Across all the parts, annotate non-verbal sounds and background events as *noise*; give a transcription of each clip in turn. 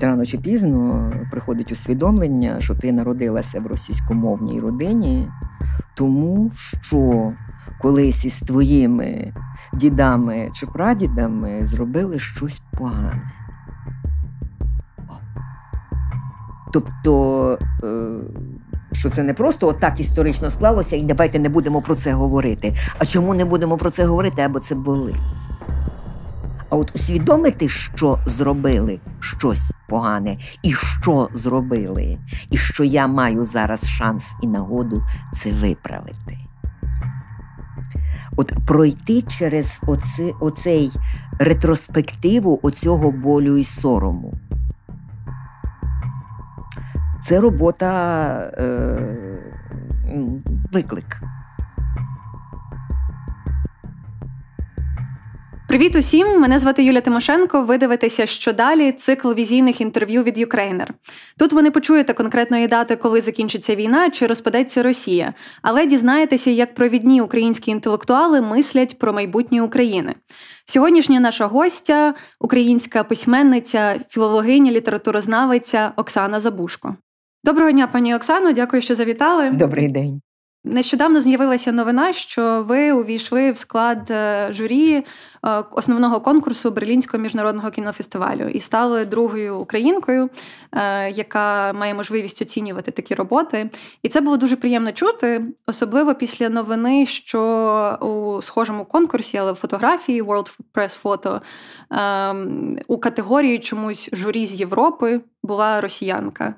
Рано чи пізно приходить усвідомлення, що ти народилася в російськомовній родині, тому що колись із твоїми дідами чи прадідами зробили щось погане. Тобто, е, що це не просто отак історично склалося, і давайте не будемо про це говорити. А чому не будемо про це говорити? Або це болить. А от усвідомити, що зробили щось погане, і що зробили, і що я маю зараз шанс і нагоду це виправити. От пройти через оце, оцей ретроспективу оцього болю і сорому. Це робота е, виклик. Привіт усім! Мене звати Юля Тимошенко. Ви дивитеся, що далі цикл візійних інтерв'ю від Юкрейнер. Тут ви не почуєте конкретної дати, коли закінчиться війна чи розпадеться Росія, але дізнаєтеся, як провідні українські інтелектуали мислять про майбутнє України. Сьогоднішня наша гостя, українська письменниця, філологиня, літературознавиця Оксана Забушко. Доброго дня, пані Оксано. Дякую, що завітали. Добрий день. Нещодавно з'явилася новина, що ви увійшли в склад е, журі е, основного конкурсу Берлінського міжнародного кінофестивалю і стали другою українкою, е, яка має можливість оцінювати такі роботи. І це було дуже приємно чути, особливо після новини, що у схожому конкурсі, але в фотографії World Press Photo ем, у категорії чомусь журі з Європи була росіянка.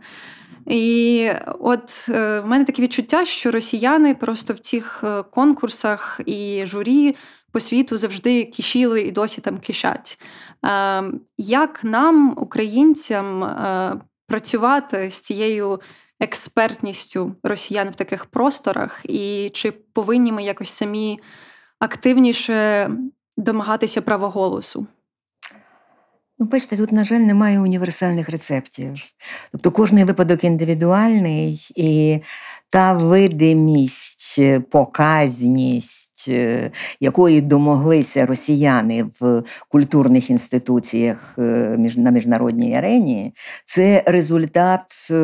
І от е, в мене таке відчуття, що росіяни просто в цих е, конкурсах і журі по світу завжди кишіли і досі там кишать. Е, як нам, українцям, працювати з цією експертністю росіян в таких просторах, і чи повинні ми якось самі активніше домагатися права голосу? Ну, бачите, тут, на жаль, немає універсальних рецептів. Тобто кожний випадок індивідуальний і та видимість, показність. Е, якої домоглися росіяни в культурних інституціях е, на міжнародній арені, це результат е,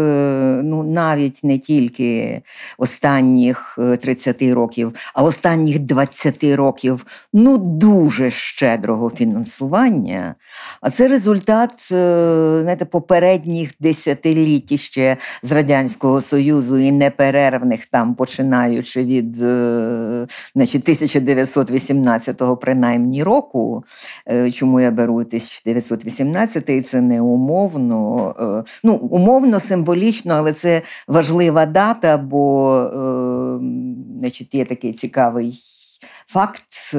ну навіть не тільки останніх 30 років, а останніх 20 років ну дуже щедрого фінансування. А це результат знаєте, попередніх десятиліть ще з радянського союзу і неперервних там, починаючи від значить, 1918 принаймні року. Е, чому я беру 1918 це не умовно, е, ну умовно, символічно, але це важлива дата, бо е, значить, є такий цікавий. Факт,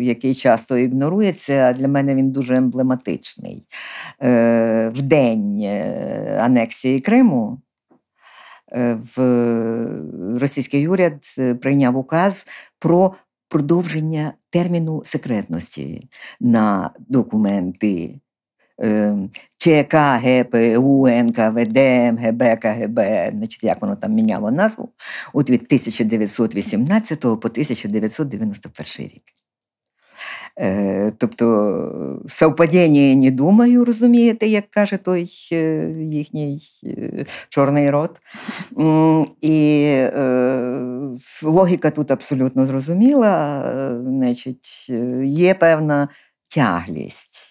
який часто ігнорується, А для мене він дуже емблематичний. В день анексії Криму Е, в е, російський уряд е, прийняв указ про продовження терміну секретності на документи. ЧК, ГПУ, НКВД, МГБ, КГБ, значить, як воно там міняло назву, от від 1918 по 1991 рік. Е, тобто е, совпадіння не думаю, розумієте, як каже той е, їхній чорний рот. І логіка тут абсолютно зрозуміла. Значить, Є певна тяглість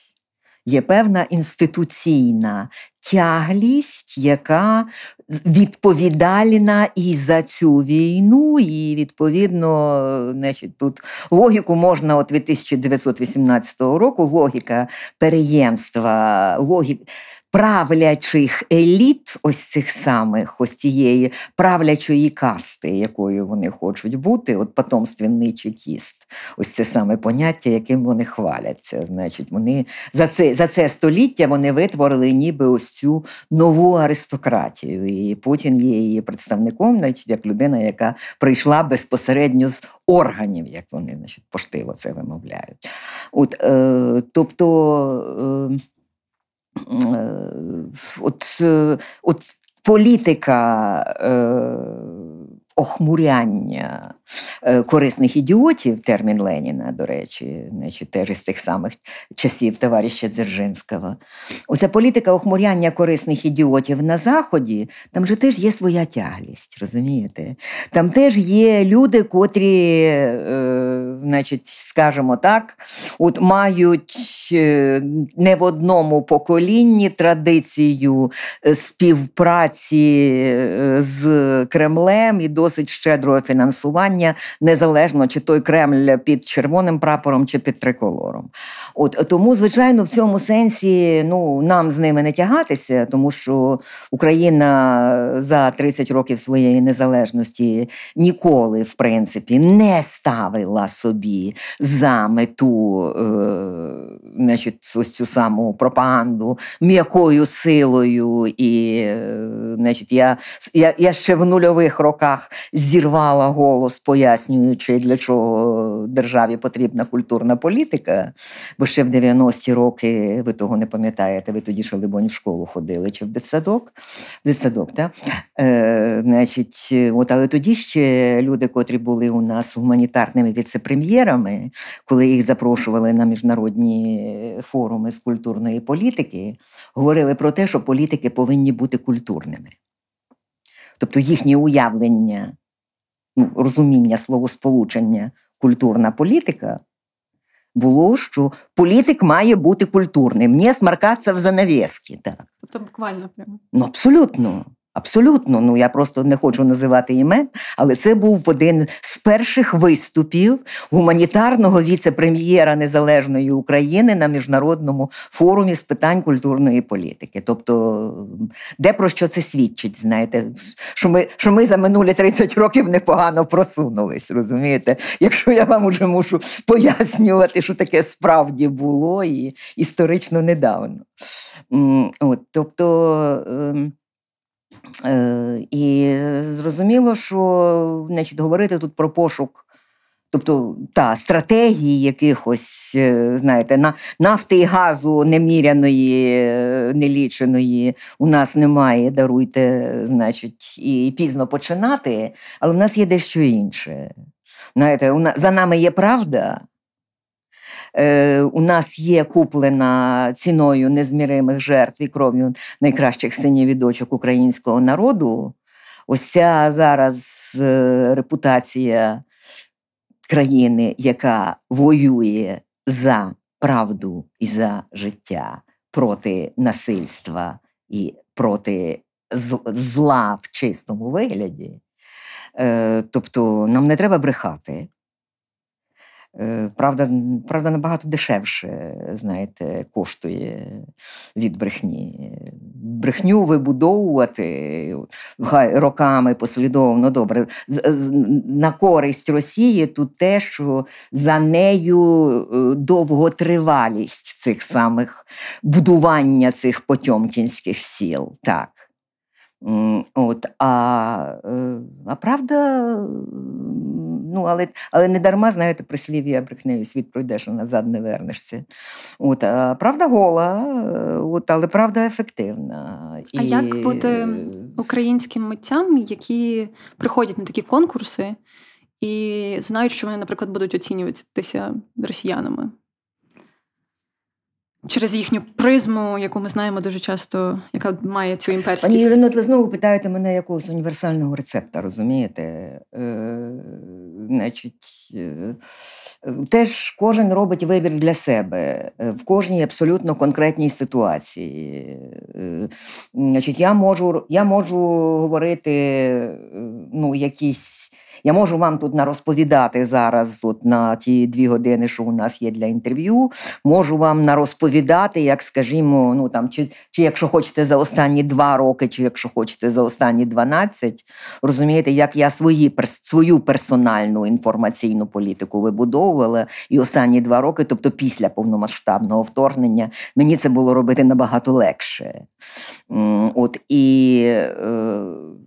є певна інституційна тяглість, яка відповідальна і за цю війну, і відповідно, значить, тут логіку можна от від 1918 року, логіка переємства, логіка правлячих еліт, ось цих самих, ось цієї правлячої касти, якою вони хочуть бути, от потомственний чекіст, ось це саме поняття, яким вони хваляться. Значить, вони за це за це століття вони витворили ніби ось цю нову аристократію. І Путін є її представником, значить, як людина, яка прийшла безпосередньо з органів, як вони значить, поштиво це вимовляють. От, е, Тобто. Е, от, е, от політика е, охмуряння е, корисних ідіотів, термін Леніна, до речі, значить, теж із тих самих часів товариша Дзержинського. Оця політика охмуряння корисних ідіотів на Заході, там же теж є своя тяглість, розумієте? Там теж є люди, котрі, е, значить, скажімо так, от мають е, не в одному поколінні традицію е, співпраці з Кремлем і до досить щедрого фінансування, незалежно чи той Кремль під червоним прапором чи під триколором. От тому, звичайно, в цьому сенсі ну нам з ними не тягатися, тому що Україна е, за 30 років своєї незалежності ніколи, в принципі, не ставила собі за мету, е, значить, ось цю саму пропаганду м'якою силою і, е, значить, я я, я ще в нульових роках зірвала голос, пояснюючи, для чого державі потрібна культурна політика. Бо ще в 90-ті роки ви того не пам'ятаєте, ви тоді ще, либонь, в школу ходили чи в дитсадок. дитсадок так? Е, значить, от, Але тоді ще люди, котрі були у нас гуманітарними віцепрем'єрами, коли їх запрошували на міжнародні форуми з культурної політики, говорили про те, що політики повинні бути культурними. Тобто їхнє уявлення, ну, розуміння словосполучення культурна політика було, що політик має бути культурним, не смаркатися в занавески. Тобто буквально прямо. Ну абсолютно. Абсолютно, ну я просто не хочу називати імен, але це був один з перших виступів гуманітарного віце-прем'єра Незалежної України на міжнародному форумі з питань культурної політики. Тобто, де про що це свідчить, знаєте, що ми що ми за минулі 30 років непогано просунулись, розумієте? Якщо я вам уже мушу пояснювати, що таке справді було і історично недавно. От, Тобто. Ем, Е, і зрозуміло, що значить, говорити тут про пошук, тобто та стратегії якихось, е, знаєте, на нафти і газу неміряної, е, неліченої у нас немає. Даруйте, значить, і пізно починати, але в нас є дещо інше. Знаєте, у нас за нами є правда. Е, у нас є куплена ціною незміримих жертв і кров'ю найкращих синів і дочок українського народу. Ось ця зараз е, репутація країни, яка воює за правду і за життя проти насильства і проти зла в чистому вигляді. Е, тобто нам не треба брехати. Е, правда, правда, набагато дешевше, е, знаєте, коштує від брехні. Брехню вибудовувати е, роками послідовно добре. На користь Росії тут те, що за нею довготривалість цих самих будування цих потьомкінських сіл. так. От, А а правда Ну, Але але не дарма, знаєте, прислів'я брехнею світ пройдеш, а назад не вернешся. От, а Правда гола, е, от, але правда ефективна. І... А як бути е, українським митцям, які приходять на такі конкурси і знають, що вони, наприклад, будуть оцінюватися росіянами? через їхню призму, яку ми знаємо дуже часто, яка має цю імперськість. Пані Юліно, ви знову питаєте мене якогось універсального рецепта, розумієте? Е, Значить, е, теж кожен робить вибір для себе е, в кожній абсолютно конкретній ситуації. Е, значить, Я можу я можу говорити е, ну, якісь. Я можу вам тут нарозповідати зараз, от на ті дві години, що у нас є для інтерв'ю. Можу вам нарозповідати, як скажімо, ну там чи чи якщо хочете за останні два роки, чи якщо хочете за останні 12, розумієте, як я свої свою персональну інформаційну політику вибудовувала і останні два роки, тобто після повномасштабного вторгнення, мені це було робити набагато легше. От і, е,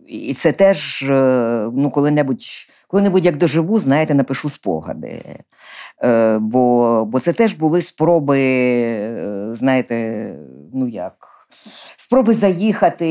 і це теж е, ну коли-небудь коли-небудь як доживу, знаєте, напишу спогади. Е, бо бо це теж були спроби, е, знаєте, ну як. Спроби заїхати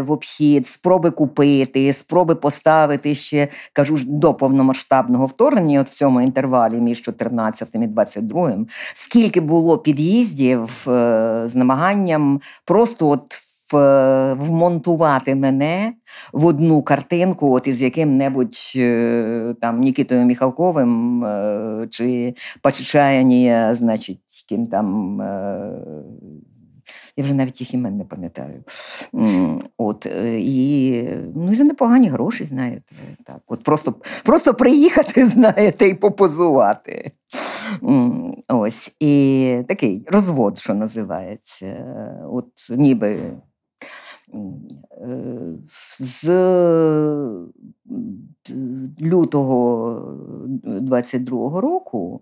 в обхід, спроби купити, спроби поставити ще, кажу ж, до повномасштабного вторгнення, от в цьому інтервалі між 14 і 22, скільки було під'їздів е, з намаганням просто от Е, вмонтувати мене в одну картинку, от із яким-небудь е, там Нікітою Міхалковим е, чи Пачичаяні, значить, ким там. Я вже навіть їх імен не пам'ятаю. От, І ну, і за непогані гроші, знаєте. Так, от Просто просто приїхати, *laughs* знаєте, і попозувати. Ось. І такий розвод, що називається. От ніби з лютого 22-го е, року,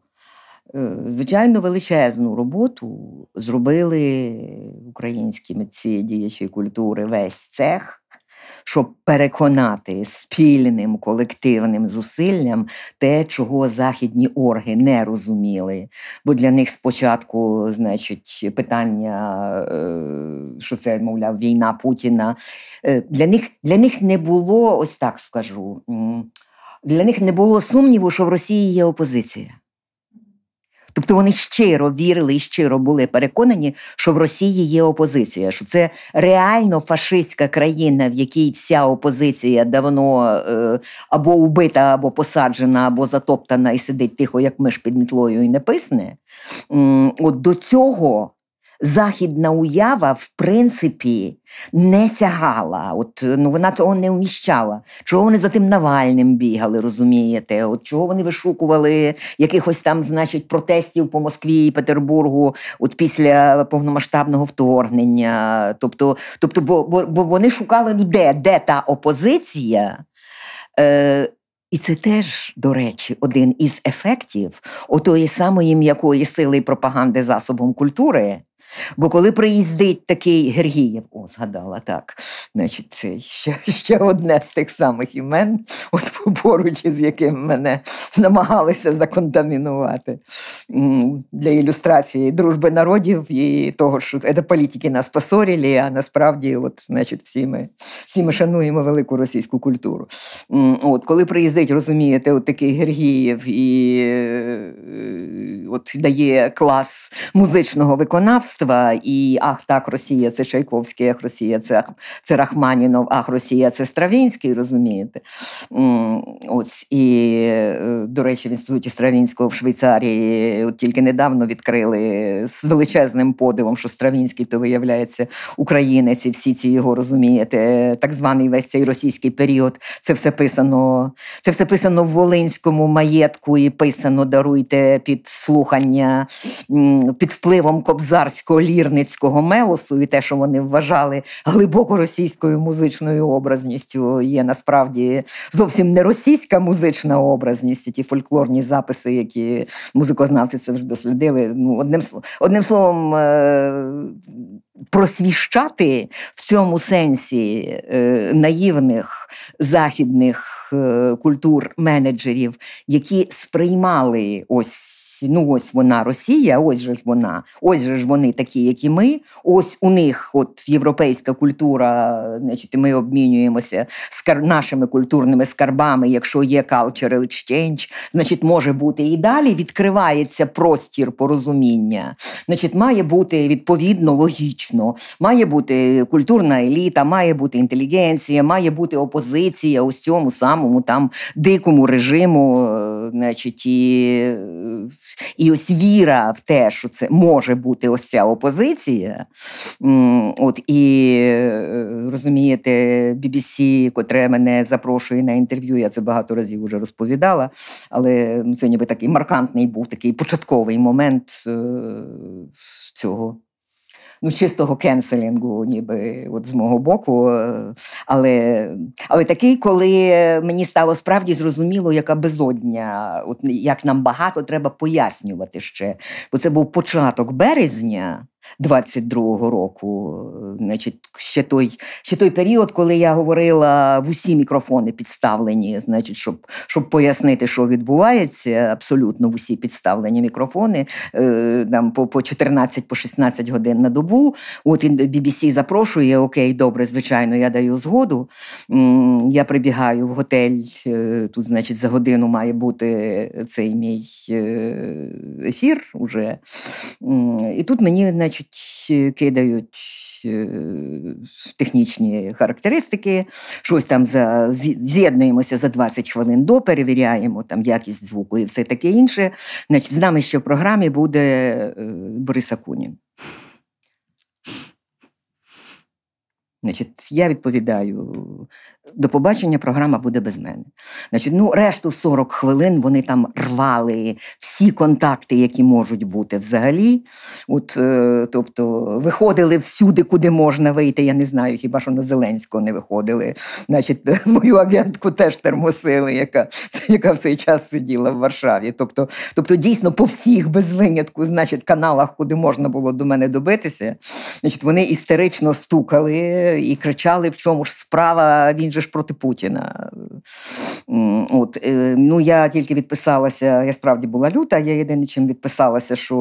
е, звичайно, величезну роботу зробили українські митці діячі культури весь цех щоб переконати спільним колективним зусиллям те, чого західні орги не розуміли. Бо для них спочатку, значить, питання, е, що це мовляв, війна Путіна. Е, для них, Для них не було ось так скажу. Для них не було сумніву, що в Росії є опозиція. Тобто вони щиро вірили і щиро були переконані, що в Росії є опозиція, що це реально фашистська країна, в якій вся опозиція давно е, або убита, або посаджена, або затоптана і сидить тихо, як миш під мітлою і не писне. От до цього західна уява, в принципі, не сягала. От ну вона того не вміщала. Чого вони за тим Навальним бігали, розумієте? От чого вони вишукували якихось там, значить, протестів по Москві і Петербургу, от після повномасштабного вторгнення. Тобто, тобто, бо, бо, бо вони шукали ну де, де та опозиція. Е, і це теж, до речі, один із ефектів отої самої м'якої сили і пропаганди засобом культури, Бо коли приїздить такий Гергієв, о, згадала так, значить, це ще ще одне з тих самих імен, от поруч із яким мене намагалися законтамінувати для ілюстрації дружби народів і того, що це політики нас посорілі, а насправді, от, значить, всі ми всі ми шануємо велику російську культуру. От, Коли приїздить, розумієте, от такий Гергієв і е, от дає клас музичного виконавства козацтва, і ах, так, Росія це Чайковський, ах, Росія, це це Рахманінов, ах, Росія це Стравінський, розумієте? Ось і, е, до речі, в інституті Стравінського в Швейцарії е, от тільки недавно відкрили з величезним подивом, що Стравінський то виявляється українець, і всі ці його розумієте, так званий весь цей російський період. Це все писано, це все писано в Волинському маєтку і писано даруйте під слухання під впливом кобзарського колірницького мелосу, і те, що вони вважали глибоко російською музичною образністю, є насправді зовсім не російська музична образність, ті фольклорні записи, які музикознавці це вже дослідили. Ну, одним одним словом. Е, просвіщати в цьому сенсі е, наївних західних е, культур менеджерів, які сприймали ось всі. Ну ось вона Росія, ось же ж вона, ось же ж вони такі, як і ми. Ось у них, от європейська культура, значить, ми обмінюємося скар... нашими культурними скарбами. Якщо є cultural exchange, значить може бути і далі. Відкривається простір порозуміння. Значить, має бути відповідно логічно, має бути культурна еліта, має бути інтелігенція, має бути опозиція у цьому самому там дикому режиму, е, значить і. Е, і ось віра в те, що це може бути ось ця опозиція. От і е, розумієте, BBC, котре мене запрошує на інтерв'ю, я це багато разів вже розповідала. Але ну, це ніби такий маркантний був такий початковий момент е, цього ну, чистого кенселінгу, ніби от з мого боку. Е, але але такий, коли мені стало справді зрозуміло, яка безодня, от як нам багато треба пояснювати ще. Бо це був початок березня. 22-го року, е, значить, ще той ще той період, коли я говорила в усі мікрофони підставлені, значить, щоб щоб пояснити, що відбувається, абсолютно в усі підставлені мікрофони, е, там по по 14-16 по годин на добу. От BBC запрошує, окей, добре, звичайно, я даю згоду. Я прибігаю в готель. Е, тут, значить, за годину має бути цей мій ефір уже. І тут мені значить, е, кидають е, технічні характеристики, щось там за з'єднуємося за 20 хвилин до, перевіряємо там якість звуку і все таке інше. Значить, З нами ще в програмі буде е, Борис Акунін. Значить, Я відповідаю до побачення програма буде без мене. Значить, ну решту 40 хвилин вони там рвали всі контакти, які можуть бути взагалі. От, е, Тобто виходили всюди, куди можна вийти. Я не знаю, хіба що на Зеленського не виходили. Значить, *laughs* мою агентку теж термосили, яка яка в цей час сиділа в Варшаві. Тобто, тобто дійсно по всіх без винятку, значить, каналах, куди можна було до мене добитися, значить, вони істерично стукали і кричали: в чому ж справа він же ж проти Путіна. От, е, Ну, Я тільки відписалася, я справді була люта, я єдине чим відписалася, що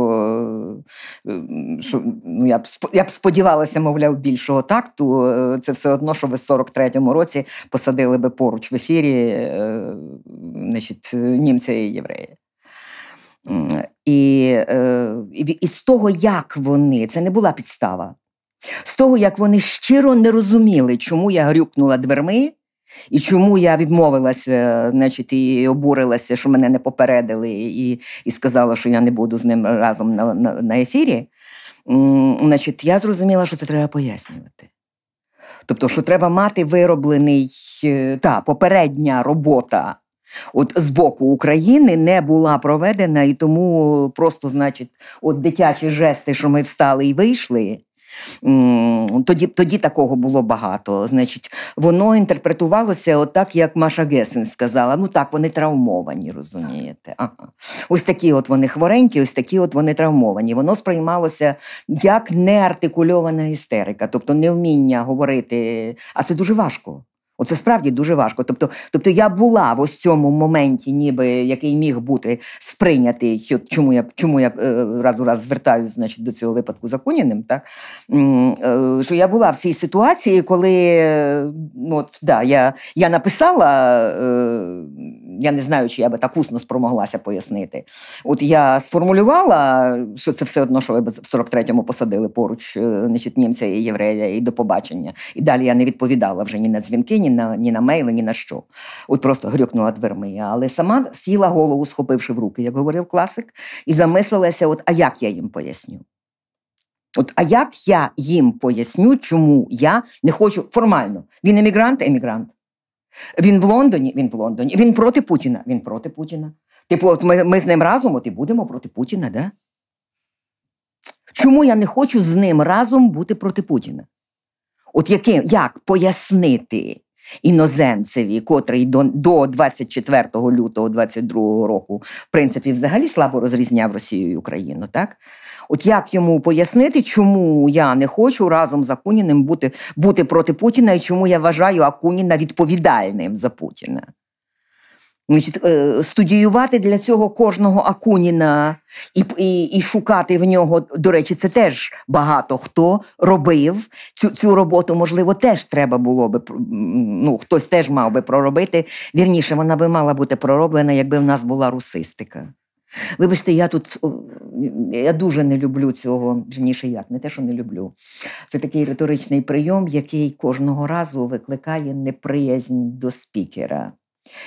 е, що ну, я б я б сподівалася, мовляв, більшого такту. Е, це все одно, що ви в 43-му році посадили би поруч в ефірі значить, німця і єврея. І, і, і з того, як вони, це не була підстава з того, як вони щиро не розуміли, чому я грюкнула дверми. І чому я відмовилася, значить, і обурилася, що мене не попередили, і і сказала, що я не буду з ним разом на на, на ефірі, значить, я зрозуміла, що це треба пояснювати. Тобто, що треба мати вироблений е, та попередня робота от з боку України не була проведена, і тому просто, значить, от дитячі жести, що ми встали і вийшли. Тоді тоді такого було багато. Значить, Воно інтерпретувалося отак, як Маша Гесен сказала. Ну так, вони травмовані, розумієте. Ага. Ось такі от вони хворенькі, ось такі от вони травмовані. Воно сприймалося як неартикульована істерика, тобто невміння говорити, а це дуже важко. Оце справді дуже важко. Тобто, тобто я була в ось цьому моменті, ніби який міг бути сприйнятий. Чому я чому я е, раз у раз звертаюся, значить, до цього випадку законіним, так е, що я була в цій ситуації, коли ну, от, да, я я написала, е, я не знаю, чи я би так усно спромоглася пояснити. От я сформулювала, що це все одно, що ви в 43-му посадили поруч значить, німця і єврея, і до побачення. І далі я не відповідала вже ні на дзвінки, ні на ні на мейли, ні на що. От просто грюкнула дверми. Але сама сіла голову, схопивши в руки, як говорив класик, і замислилася: от, а як я їм поясню? От, а як я їм поясню, чому я не хочу формально? Він емігрант, емігрант. Він в Лондоні, він в Лондоні. Він проти Путіна, він проти Путіна. Типу, от ми, ми з ним разом от і будемо проти Путіна, да? Чому я не хочу з ним разом бути проти Путіна? От яким, як пояснити іноземцеві, котрий до до 24 лютого 22 року, в принципі, взагалі слабо розрізняв Росію і Україну, так? От як йому пояснити, чому я не хочу разом з Акуніним бути бути проти Путіна і чому я вважаю Акуніна відповідальним за Путіна? Значить, е, студіювати для цього кожного Акуніна і, і і, шукати в нього. До речі, це теж багато хто робив. Цю цю роботу, можливо, теж треба було би ну, хтось теж мав би проробити. Вірніше, вона би мала бути пророблена, якби в нас була русистика. Вибачте, я тут я дуже не люблю цього, вірніше як, не те, що не люблю. Це такий риторичний прийом, який кожного разу викликає неприязнь до спікера.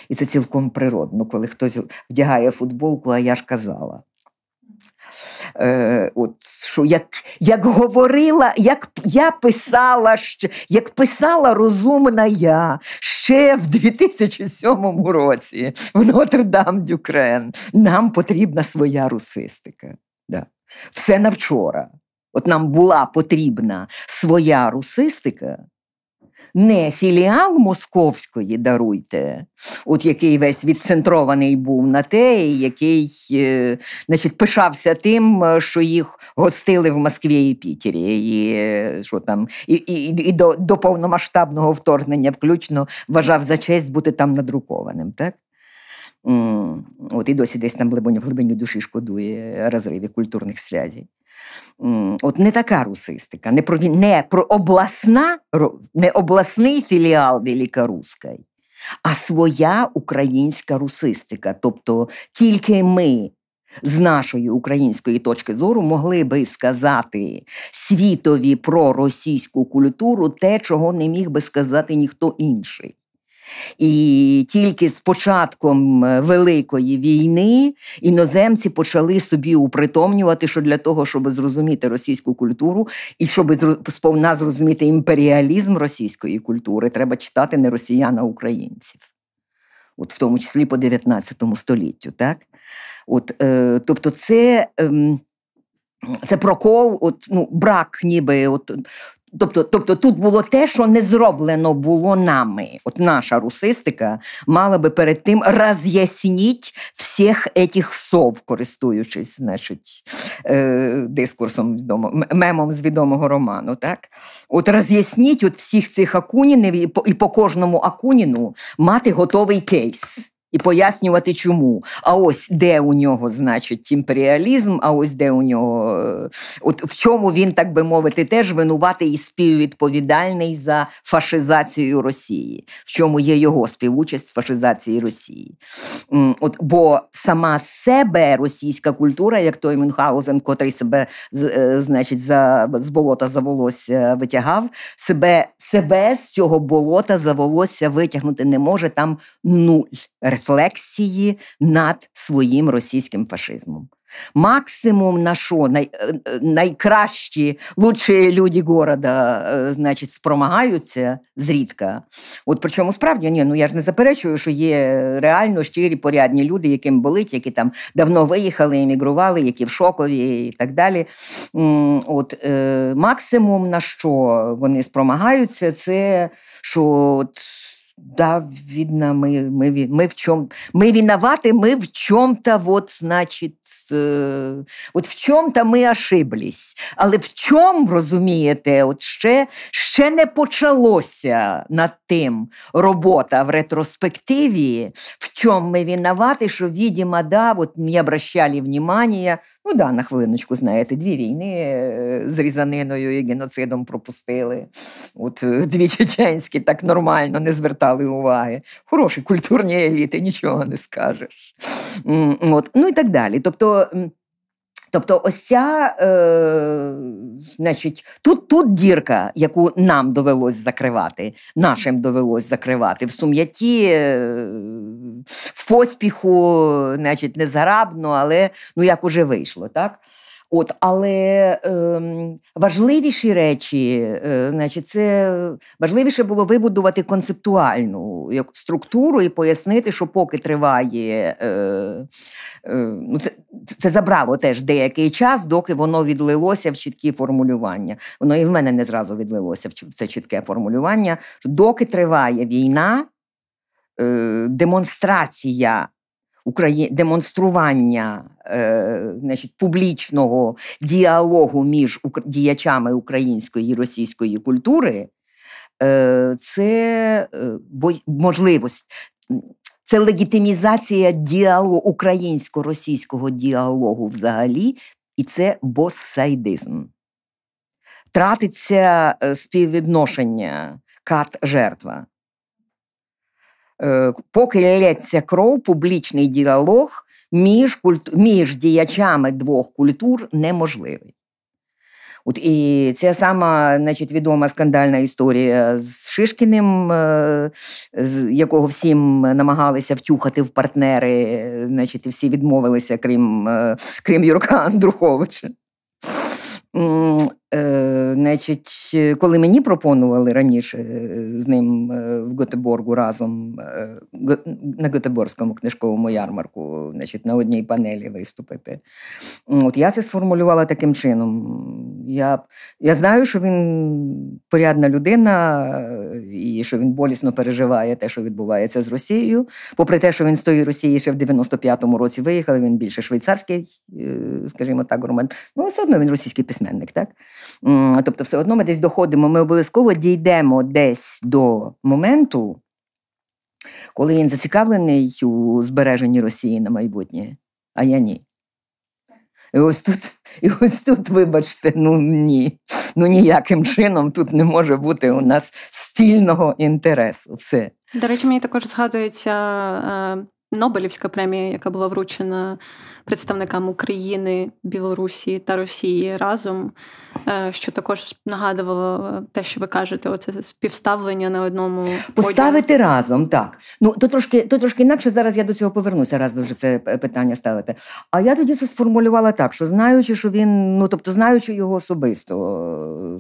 І це цілком природно, ну, коли хтось вдягає футболку, а я ж казала. Е, от, що Як як говорила, як я писала, як писала розумна я ще в 2007 році в Нотр-Дам Дюкрен, нам потрібна своя русистика. Да. Все навчора. От нам була потрібна своя русистика не філіал московської даруйте, от який весь відцентрований був на те, який е, значить, пишався тим, е, що їх гостили в Москві і Пітері, і е, що там, і, і, і до, до повномасштабного вторгнення, включно вважав за честь бути там надрукованим. так? От І досі десь там, в глибині душі шкодує розриві культурних связів от не така русистика, не про не про обласна, не обласний філіал Великоруської, а своя українська русистика. Тобто тільки ми. З нашої української точки зору могли би сказати світові про російську культуру те, чого не міг би сказати ніхто інший. І тільки з початком е, Великої війни іноземці почали собі упритомнювати, що для того, щоб зрозуміти російську культуру і щоб сповна зрозуміти імперіалізм російської культури, треба читати не росіяна а українців, от в тому числі по 19 століттю. так? От, е, Тобто, це. Е, це прокол, от ну брак, ніби от Тобто, тобто тут було те, що не зроблено було нами. От наша русистика мала би перед тим роз'ясніть всіх етих сов, користуючись, значить, е, дискурсом відомо, мемом з відомого роману. Так? От роз'ясніть от всіх цих акунінів і по, і по кожному акуніну мати готовий кейс і пояснювати, чому. А ось де у нього, значить, імперіалізм, а ось де у нього, е, от в чому він, так би мовити, теж винуватий і співвідповідальний за фашизацію Росії, в чому є його співучасть в фашизації Росії. От, Бо сама себе російська культура, як той Мюнхгаузен, котрий себе е, значить, за, з болота за волосся витягав, себе, себе з цього болота за волосся витягнути не може там нуль референсів рефлексії над своїм російським фашизмом. Максимум на що най, е, найкращі лучші люди города, е, значить, спромагаються зрідка. От причому справді ні, ну я ж не заперечую, що є реально щирі порядні люди, яким болить, які там давно виїхали, емігрували, які в шокові і так далі. От е, максимум на що вони спромагаються, це що от да, видно, мы, мы, мы в чем, мы виноваты, мы в чем-то, вот, значит, э, вот в чем-то мы ошиблись. Але в чому, розумієте, от ще, ще не почалося над тим робота в ретроспективі, в чому ми виноваты, що, видимо, да, вот не обращали внимания – Ну да, на хвилиночку, знаєте, дві війни е, з різаниною і геноцидом пропустили. От е, дві чеченські так нормально не звертали уваги. Хороші культурні еліти, нічого не скажеш. От. Ну і так далі. Тобто. Тобто, ось ця, е, значить, тут тут дірка, яку нам довелось закривати, нашим довелось закривати в сум'яті, е, в поспіху, значить, незграбно, але ну як уже вийшло, так? От, Але е, важливіші речі, е, значить, це важливіше було вибудувати концептуальну як, структуру і пояснити, що поки триває, е, е, ну, це це забрало теж деякий час, доки воно відлилося в чіткі формулювання. Воно і в мене не зразу відлилося в це чітке формулювання. що Доки триває війна, е, демонстрація Украї... демонстрування е, значить, публічного діалогу між діячами української і російської культури, е, це е, можливість, це легітимізація діалогу українсько-російського діалогу взагалі, і це боссайдизм. Тратиться е, співвідношення кат жертва. Е, поки покляться кров, публічний діалог між культу... між діячами двох культур неможливий. От І ця сама значить, відома скандальна історія з Шишкіним, е, з якого всім намагалися втюхати в партнери, значить, всі відмовилися, крім е, крім Юрка Андруховича. Е, значить, е, Коли мені пропонували раніше е, з ним в Готеборгу разом на Готеборському книжковому ярмарку, значить, на одній панелі виступити, От я це сформулювала таким чином. Я я знаю, що він порядна людина і що він болісно переживає те, що відбувається з Росією. Попри те, що він з тої Росії ще в 95-му році виїхав, він більше швейцарський, скажімо так, громад. Ну, все одно він російський письменник. так? Тобто, все одно ми десь доходимо, ми обов'язково дійдемо десь до моменту, коли він зацікавлений у збереженні Росії на майбутнє, а я ні. І ось тут, і ось тут, вибачте, ну ні. Ну ніяким чином тут не може бути у нас спільного інтересу. Все. До речі, мені також згадується е, Нобелівська премія, яка була вручена представникам України, Білорусі та Росії разом, е, що також нагадувало те, що ви кажете, оце співставлення на одному поставити одягу. разом, так ну то трошки, то трошки інакше. Зараз я до цього повернуся, раз ви вже це питання ставите. А я тоді це сформулювала так, що знаючи, що він, ну тобто, знаючи його особисто,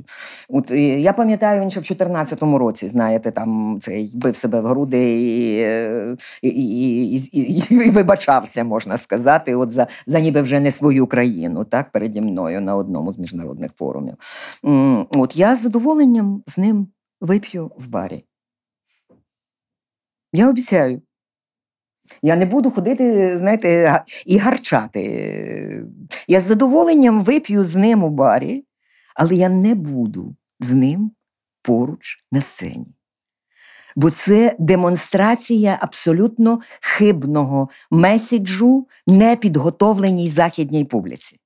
е, от я пам'ятаю, він ще в 2014 році, знаєте, там цей бив себе в груди і. Е, і, і і і, і вибачався, можна сказати, от за за ніби вже не свою країну, так переді мною на одному з міжнародних форумів. От я з задоволенням з ним вип'ю в барі. Я обіцяю. Я не буду ходити, знаєте, і гарчати. Я з задоволенням вип'ю з ним у барі, але я не буду з ним поруч на сцені бо це демонстрація абсолютно хибного меседжу непідготовленій західній публіці.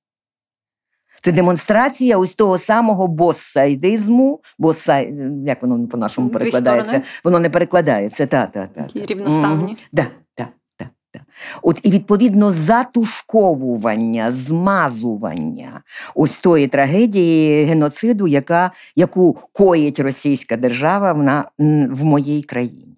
Це демонстрація ось того самого боссайдизму, босса, як воно по-нашому перекладається? Воно не перекладається. та, та, та. Рівноставні. mm Да. От і відповідно затушковування, змазування ось тої трагедії геноциду, яка, яку коїть російська держава в, на, в моїй країні,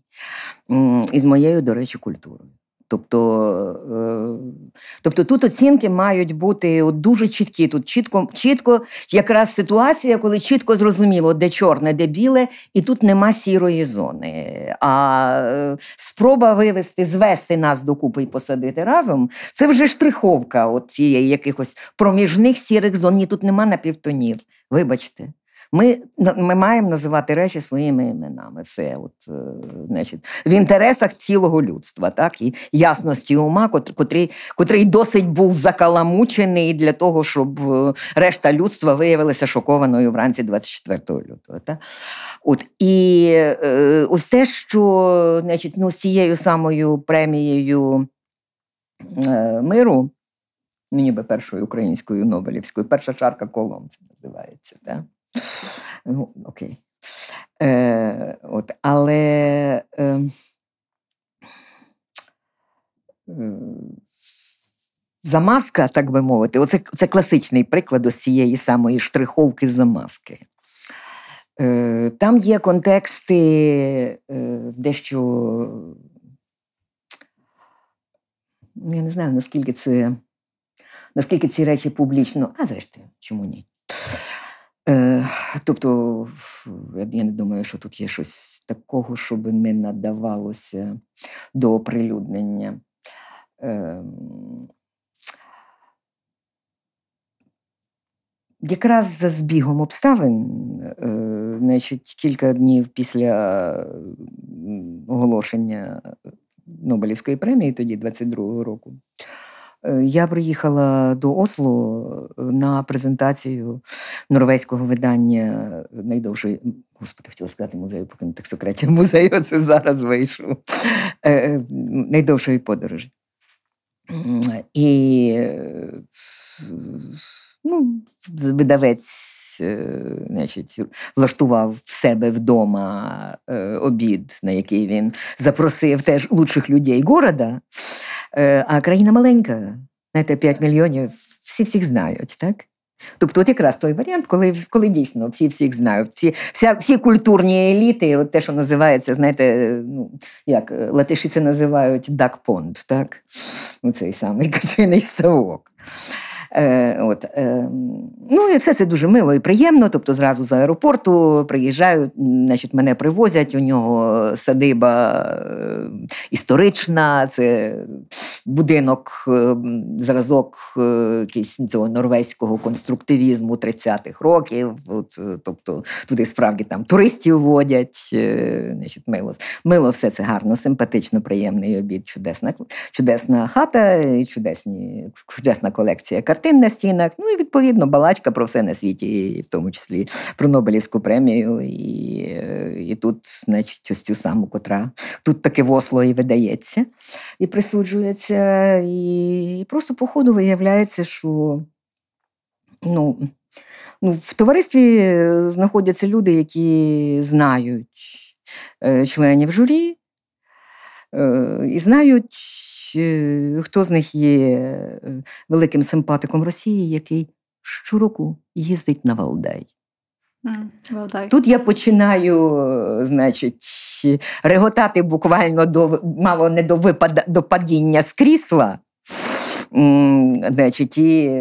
і з моєю, до речі, культурою. Тобто е, тобто тут оцінки мають бути от дуже чіткі. Тут чітко чітко якраз ситуація, коли чітко зрозуміло, де чорне, де біле, і тут нема сірої зони. А е, спроба вивести, звести нас докупи і посадити разом це вже штриховка от цієї якихось проміжних сірих зон. Ні, тут нема напівтонів. Вибачте. Ми ми маємо називати речі своїми іменами. Це от, е, значить, в інтересах цілого людства, так і ясності ума, котрий, котрий досить був закаламучений для того, щоб е, решта людства виявилася шокованою вранці 24 лютого. Так? От і е, ось те, що значить, ну, з цією самою премією миру. Ну, ніби першою українською Нобелівською, перша чарка колом це називається. Да? Ну, окей. Е, от, Але е, замазка, так би мовити, оце, це класичний приклад ось цієї самої штриховки замазки. Е, Там є контексти е, дещо. Ну, я не знаю, наскільки це, наскільки ці речі публічно, а зрештою, чому ні? Е, тобто, я не думаю, що тут є щось такого, щоб не надавалося до оприлюднення. Ем, якраз за збігом обставин, е, значить, кілька днів після оголошення Нобелівської премії, тоді 22-го року, Е, я приїхала до Осло е, на презентацію норвезького видання найдовшої, господи, хотіла сказати музею, покинутих секретів музею, це зараз вийшов е, найдовшої подорожі. І Ну, Видавець е, значить, влаштував в себе вдома е, обід, на який він запросив теж лучших людей города. Е, а країна маленька, знаєте, 5 мільйонів, всі всіх знають, так? Тобто, от якраз той варіант, коли коли дійсно всі всіх знають, всі вся, всі культурні еліти, от те, що називається, знаєте, ну як латиші це називають дакпонд, так? Ну, цей самий *laughs* качиний ставок. Е, от, е, Ну і все це дуже мило і приємно. Тобто, зразу з аеропорту приїжджають, значить, мене привозять, у нього садиба е, історична, це будинок, е, зразок е, якийсь цього норвезького конструктивізму 30-х років. От, Тобто туди справді там туристів водять. значить, Мило мило все це гарно, симпатично, приємний обід, чудесна чудесна хата, чудесні, чудесна колекція картин картин на стінах. Ну і відповідно балачка про все на світі, і в тому числі про Нобелівську премію. І е, і тут, значить, ось цю саму, котра тут таке восло і видається, і присуджується. І, і просто, по ходу, виявляється, що. ну, Ну, В товаристві е, знаходяться люди, які знають е, членів журі і знають Е, хто з них є е, великим симпатиком Росії, який щороку їздить на Валдай. Mm, Тут я починаю, е, значить, реготати буквально до мало не до випада до падіння з крісла. Значить, і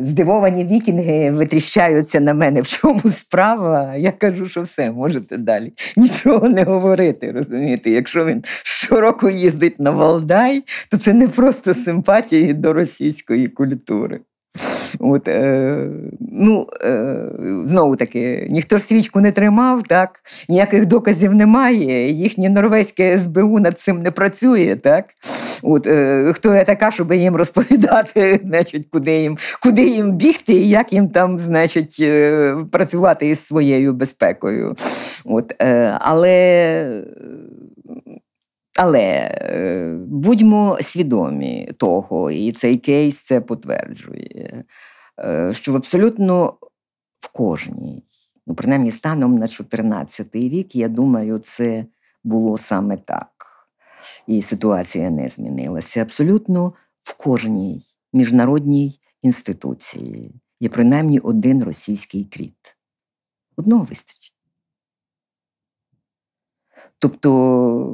здивовані вікінги витріщаються на мене, в чому справа. Я кажу, що все, можете далі. Нічого не говорити, розумієте? Якщо він щороку їздить на Валдай, то це не просто симпатії до російської культури. От, е, ну, е, Знову таки, ніхто ж свічку не тримав, так? ніяких доказів немає. Їхнє норвезьке СБУ над цим не працює. так? От, е, Хто я така, щоб їм розповідати, *laughs* значить, куди їм куди їм бігти і як їм там значить, е, працювати із своєю безпекою. От, е, Але але е, будьмо свідомі того, і цей кейс це підтверджує, е, що в абсолютно в кожній, ну принаймні станом на 14-й рік, я думаю, це було саме так. І ситуація не змінилася. Абсолютно в кожній міжнародній інституції є принаймні один російський кріт. Одного вистачить. Тобто,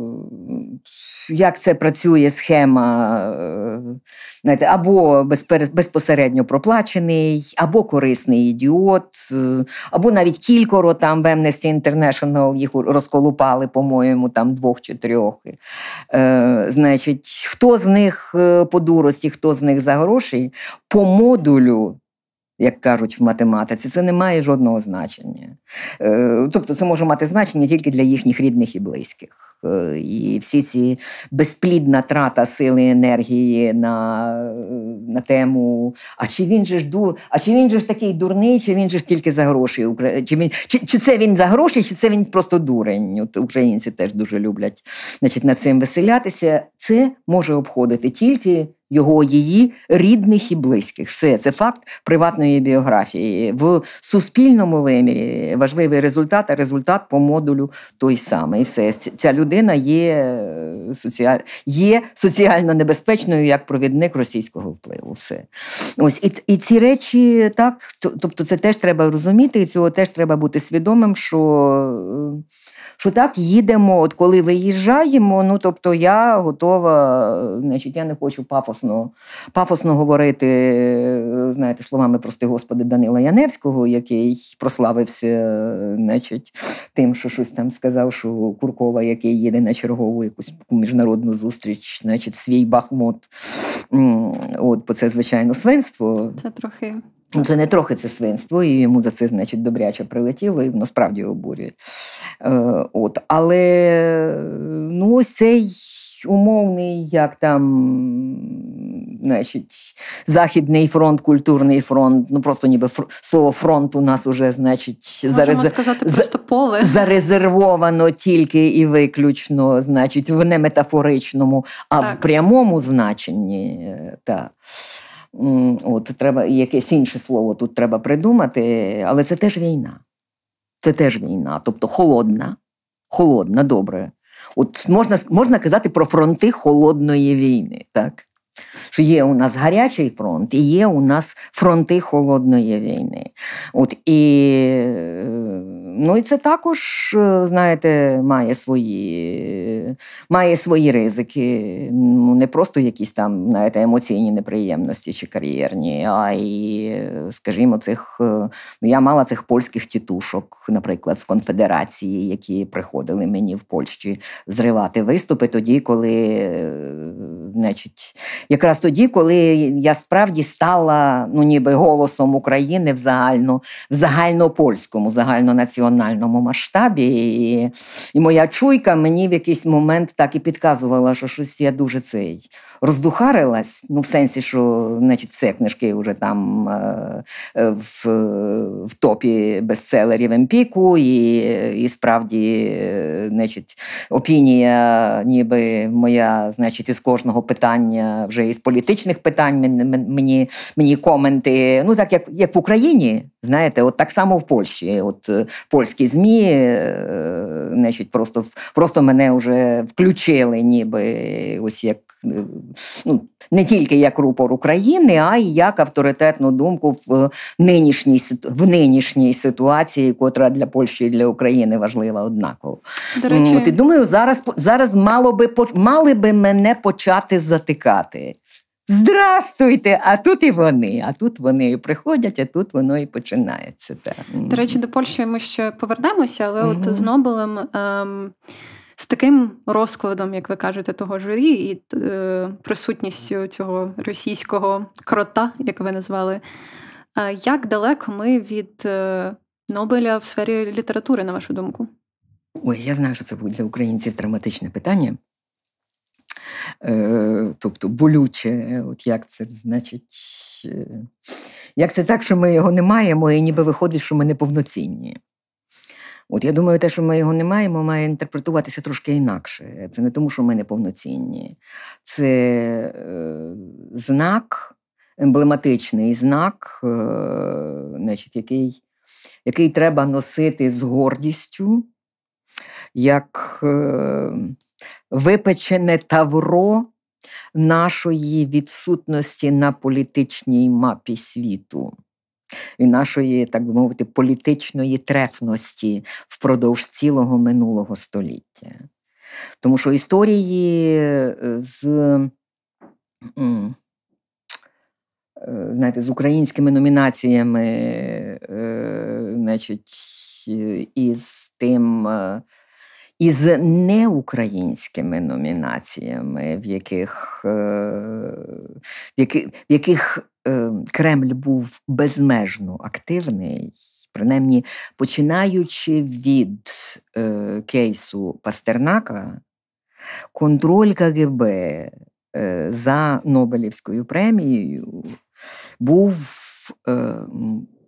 як це працює схема, е, знаєте, або безпосередньо проплачений, або корисний ідіот, е, або навіть кількоро там в Amnesty International їх розколупали, по-моєму, там двох чи трьох. Е, Значить, хто з них е, по дурості, хто з них за гроші, по модулю як кажуть в математиці, це не має жодного значення. Е, тобто це може мати значення тільки для їхніх рідних і близьких. Е, і всі ці безплідна трата сили і енергії на на тему, а чи він же ж дур, а чи він же ж такий дурний, чи він же ж тільки за гроші чи він чи, чи це він за гроші, чи це він просто дурень? От Українці теж дуже люблять значить, над цим веселятися. Це може обходити тільки його її рідних і близьких. Все це факт приватної біографії. В суспільному вимірі важливий результат, а результат по модулю той самий. Все ця людина є е, соціаль... є соціально небезпечною як провідник російського впливу. Все ось і і ці речі так. Тобто, це теж треба розуміти, і цього теж треба бути свідомим, що. Е, що так їдемо. От коли виїжджаємо, ну тобто я готова, значить, я не хочу пафосно пафосно говорити, знаєте, словами прости господи Данила Яневського, який прославився, значить, тим, що щось там сказав, що Куркова, який їде на чергову якусь міжнародну зустріч, значить, свій бахмут. От, бо це звичайно свинство. Це трохи. Ну, це не трохи це свинство, і йому за це, значить, добряче прилетіло, і воно справді обурює. Е, от. Але ну, ось цей умовний, як там, значить, Західний фронт, культурний фронт, ну просто ніби слово фронт у нас уже, значить, зарез... сказати, поле. зарезервовано тільки і виключно, значить, в неметафоричному, а так. в прямому значенні. Е, так. От треба якесь інше слово тут треба придумати, але це теж війна. Це теж війна, тобто холодна, холодна, добре. От можна можна казати про фронти холодної війни, так? Що є у нас гарячий фронт і є у нас фронти холодної війни. От і е, ну і це також, е, знаєте, має свої має свої ризики. Ну не просто якісь там знаєте, емоційні неприємності чи кар'єрні, а і, е, скажімо, цих ну, я мала цих польських тітушок, наприклад, з конфедерації, які приходили мені в Польщі зривати виступи тоді, коли значить якраз тоді, коли я справді стала ну ніби голосом України в загально, в загальнопольському, загальнонаціональному масштабі. І, і моя чуйка мені в якийсь момент так і підказувала, що щось я дуже цей роздухарилась, ну в сенсі, що значить, все книжки вже там е, е, в в топі бестселерів Емпіку, і і справді е, значить, опінія, ніби моя, значить, із кожного питання, вже із політичних питань мені мені коменти. Ну так як як в Україні, знаєте, от так само в Польщі. От польські ЗМІ значить, просто просто мене вже включили, ніби ось як ну, не тільки як рупор України, а й як авторитетну думку в е, нинішній в нинішній ситуації, котра для Польщі і для України важлива однаково. До речі, От, і думаю, зараз зараз мало би мали би мене почати затикати. Здрастуйте! А тут і вони, а тут вони і приходять, а тут воно і починається. Так. До речі, до Польщі ми ще повернемося, але угу. от з Нобелем. Ем з таким розкладом, як ви кажете, того журі, і е, присутністю цього російського крота, як ви назвали, е, як далеко ми від е, Нобеля в сфері літератури, на вашу думку? Ой, я знаю, що це буде для українців травматичне питання. Е, тобто болюче, е, от як це значить, е, як це так, що ми його не маємо, і ніби виходить, що ми неповноцінні. От я думаю, те, що ми його не маємо, має інтерпретуватися трошки інакше. Це не тому, що ми неповноцінні. Це е, знак, емблематичний знак, е, значить, який, який треба носити з гордістю, як е, випечене тавро. Нашої відсутності на політичній мапі світу і нашої, так би мовити, політичної трефності впродовж цілого минулого століття. Тому що історії е, з е, знаєте, з українськими номінаціями, е, значить, і з тим із неукраїнськими номінаціями, в яких е, в яких, в е, яких Кремль був безмежно активний, принаймні починаючи від е, кейсу Пастернака, контроль КГБ за Нобелівською премією був.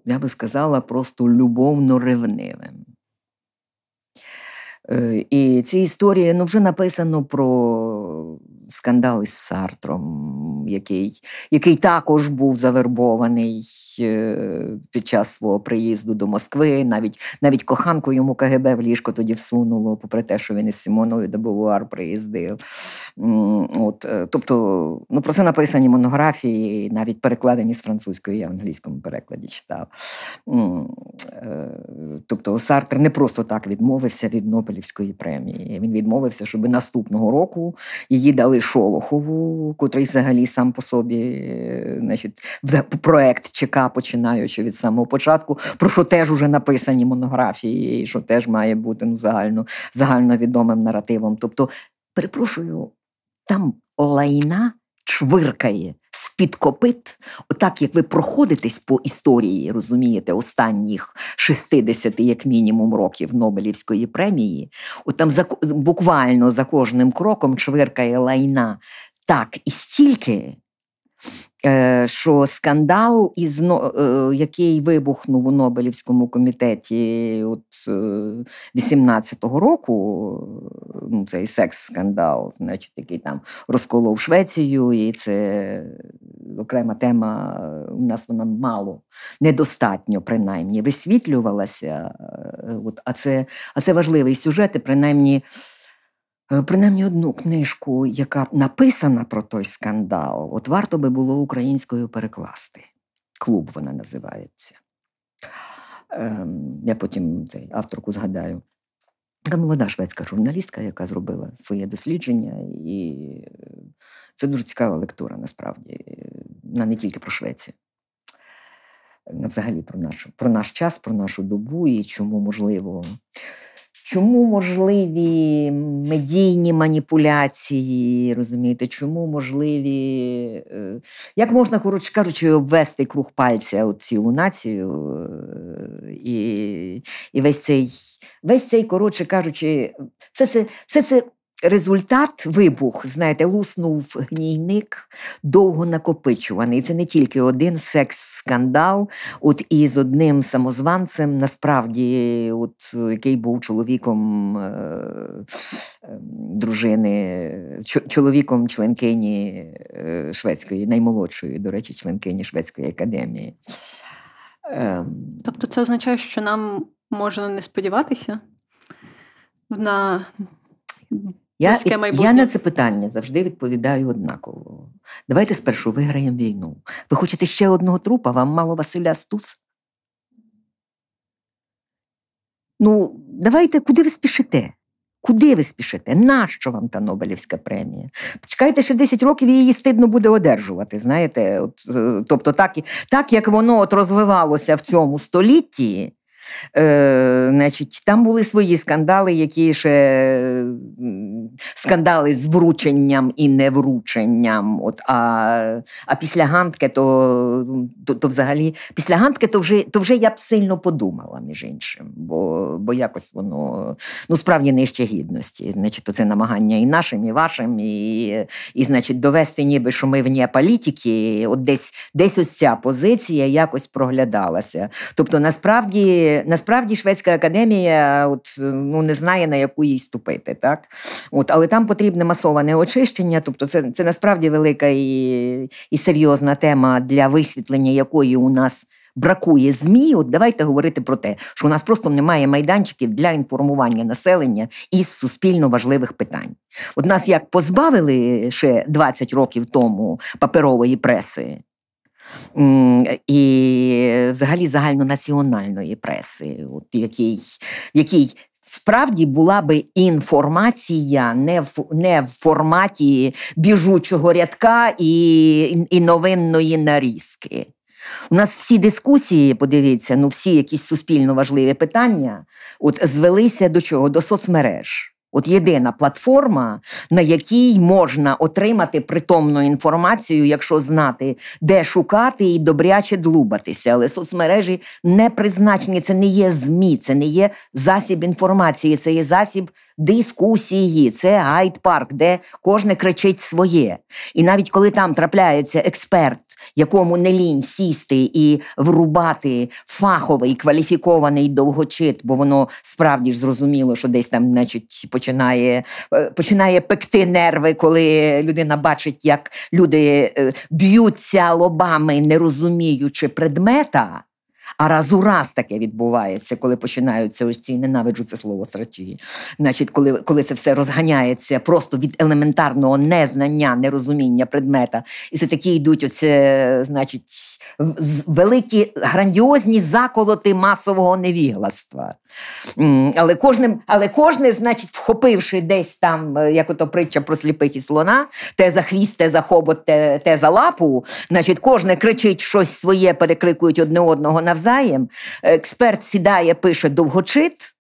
Я би сказала, просто любовно ревнивим. Е, і ці історії ну вже написано про скандал із Сартром, який який також був завербований е, під час свого приїзду до Москви. Навіть навіть коханку йому КГБ в ліжко тоді всунуло, попри те, що він із Сімоною до Бувуар приїздив. От, е, Тобто, ну про це написані монографії, навіть перекладені з французької, я в англійському перекладі читав. Е, тобто Сартр не просто так відмовився від Нобелівської премії. Він відмовився, щоб наступного року її дали Миколи Шолохову, котрий взагалі сам по собі, значить, проект ЧК, починаючи від самого початку, про що теж вже написані монографії, і що теж має бути ну, загально, загальновідомим наративом. Тобто, перепрошую, там лайна чвиркає з-під копит, отак як ви проходитесь по історії, розумієте, останніх 60 як мінімум, років Нобелівської премії, от там за, буквально за кожним кроком чвиркає лайна так і стільки. Е, що скандал, із, е, який вибухнув у Нобелівському комітеті от 18-го е, року, ну, цей секс-скандал, значить, який там розколов Швецію, і це окрема тема. У нас вона мало недостатньо, принаймні, висвітлювалася. От, А це а це важливий сюжет, і принаймні. Е, принаймні одну книжку, яка написана про той скандал, от варто би було українською перекласти. Клуб вона називається. Ем, я потім цей авторку згадаю. Така молода шведська журналістка, яка зробила своє дослідження, і е, це дуже цікава лектура насправді. Вона не тільки про Швецію, взагалі про нашу, про наш час, про нашу добу і чому можливо Чому можливі медійні маніпуляції, розумієте, чому можливі, е, як можна, коротше кажучи, обвести круг пальця цілу націю е, і і весь цей, весь цей, коротше кажучи, все це все це Результат вибух, знаєте, луснув гнійник довго накопичуваний. Це не тільки один секс-скандал. От із одним самозванцем, насправді, от який був чоловіком е- ем, дружини, чоловіком членкині е, шведської, наймолодшої, до речі, членкині шведської академії. Ем, тобто, це означає, що нам можна не сподіватися на. Я Руське майбутнє. я на це питання завжди відповідаю однаково. Давайте спершу виграємо війну. Ви хочете ще одного трупа, вам мало Василя Стус? Ну, давайте, куди ви спішите? Куди ви спішите? Нащо вам та Нобелівська премія? Чекайте ще 10 років і її стидно буде одержувати. Знаєте, от, е, тобто, так, так як воно от розвивалося в цьому столітті. Е, значить, Там були свої скандали, які ще скандали з врученням і неврученням. От, А а після гантки то то, то взагалі після Гантке то вже то вже я б сильно подумала, між іншим, бо бо якось воно ну, справді нижче гідності. Значить, то Це намагання і нашим, і вашим, і, і значить, довести, ніби що ми вні політики. От десь десь ось ця позиція якось проглядалася. Тобто, насправді. Насправді Шведська академія е, от, е, ну, не знає, на яку їй ступити. Так? От, Але там потрібне масоване очищення, тобто це це насправді велика і, і серйозна тема для висвітлення якої у нас. Бракує змі, от давайте говорити про те, що у нас просто немає майданчиків для інформування населення із суспільно важливих питань. От нас як позбавили ще 20 років тому паперової преси, і взагалі загальнонаціональної преси, от в якій, в якій Справді була би інформація не в не в форматі біжучого рядка і і новинної нарізки. У нас всі дискусії, подивіться, ну всі якісь суспільно важливі питання, от звелися до чого? До соцмереж. От єдина платформа, на якій можна отримати притомну інформацію, якщо знати, де шукати і добряче длубатися. Але соцмережі не призначені, це не є ЗМІ, це не є засіб інформації, це є засіб дискусії, це гайд парк, де кожне кричить своє. І навіть коли там трапляється експерт, якому не лінь сісти і врубати фаховий кваліфікований довгочит, бо воно справді ж зрозуміло, що десь там, значить, починає е, починає пекти нерви, коли людина бачить, як люди е, б'ються лобами, не розуміючи предмета. А раз у раз таке відбувається, коли починаються ось ці ненавиджу це слово срачі. Значить, коли коли це все розганяється просто від елементарного незнання, нерозуміння предмета, і це такі йдуть оце, значить, великі грандіозні заколоти масового невігластва. Але кожне, але кожне, значить, вхопивши десь там, е, як ото притча про сліпих і слона, те за хвіст, те за хобот, те, те за лапу, значить, кожне кричить щось своє, перекрикують одне одного навзаєм. Експерт сідає, пише довгочит.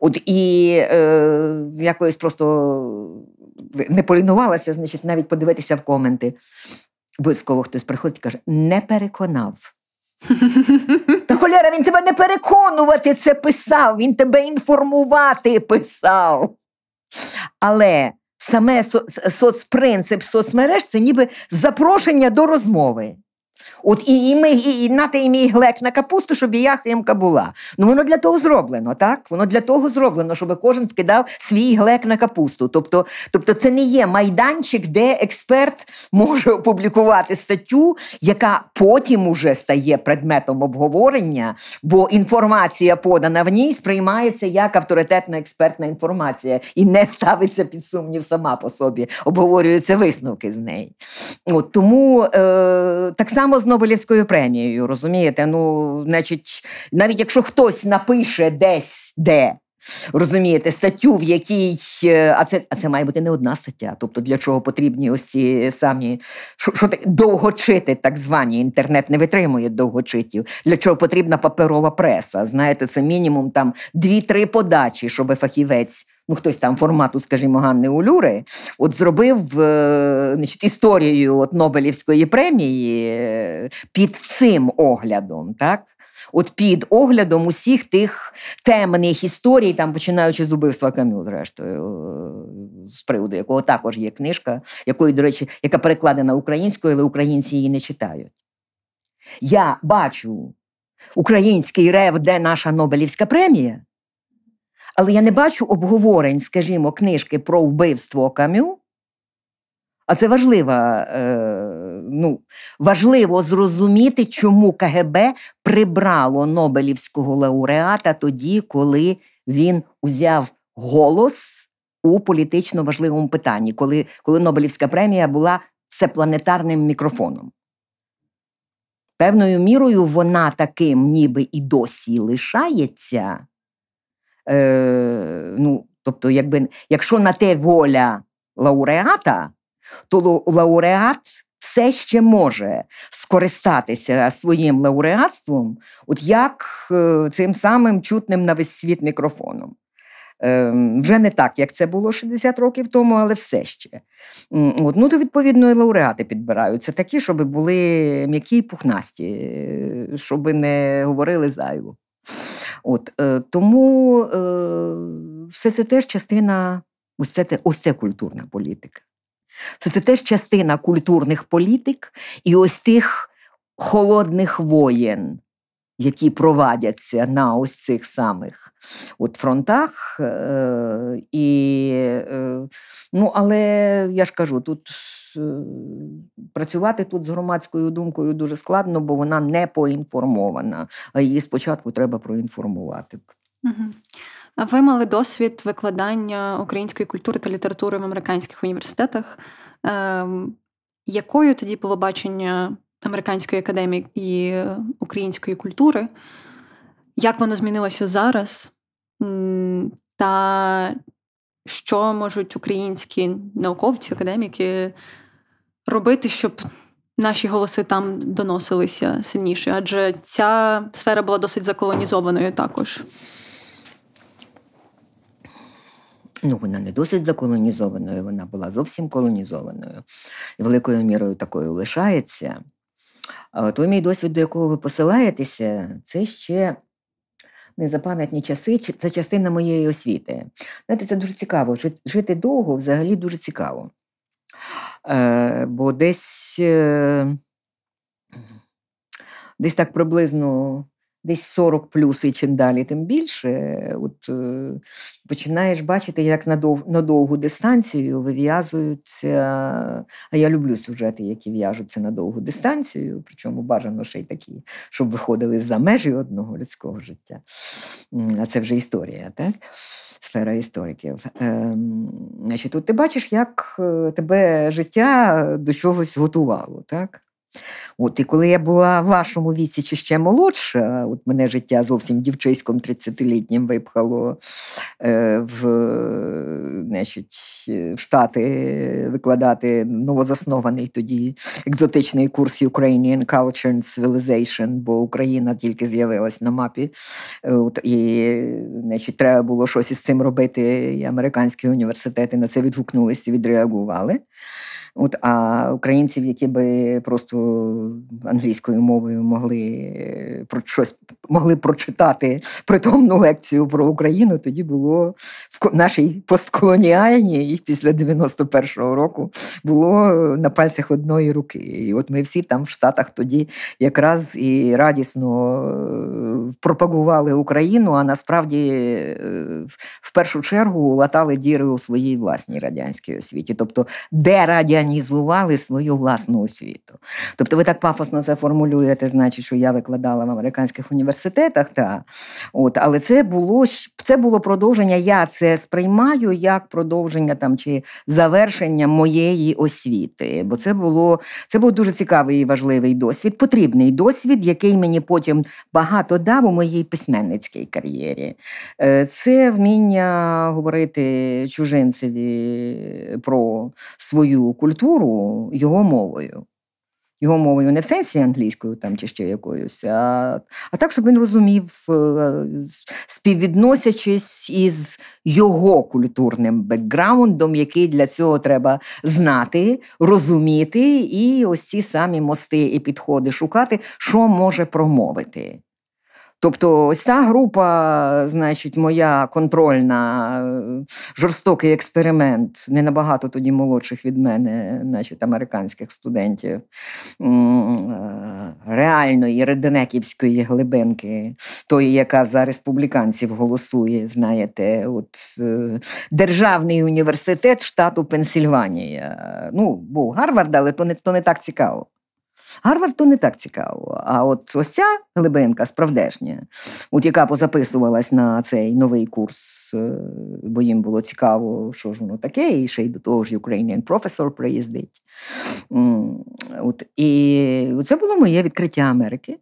От і е, я просто не полінувалася, значить, навіть подивитися в коменти. Обов'язково хтось приходить і каже: не переконав. Та холєра, він тебе не переконувати це писав, він тебе інформувати писав. Але саме соцпринцип соцмереж це ніби запрошення до розмови. От і і, ми, і, і нати і мій глек на капусту, щоб і я химка була. Ну воно для того зроблено, так? Воно для того зроблено, щоб кожен вкидав свій глек на капусту. Тобто, тобто це не є майданчик, де експерт може опублікувати статтю, яка потім уже стає предметом обговорення, бо інформація подана в ній сприймається як авторитетна експертна інформація і не ставиться під сумнів сама по собі, обговорюються висновки з неї. От тому е, так само само з Нобелівською премією, розумієте? Ну, значить, навіть якщо хтось напише десь де Розумієте, статтю, в якій е, а це а це має бути не одна стаття. Тобто для чого потрібні ось ці самі що, що довгочити, так звані інтернет не витримує довгочитів. Для чого потрібна паперова преса? Знаєте, це мінімум там дві-три подачі, щоб фахівець. Ну, хтось там формату, скажімо, Ганни Улюри, от зробив е, значить, історію от Нобелівської премії е, під цим оглядом, так? от під оглядом усіх тих темних історій, там починаючи з убивства Кам'ю, зрештою, е, з приводу якого також є книжка, якої, до речі, яка перекладена українською, але українці її не читають. Я бачу український рев, де наша Нобелівська премія, але я не бачу обговорень, скажімо, книжки про вбивство Кам'ю. А це важлива, е, ну, важливо зрозуміти, чому КГБ прибрало Нобелівського лауреата тоді, коли він узяв голос у політично важливому питанні, коли, коли Нобелівська премія була всепланетарним мікрофоном. Певною мірою вона таким ніби і досі лишається. Е, ну, Тобто, якби, якщо на те воля лауреата, то лауреат все ще може скористатися своїм лауреатством, от як е, цим самим чутним на весь світ мікрофоном. Ем, вже не так, як це було 60 років тому, але все ще. От, Ну, то, відповідно, і лауреати підбираються такі, щоб були м'які і пухнасті, е, щоб не говорили зайву. От, е, Тому все це теж частина ось це, ось це культурна політика то це теж частина культурних політик і ось тих холодних воєн, які провадяться на ось цих самих от фронтах. Е, і, е, ну, Але я ж кажу, тут е, працювати тут з громадською думкою дуже складно, бо вона не поінформована. А її спочатку треба проінформувати. Угу. А ви мали досвід викладання української культури та літератури в американських університетах? Ем, якою тоді було бачення американської академії і е, української культури? Як воно змінилося зараз? Та що можуть українські науковці, академіки робити, щоб наші голоси там доносилися сильніше? Адже ця сфера була досить заколонізованою також. Ну, вона не досить заколонізованою, вона була зовсім колонізованою і великою мірою такою лишається. А той мій досвід, до якого ви посилаєтеся, це ще не за пам'ятні часи, це частина моєї освіти. Знаєте, це дуже цікаво. Жити довго взагалі дуже цікаво. Е, Бо десь, е, десь так приблизно десь 40 плюс, і чим далі, тим більше. От е, починаєш бачити, як на дов, на довгу дистанцію вив'язуються. А я люблю сюжети, які в'яжуться на довгу дистанцію, причому бажано ще й такі, щоб виходили за межі одного людського життя. А це вже історія, так? Сфера істориків. Ем, значить, Тут ти бачиш, як е, тебе життя до чогось готувало. так? От і коли я була в вашому віці чи ще молодша, от мене життя зовсім дівчиськом 30-літнім випхало е, в значить, в Штати викладати новозаснований тоді екзотичний курс Ukrainian Culture and Civilization, бо Україна тільки з'явилась на мапі. От, І значить, треба було щось із цим робити. і Американські університети на це відгукнулися і відреагували. От а українців, які би просто англійською мовою могли е, про щось могли прочитати притомну лекцію про Україну, тоді було в нашій постколоніальній і після 91-го року було на пальцях одної руки. І от ми всі там в Штатах тоді якраз і радісно е, пропагували Україну, а насправді е, в першу чергу латали діри у своїй власній радянській освіті. Тобто, де радянська американізували свою власну освіту. Тобто, ви так пафосно це формулюєте, значить, що я викладала в американських університетах, та от, але це було це було продовження. Я це сприймаю як продовження там чи завершення моєї освіти. Бо це було це був дуже цікавий і важливий досвід, потрібний досвід, який мені потім багато дав у моїй письменницькій кар'єрі. Е, це вміння говорити чужинцеві про свою культуру культуру його мовою. Його мовою не в сенсі англійською там чи ще якоюсь, а а так, щоб він розумів, е, співвідносячись із його культурним бекграундом, який для цього треба знати, розуміти, і ось ці самі мости і підходи шукати, що може промовити. Тобто, ось та група, значить, моя контрольна, е, жорстокий експеримент, не набагато тоді молодших від мене, значить, американських студентів е, реальної реденеківської глибинки, тої, яка за республіканців голосує, знаєте, от е, державний університет штату Пенсільванія. Ну, був Гарвард, але то не, то не так цікаво. Гарвард то не так цікаво. А от ось ця глибинка справдешня, от яка позаписувалась на цей новий курс, е, бо їм було цікаво, що ж воно таке, і ще й до того ж Ukrainian Professor приїздить. От, І це було моє відкриття Америки.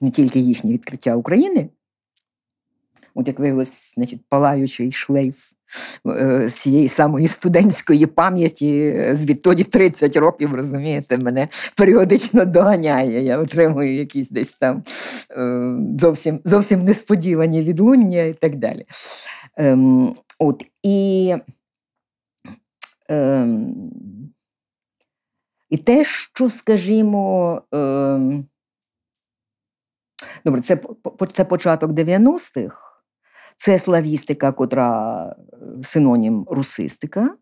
Не тільки їхнє відкриття України. От як виявилось, значить, палаючий шлейф Е, цієї самої студентської пам'яті е, звідтоді 30 років, розумієте, мене періодично доганяє. Я отримую якісь десь там е, зовсім зовсім несподівані відлуння і так далі. Ем, от, І ем, і те, що, скажімо, ем, добре, це, це початок 90-х. Це славістика, котра е, синонім русистика.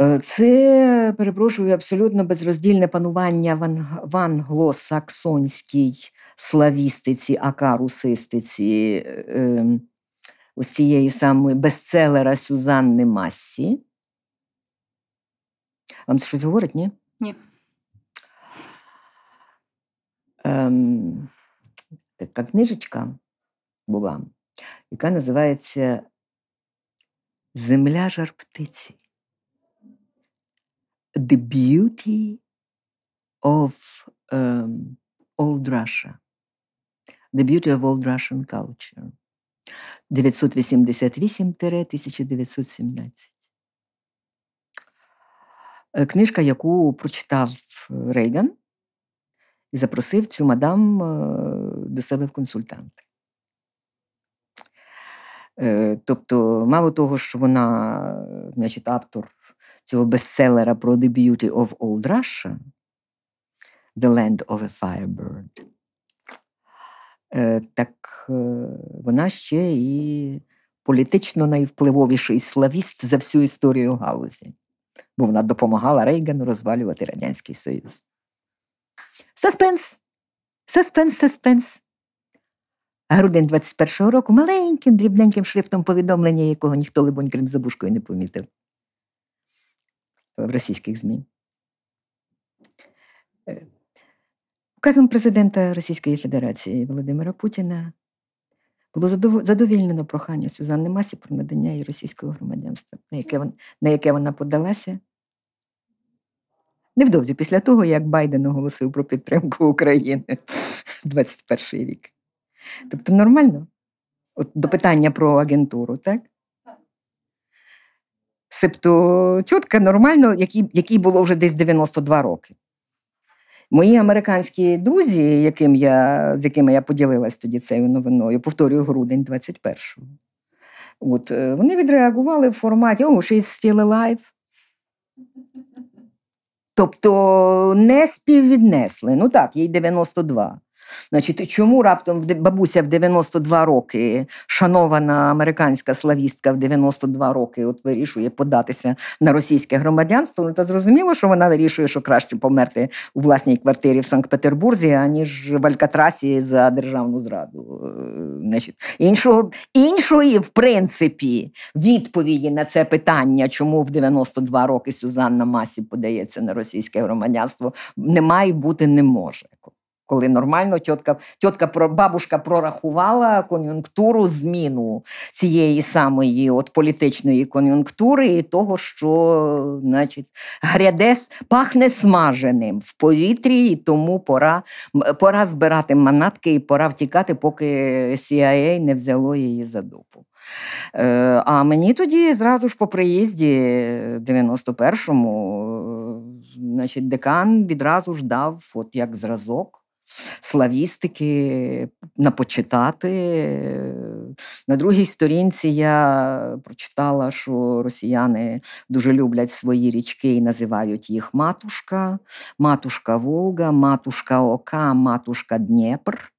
Е, це, перепрошую, абсолютно безроздільне панування в англосаксонській славістиці, ака русистиці е, ем, ось цієї самої бестселера Сюзанни Массі. Вам це щось говорить, ні? Ні. Ем, Така книжечка була, яка називається Земля жар птиці. The Beauty of um, Old Russia. The Beauty of Old Russian Culture. 988-1917. Э, книжка, яку прочитав э, Рейган, і запросив цю мадам э, до себе в консультанти. Е, тобто, мало того, що вона, значить, автор цього бестселера про The Beauty of Old Russia, The Land of a Firebird, е, так е, вона ще і політично найвпливовіший славіст за всю історію галузі, бо вона допомагала Рейгану розвалювати Радянський Союз. Саспенс! Саспенс, саспенс грудень 21-го року маленьким дрібненьким шрифтом повідомлення, якого ніхто, либонь, крім забушкою не помітив в російських ЗМІ. Е, указом президента Російської Федерації Володимира Путіна було задовільнено прохання Сюзанни Масі про надання їй російського громадянства, на яке вона, на яке вона подалася. Невдовзі після того, як Байден оголосив про підтримку України 21 *laughs* рік. Тобто нормально? От До питання про агентуру, так? Себто тітка нормально, якій, якій було вже десь 92 роки. Мої американські друзі, яким я, з якими я поділилась тоді цією новиною, повторюю грудень 21-го. От, е, Вони відреагували в форматі «Oh, she's still alive». *laughs* Тобто не співвіднесли. Ну так, їй 92. Значить, чому раптом бабуся в 92 роки, шанована американська славістка в 92 роки, от вирішує податися на російське громадянство? Ну, то зрозуміло, що вона вирішує, що краще померти у власній квартирі в Санкт-Петербурзі, аніж в Алькатрасі за державну зраду. Е, значить, іншого іншої, в принципі, відповіді на це питання, чому в 92 роки Сюзанна Масі подається на російське громадянство, не має бути не може коли нормально тітка тітка бабушка прорахувала кон'юнктуру зміну цієї самої от політичної кон'юнктури і того, що значить, грядес пахне смаженим в повітрі, і тому пора пора збирати манатки і пора втікати, поки CIA не взяло її за дупу. Е, а мені тоді зразу ж по приїзді 91-му е, значить, декан відразу ж дав от як зразок славістики напочитати. На другій сторінці я прочитала, що росіяни дуже люблять свої річки і називають їх матушка, матушка Волга, матушка Ока, матушка Дніпр.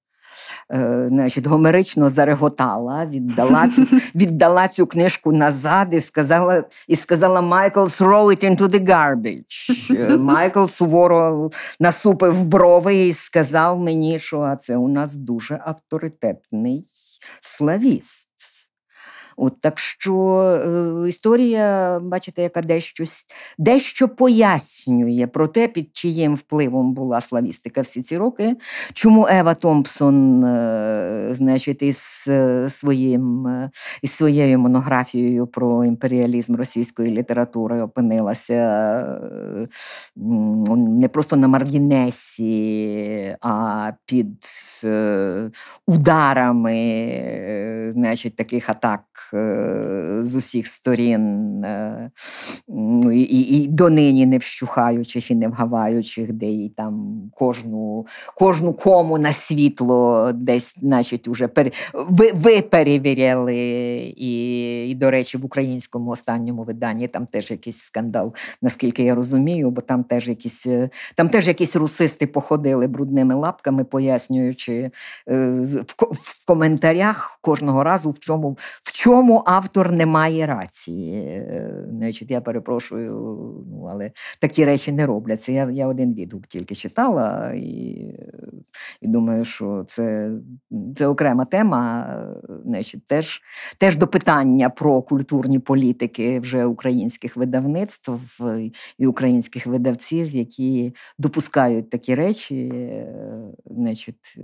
Е, значить, гомерично зареготала, віддала цю, *laughs* віддала цю книжку назад і сказала і сказала Майкл, throw it into the garbage. Майкл е, суворо насупив брови і сказав мені, що а це у нас дуже авторитетний славіст. От Так що е, історія, бачите, яка дещо дещо пояснює про те, під чиїм впливом була славістика всі ці роки, чому Ева Томпсон, е, значить, із е, своїм е, із своєю монографією про імперіалізм російської літератури опинилася е, не просто на маргінесі, а під ударами значить, таких атак Е, з усіх сторін, е, ну і і, донині не вщухаючих і не вгаваючих, де і там кожну кожну кому на світло десь, значить, уже пер... ви, ви перевіряли. І, і, до речі, в українському останньому виданні там теж якийсь скандал, наскільки я розумію, бо там теж якісь е, там теж якісь русисти походили брудними лапками, пояснюючи в коментарях кожного разу, в чому в чому чому автор не має рації. Е, значить, Я перепрошую, ну, але такі речі не робляться. Я я один відгук тільки читала, і і думаю, що це це окрема тема, значить, теж, теж до питання про культурні політики вже українських видавництв і українських видавців, які допускають такі речі, значить, е,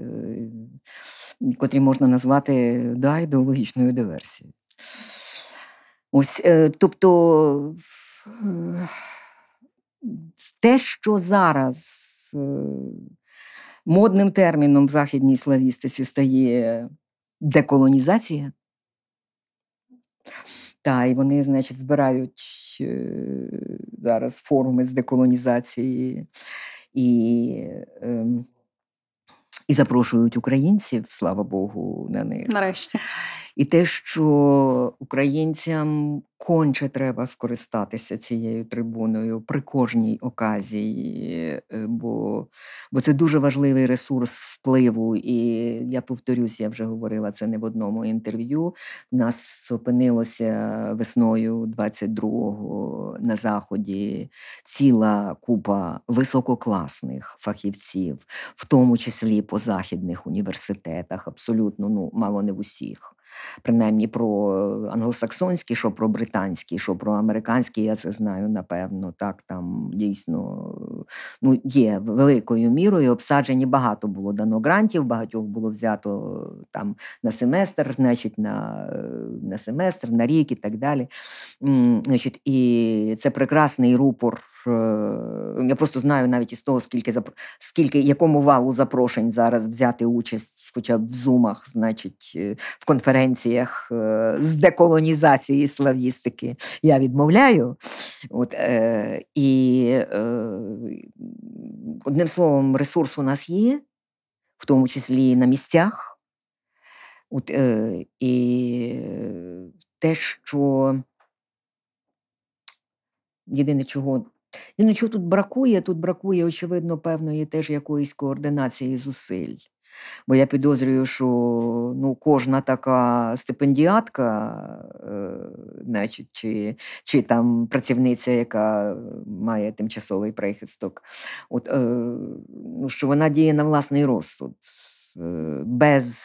котрі можна назвати да, ідеологічною диверсією. Ось, е, Тобто е, те, що зараз е, модним терміном в західній славістиці стає деколонізація, та, і вони, значить, збирають зараз форуми з деколонізації і ем, і запрошують українців, слава Богу, на них. Нарешті і те, що українцям конче треба скористатися цією трибуною при кожній оказії, е, бо бо це дуже важливий ресурс впливу. І я повторюсь, я вже говорила це не в одному інтерв'ю. Нас зупинилося весною 22-го на заході ціла купа висококласних фахівців, в тому числі по західних університетах, абсолютно ну мало не в усіх принаймні про е, англосаксонські, що про британський, що про американський, я це знаю напевно. Так там дійсно ну, є великою мірою. Обсаджені багато було дано грантів, багатьох було взято е, там на семестр, значить, на е, на семестр, на рік і так далі. Значить, І це прекрасний рупор. Я просто знаю навіть із того, скільки скільки якому валу запрошень зараз взяти участь, хоча б в зумах, значить, в конференції конференціях е, з деколонізації славістики я відмовляю. От, е, І е, одним словом, ресурс у нас є, в тому числі на місцях. От, е, І те, що єдине, чого. І ну, тут бракує? Тут бракує, очевидно, певної теж якоїсь координації зусиль. Бо я підозрюю, що ну, кожна така стипендіатка, е, значить, чи чи там працівниця, яка має тимчасовий прихисток, от, е, ну, що вона діє на власний розсуд. Е, без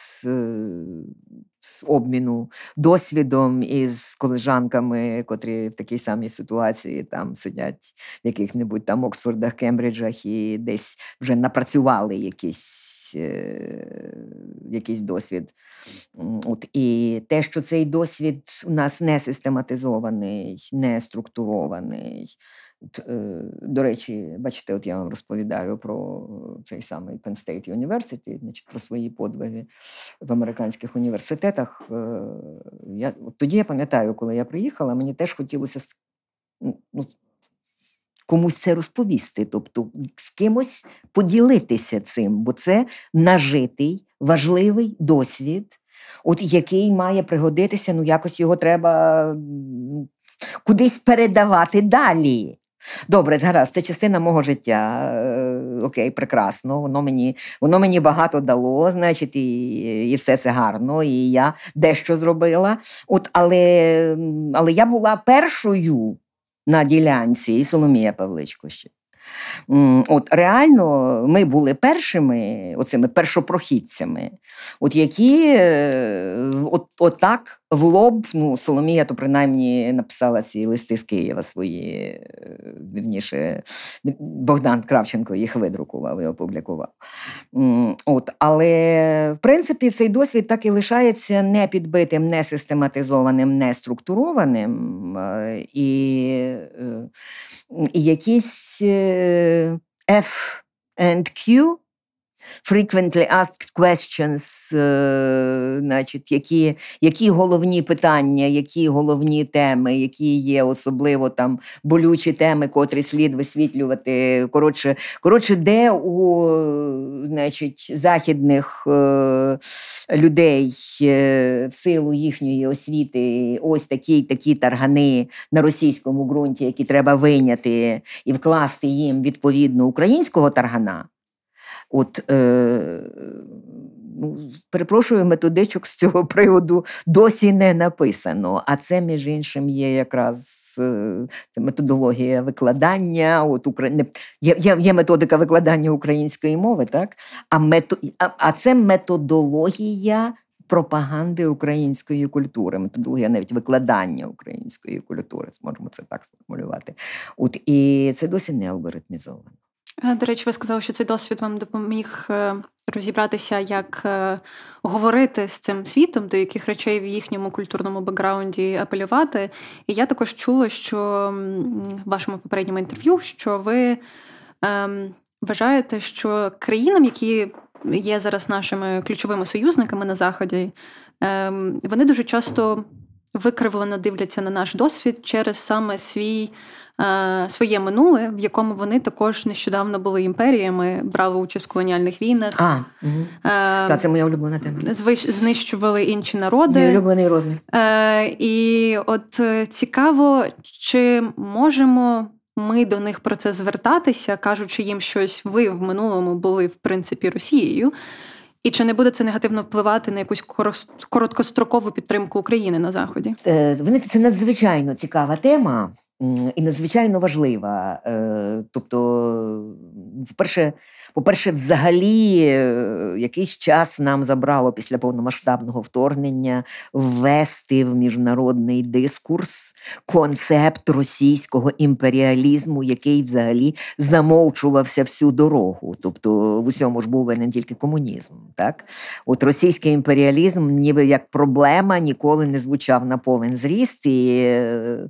обміну досвідом із колежанками, котрі в такій самій ситуації там сидять в яких-небудь там Оксфордах, Кембриджах і десь вже напрацювали якісь якісь, е, якийсь досвід. От, І те, що цей досвід у нас не систематизований, не структурований. Е, до речі, бачите, от я вам розповідаю про цей самий Penn State University, значить, про свої подвиги в американських університетах. Е, я от Тоді я пам'ятаю, коли я приїхала, мені теж хотілося ну, ну комусь це розповісти, тобто з кимось поділитися цим, бо це нажитий важливий досвід, от який має пригодитися, ну якось його треба кудись передавати далі. Добре, зараз це частина мого життя. Е, окей, прекрасно. Воно мені воно мені багато дало, значить, і і все це гарно, і я дещо зробила. От, Але але я була першою на ділянці і Соломія Павличко ще. От реально ми були першими оцими першопрохідцями, от які е, от, отак в лоб. Ну, Соломія, то принаймні написала ці листи з Києва свої, е, вірніше, Богдан Кравченко їх видрукував і опублікував. От, Але в принципі цей досвід так і лишається не підбитим, не систематизованим, не структурованим е, і, е, і якісь F and Q frequently asked questions, е, значить, які які головні питання, які головні теми, які є особливо там болючі теми, котрі слід висвітлювати. Коротше, коротше, де у значить, західних е, людей е, в силу їхньої освіти ось такі такі таргани на російському ґрунті, які треба вийняти і вкласти їм відповідно українського таргана. От е, ну, перепрошую, методичок з цього приводу досі не написано. А це, між іншим, є якраз е, методологія викладання. От Украї... є, є, є методика викладання української мови, так? А, мето... а, а це методологія. Пропаганди української культури, методологія навіть викладання української культури, зможемо це так сформулювати. От і це досі не алгоритмізовано. Е, до речі, ви сказали, що цей досвід вам допоміг е, розібратися, як е, говорити з цим світом, до яких речей в їхньому культурному бекграунді апелювати. І я також чула, що в вашому попередньому інтерв'ю, що ви ем, вважаєте, що країнам, які є зараз нашими ключовими союзниками на Заході, ем, вони дуже часто викривлено дивляться на наш досвід через саме свій Е, своє минуле, в якому вони також нещодавно були імперіями, брали участь в колоніальних війнах. А, угу. е, Та, це моя улюблена тема. Звиш Знищували інші народи. Мій улюблений розмір. Е, І от е, цікаво, чи можемо. Ми до них про це звертатися, кажучи їм щось, ви в минулому були в принципі Росією, і чи не буде це негативно впливати на якусь короткострокову підтримку України на заході? Е, вони це надзвичайно цікава тема і надзвичайно важлива. Е, тобто, по-перше, по-перше, взагалі, е, якийсь час нам забрало після повномасштабного вторгнення ввести в міжнародний дискурс концепт російського імперіалізму, який взагалі замовчувався всю дорогу. Тобто в усьому ж був не тільки комунізм. Так, от російський імперіалізм, ніби як проблема, ніколи не звучав на повен зріст. І е,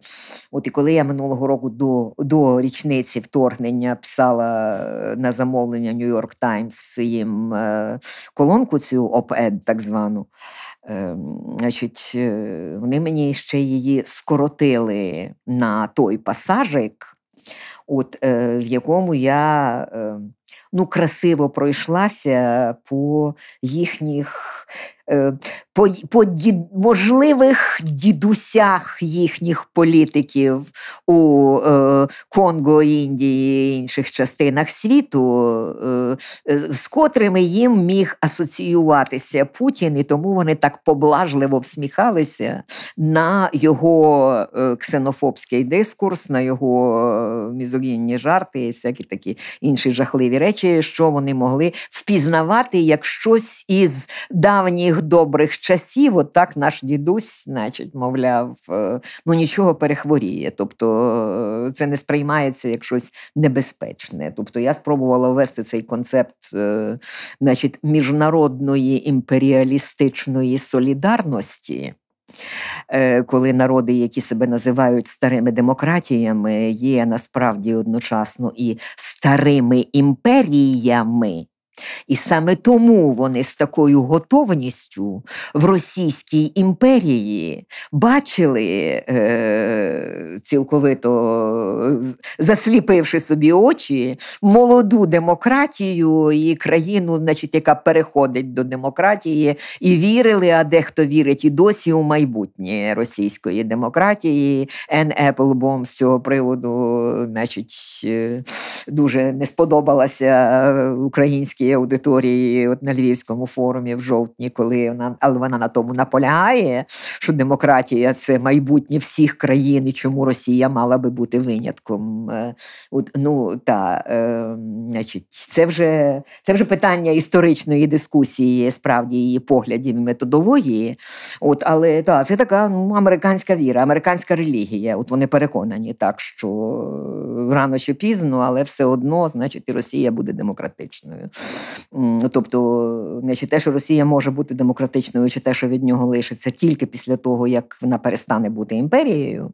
от і коли я минулого року до, до річниці вторгнення писала е, на замовлення видання Нью-Йорк Таймс їм е, колонку цю оп-ед так звану. Е, значить, е, Вони мені ще її скоротили на той пасажик, от, в якому я ну, красиво пройшлася по їхніх. Е, по, по дід, можливих дідусях їхніх політиків у е, Конго, Індії і інших частинах світу, е, е з котрими їм міг асоціюватися Путін, і тому вони так поблажливо всміхалися на його е, ксенофобський дискурс, на його мізогінні жарти і всякі такі інші жахливі речі, що вони могли впізнавати як щось із да давніх добрих часів, отак наш дідусь, значить, мовляв, е, ну нічого перехворіє. Тобто е, це не сприймається як щось небезпечне. Тобто я спробувала ввести цей концепт е, значить, міжнародної імперіалістичної солідарності. Коли народи, які себе називають старими демократіями, є насправді одночасно і старими імперіями, і саме тому вони з такою готовністю в Російській імперії бачили, е, цілковито засліпивши собі очі, молоду демократію і країну, значить, яка переходить до демократії, і вірили, а дехто вірить і досі у майбутнє російської демократії. Ен Еплбом з цього приводу, значить, е, дуже не сподобалася е, українській своєї аудиторії от на Львівському форумі в жовтні, коли вона, але вона на тому наполягає, що демократія це майбутнє всіх країн, і чому Росія мала би бути винятком. Е, от, ну, та, е, значить, Це вже це вже питання історичної дискусії, справді її поглядів і методології. От, Але та, це така ну, американська віра, американська релігія. От Вони переконані так, що рано чи пізно, але все одно, значить, і Росія буде демократичною. Тобто, не чи те, що Росія може бути демократичною, чи те, що від нього лишиться, тільки після того, як вона перестане бути імперією,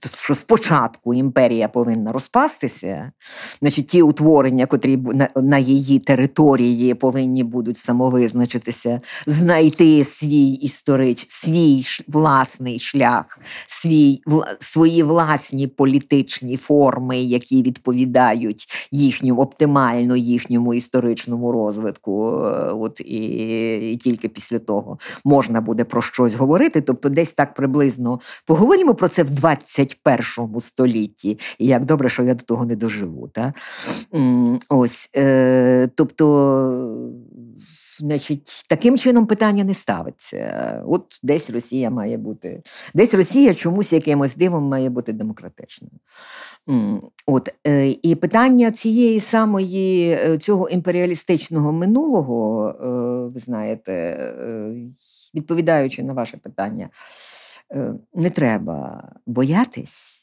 тобто що спочатку імперія повинна розпастися, значить, ті утворення, котрі на її території повинні будуть самовизначитися, знайти свій історич, свій власний шлях, свій свої власні політичні форми, які відповідають їхньому оптимально їхньому історичному економічному розвитку, е, от і, і тільки після того можна буде про щось говорити. Тобто, десь так приблизно поговоримо про це в 21 столітті. І як добре, що я до того не доживу. Та? Ось, е, тобто, значить, таким чином питання не ставиться. От десь Росія має бути, десь Росія чомусь якимось дивом має бути демократичною. От е, і питання цієї самої е, цього імперіалістичного минулого, е, ви знаєте, відповідаючи на ваше питання, не треба боятись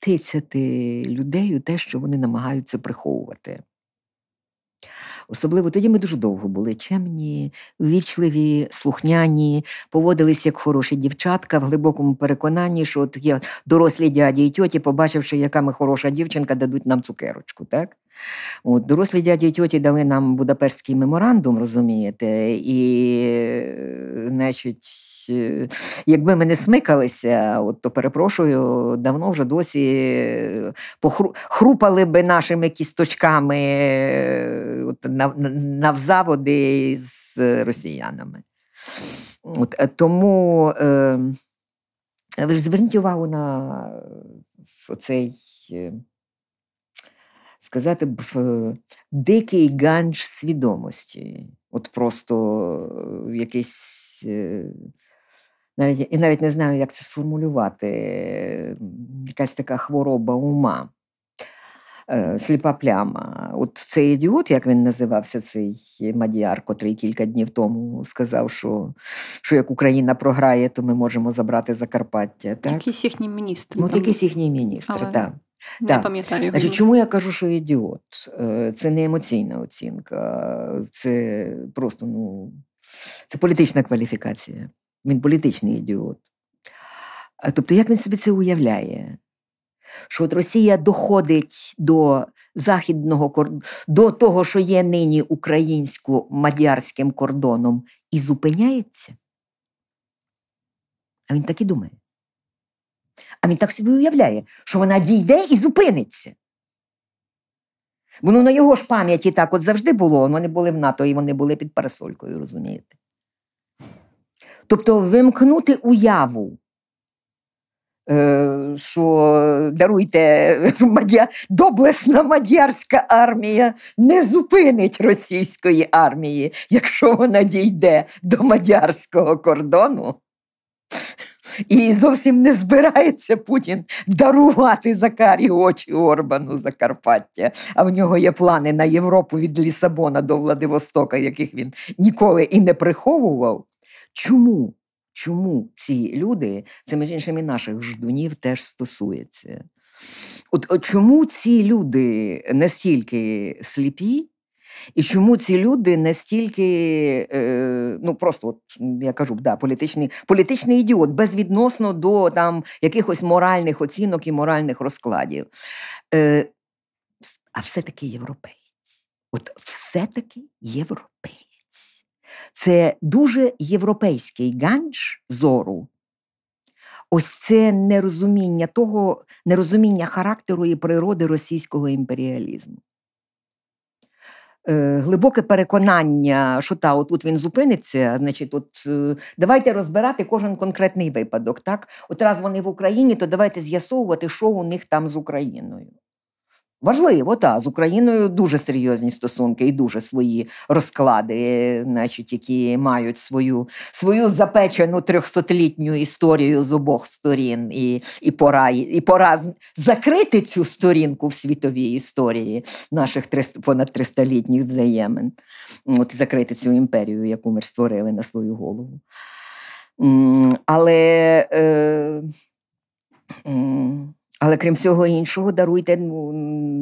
тицяти людей у те, що вони намагаються приховувати. Особливо тоді ми дуже довго були чемні, ввічливі, слухняні, поводились як хороші дівчатка в глибокому переконанні, що от є дорослі дяді й тьоті, побачивши, яка ми хороша дівчинка, дадуть нам цукерочку. так? От, Дорослі дяді і тьоті дали нам Будапештський меморандум, розумієте, і, значить, якби ми не смикалися, от, то перепрошую, давно вже досі похру... хрупали би нашими кісточками от, навзаводи з росіянами. От, е, Тому е, ви ж зверніть увагу на е, оцей. Е, сказати, в дикий ганж свідомості. От просто е, якийсь. Е, навіть і навіть не знаю, як це сформулювати. Якась така хвороба ума, е, сліпа пляма. От цей ідіот, як він називався, цей мадіар, котрий кілька днів тому сказав, що що як Україна програє, то ми можемо забрати Закарпаття. Так? Якийсь їхній міністр. Ну, якийсь їхній міністр, Але... так. Не так. пам'ятаю. Значить, Чому я кажу, що ідіот? Е, це не емоційна оцінка, це просто ну, це політична кваліфікація. Він політичний ідіот. Тобто, як він собі це уявляє? Що от Росія доходить до західного кордону, до того, що є нині українсько-мадярським кордоном, і зупиняється? А він так і думає. А він так собі уявляє, що вона дійде і зупиниться. Воно на його ж пам'яті так от завжди було, вони були в НАТО і вони були під парасолькою, розумієте? Тобто вимкнути уяву, е, що даруйте *laughs* доблесна мадярська армія не зупинить російської армії, якщо вона дійде до мадярського кордону і зовсім не збирається Путін дарувати Закарі очі Орбану Закарпаття. А в нього є плани на Європу від Лісабона до Владивостока, яких він ніколи і не приховував. Чому? Чому ці люди, це між іншим і наших ждунів теж стосується? От, от чому ці люди настільки сліпі? І чому ці люди настільки, е, ну просто от я кажу, да, політичний політичний ідіот безвідносно до там якихось моральних оцінок і моральних розкладів. Е, А все-таки європеєць. От все-таки європейць. Це дуже європейський ганч зору. Ось це нерозуміння того, нерозуміння характеру і природи російського імперіалізму. Е, глибоке переконання, що та отут він зупиниться, значить, от е, давайте розбирати кожен конкретний випадок. Так, от раз вони в Україні, то давайте з'ясовувати, що у них там з Україною. Важливо, та з Україною дуже серйозні стосунки і дуже свої розклади, е, значить, які мають свою свою запечену трьохсотлітню історію з обох сторін, і і пора і пора закрити цю сторінку в світовій історії наших 300, понад 300 взаємин. От закрити цю імперію, яку ми створили на свою голову. Але. Е, е але крім всього іншого, даруйте, ну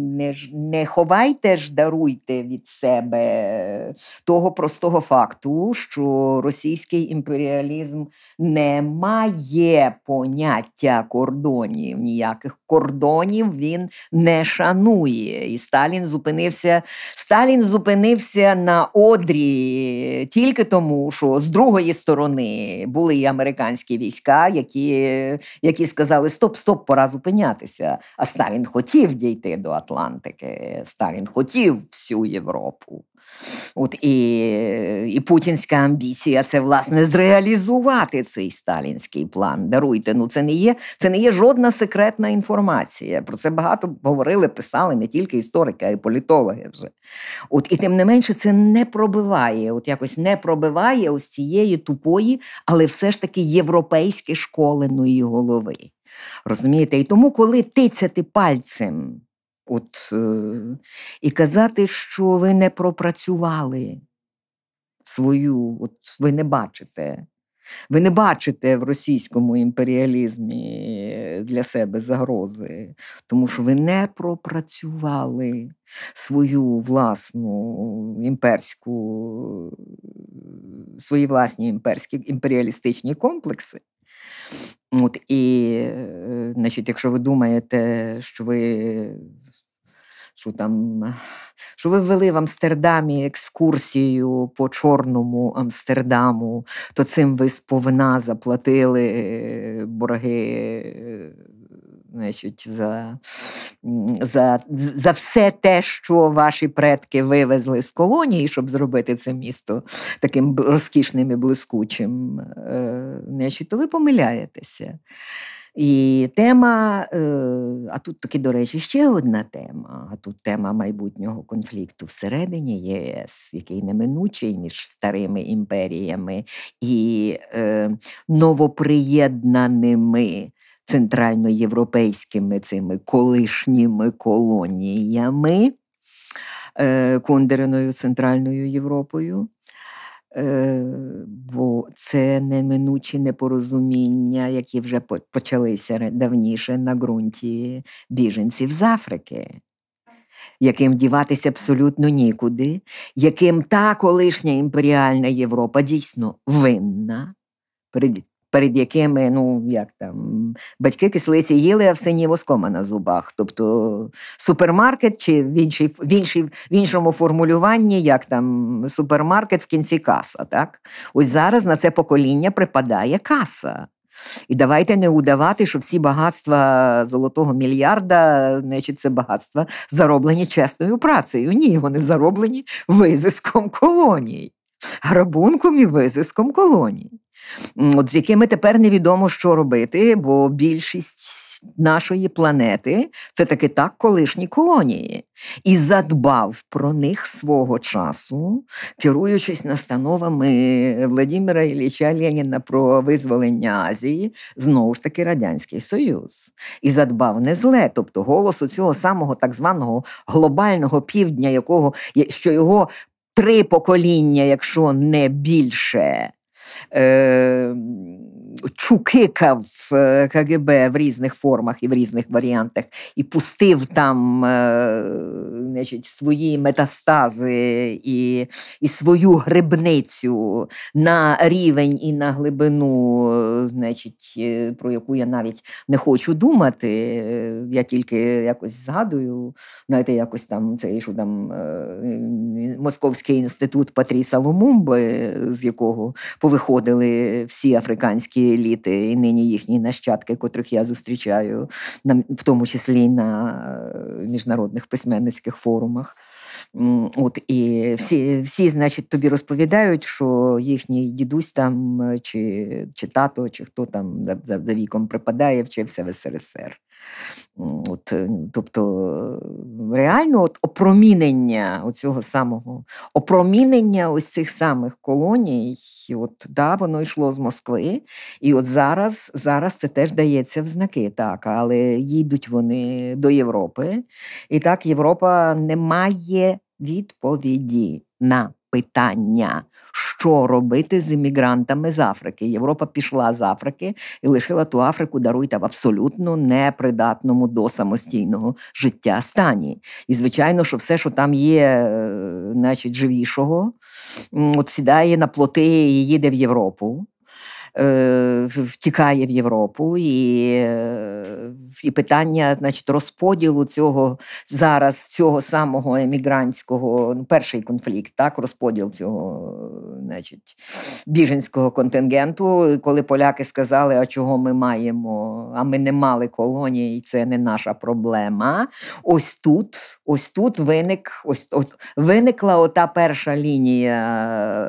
не ж не ховайте ж, даруйте від себе того простого факту, що російський імперіалізм не має поняття кордонів. Ніяких кордонів він не шанує. І Сталін зупинився. Сталін зупинився на одрі тільки тому, що з другої сторони були і американські війська, які, які сказали: Стоп, стоп, пора зупиняти зупинятися. А Сталін хотів дійти до Атлантики, Сталін хотів всю Європу. От і і путінська амбіція це власне зреалізувати цей сталінський план. Даруйте, ну це не є це не є жодна секретна інформація. Про це багато говорили, писали не тільки історики, а й політологи вже. От і тим не менше, це не пробиває, от якось не пробиває ось цієї тупої, але все ж таки європейської школеної голови. Розумієте, і тому, коли тицяти пальцем. От, е, І казати, що ви не пропрацювали свою, от ви не бачите. Ви не бачите в російському імперіалізмі е, для себе загрози, тому що ви не пропрацювали свою власну імперську, е, свої власні імперські імперіалістичні комплекси. От, І, значить, якщо ви думаєте, що ви що там що ви ввели в Амстердамі екскурсію по чорному Амстердаму, то цим ви сповна заплатили борги значить, за за, за все те, що ваші предки вивезли з колонії, щоб зробити це місто таким розкішним і блискучим, е, значить, то ви помиляєтеся. І тема, е, а тут таки, до речі, ще одна тема. А тут тема майбутнього конфлікту всередині ЄС, який неминучий між старими імперіями і е, новоприєднаними центральноєвропейськими цими колишніми колоніями, е, Кондериною Центральною Європою. Е, бо це неминучі непорозуміння, які вже почалися давніше на ґрунті біженців з Африки, яким діватися абсолютно нікуди, яким та колишня імперіальна Європа дійсно винна перед якими, ну як там, батьки кислиці їли, а в сині воскома на зубах. Тобто супермаркет чи в іншій, в, іншій, в іншому формулюванні, як там супермаркет в кінці каса. так? Ось зараз на це покоління припадає каса. І давайте не удавати, що всі багатства золотого мільярда, значить, це багатства зароблені чесною працею. Ні, вони зароблені визиском колоній, грабунком і визиском колоній от з якими тепер невідомо, що робити, бо більшість нашої планети це таки так колишні колонії, і задбав про них свого часу, керуючись настановами Владимира Ілліча Леніна про визволення Азії, знову ж таки Радянський Союз. І задбав не зле, тобто голосу цього самого так званого глобального півдня, якого що його. Три покоління, якщо не більше, Euh, чукикав е, КГБ в різних формах і в різних варіантах, і пустив там е, значить, свої метастази і і свою грибницю на рівень і на глибину, значить, е, про яку я навіть не хочу думати. Я тільки якось згадую, знаєте, якось там цей що там Московський інститут Патріса Лумумби, з якого повиходили всі африканські еліти, і нині їхні нащадки, котрих я зустрічаю, в тому числі й на е, міжнародних письменницьких форумах. От і всі, всі, значить, тобі розповідають, що їхній дідусь там е, чи чи тато, чи хто там за, за віком припадає, вчився в СРСР. От, е, Тобто е, реально от опромінення оцього самого, опромінення ось цих самих колоній, от, да, воно йшло з Москви. І от зараз зараз це теж дається в знаки, так, але їдуть вони до Європи. І так, Європа не має відповіді на питання, що робити з іммігрантами з Африки. Європа пішла з Африки і лишила ту Африку, даруйте в абсолютно непридатному до самостійного життя стані. І звичайно, що все, що там є, е, значить, живішого, от сідає на плоти і їде в Європу. Е, втікає в Європу, і е, і питання, значить, розподілу цього зараз, цього самого емігрантського, ну, перший конфлікт, так, розподіл цього значить, біженського контингенту, коли поляки сказали, а чого ми маємо, а ми не мали колонії, і це не наша проблема. Ось тут, ось тут виник, ось от виникла ота перша лінія,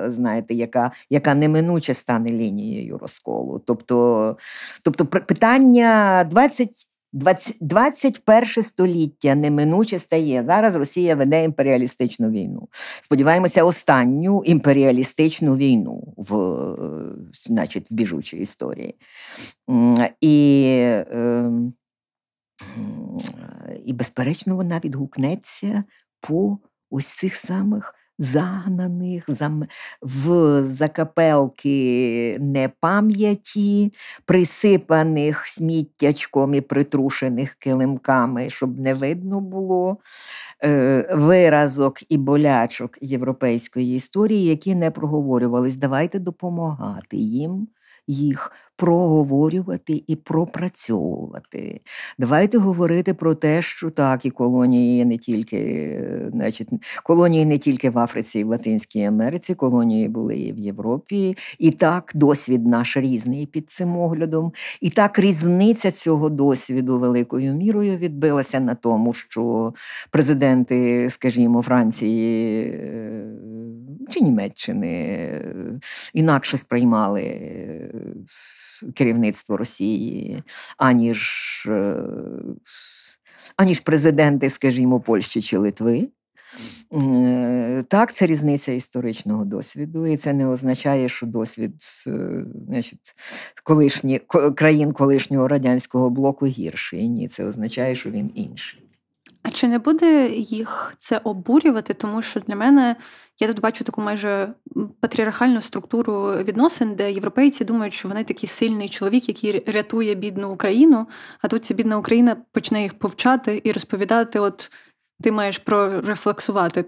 знаєте, яка, яка неминуче стане лінією розколу. Тобто, тобто питання 20 20, 21 століття неминуче стає. Зараз Росія веде імперіалістичну війну. Сподіваємося, останню імперіалістичну війну в значить, в біжучій історії. І, ем, і безперечно, вона відгукнеться по ось цих самих загнаних, в закапелки непам'яті, присипаних сміттячком і притрушених килимками, щоб не видно було е, виразок і болячок європейської історії, які не проговорювались. Давайте допомагати їм їх проговорювати і пропрацьовувати. Давайте говорити про те, що так, і колонії не тільки, значить, колонії не тільки в Африці і в Латинській Америці, колонії були і в Європі. І так, досвід наш різний під цим оглядом. І так різниця цього досвіду великою мірою відбилася на тому, що президенти, скажімо, Франції е, чи Німеччини е, інакше сприймали. Е, керівництво Росії, аніж е, аніж президенти, скажімо, Польщі чи Литви. Е, так, це різниця історичного досвіду, і це не означає, що досвід е, значить, колишні, країн колишнього радянського блоку гірший. Ні, це означає, що він інший. А чи не буде їх це обурювати? Тому що для мене я тут бачу таку майже патріархальну структуру відносин, де європейці думають, що вони такий сильний чоловік, який рятує бідну Україну, а тут ця бідна Україна почне їх повчати і розповідати, от. Ти маєш прорефлексувати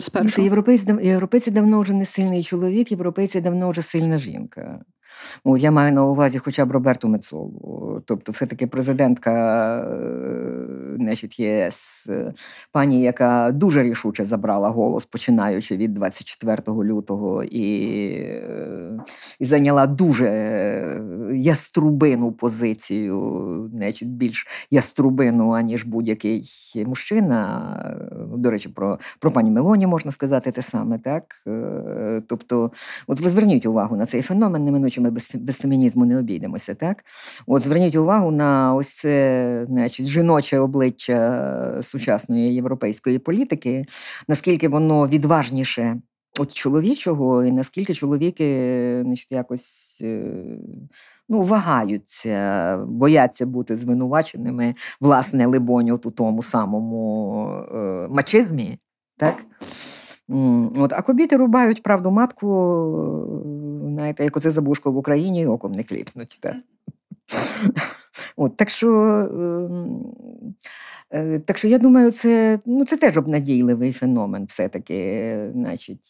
спершу. Тобто європейці, європейці давно вже не сильний чоловік, європейці давно вже сильна жінка. От я маю на увазі хоча б Роберту Мецолу. Тобто, все-таки президентка е, значить, ЄС, е, пані, яка дуже рішуче забрала голос, починаючи від 24 лютого, і, е, і зайняла дуже яструбину позицію, значить, більш яструбину, аніж будь-який мужчина. До речі, про про пані Мелоні можна сказати те саме, так? Тобто, от ви зверніть увагу на цей феномен неминучими ми без без фемінізму не обійдемося. Так, от зверніть увагу на ось це значить, жіноче обличчя е, сучасної європейської політики, наскільки воно відважніше. От чоловічого, і наскільки чоловіки значить, якось е, ну, вагаються, бояться бути звинуваченими, власне, либонь, от у тому самому е, мачизмі, так? От, А кобіти рубають правду матку, е, знаєте, як оце забушко в Україні оком не кліпнуть. Та. От, Так що ем, е, так що я думаю, це ну, це теж обнадійливий феномен, все-таки. Е, значить,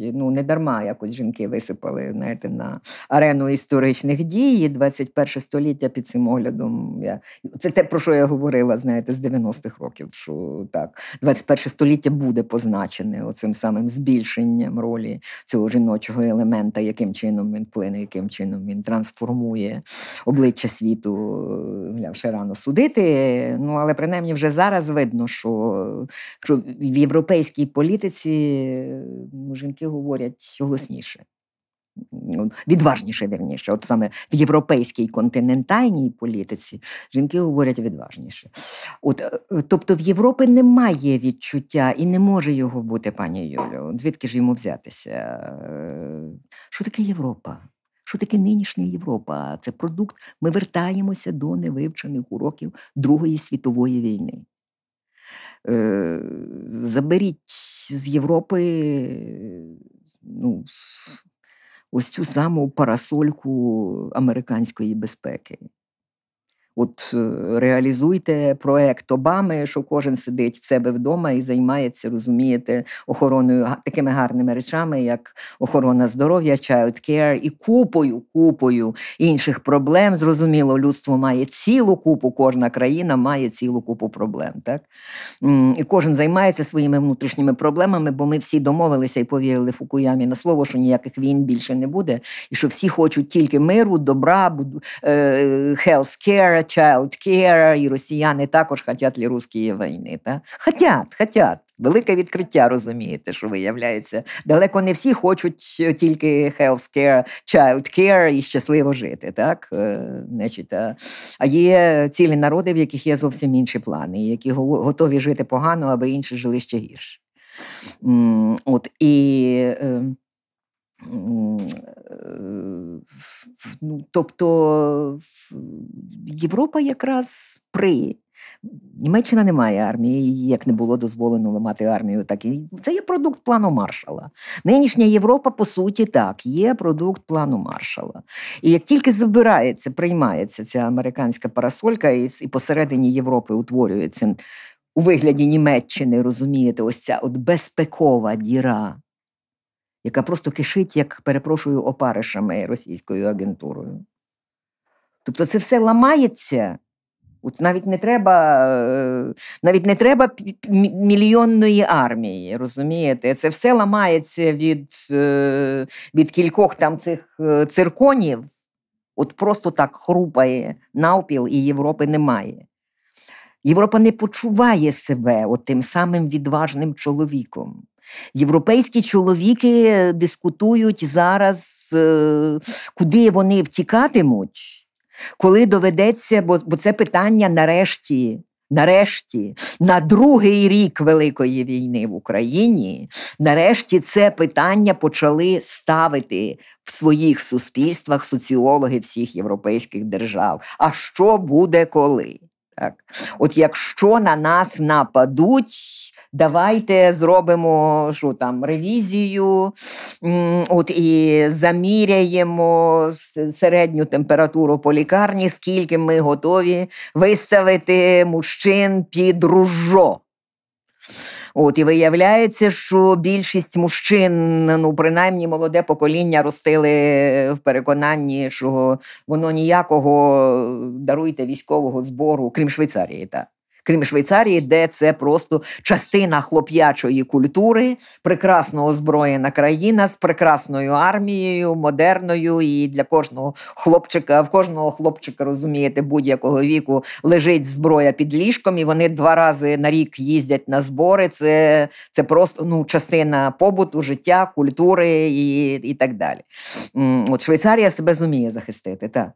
ну не дарма якось жінки висипали знаєте, на арену історичних дій. 21 століття під цим оглядом. Я це те про що я говорила, знаєте, з 90-х років. що так 21 століття буде позначене оцим самим збільшенням ролі цього жіночого елемента, яким чином він плине, яким чином він трансформує обличчя світу. Гля, ще рано судити. Ну але принаймні вже зараз видно, що, що в європейській політиці ну, жінки говорять голосніше. Ну, відважніше, вірніше, от саме в європейській континентальній політиці жінки говорять відважніше. От, е, Тобто в Європі немає відчуття і не може його бути, пані Юлю. Звідки ж йому взятися? Е, що таке Європа? Що таке нинішня Європа? Це продукт. Ми вертаємося до невивчених уроків Другої світової війни. Э, Заберіть з Європи ну, ось цю саму парасольку американської безпеки. От е, реалізуйте проект Обами, що кожен сидить в себе вдома і займається, розумієте, охороною такими гарними речами, як охорона здоров'я, child care і купою, купою інших проблем. Зрозуміло, людство має цілу купу, кожна країна має цілу купу проблем. Так? І кожен займається своїми внутрішніми проблемами, бо ми всі домовилися і повірили Фукуямі на слово, що ніяких війн більше не буде, і що всі хочуть тільки миру, добра, е, е, health care, child care, і росіяни також хотять руської війни. Та? Хотять, хотять. Велике відкриття, розумієте, що виявляється. Далеко не всі хочуть е, тільки health care, child care і щасливо жити. так? Е, а є цілі народи, в яких є зовсім інші плани, які готові жити погано, аби інші жили ще гірше. От, І ем, Е, ну, Тобто Європа якраз при Німеччина не має армії, як не було дозволено мати армію, так і це є продукт плану маршала. Нинішня Європа, по суті, так, є продукт плану маршала. І як тільки забирається, приймається ця американська парасолька, і, і посередині Європи утворюється у вигляді Німеччини, розумієте, ось ця от безпекова діра яка просто кишить, як перепрошую, опаришами російською агентурою. Тобто це все ламається. От навіть не треба е, навіть не треба мільйонної армії, розумієте? Це все ламається від е, від кількох там цих е, цирконів, от просто так хрупає навпіл, і Європи немає. Європа не почуває себе от тим самим відважним чоловіком. Європейські чоловіки дискутують зараз, е, куди вони втікатимуть, коли доведеться, бо це питання нарешті. Нарешті, на другий рік Великої війни в Україні, нарешті це питання почали ставити в своїх суспільствах соціологи всіх європейських держав. А що буде коли? Так. От якщо на нас нападуть, давайте зробимо що там, ревізію, от і заміряємо середню температуру по лікарні, скільки ми готові виставити мужчин під ружо. От і виявляється, що більшість мужчин, ну принаймні молоде покоління, ростили в переконанні, що воно ніякого даруйте військового збору, крім Швейцарії, та крім Швейцарії, де це просто частина хлоп'ячої культури, прекрасно озброєна країна з прекрасною армією, модерною. І для кожного хлопчика, в кожного хлопчика розумієте, будь-якого віку лежить зброя під ліжком, і вони два рази на рік їздять на збори. Це це просто ну частина побуту, життя, культури і і так далі. От Швейцарія себе зуміє захистити, так.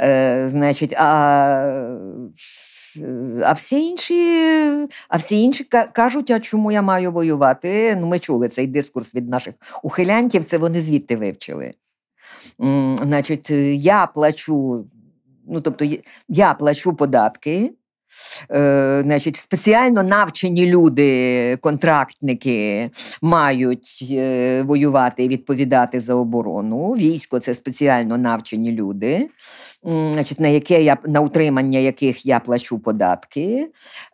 Е, Значить, а а всі інші а всі інші кажуть, а чому я маю воювати? Ну, Ми чули цей дискурс від наших ухилянтів, це вони звідти вивчили. Значить, я плачу, ну тобто я плачу податки. E, значить, Спеціально навчені люди, контрактники, мають e, воювати і відповідати за оборону. Військо це спеціально навчені люди значить, на яке я на утримання яких я плачу податки.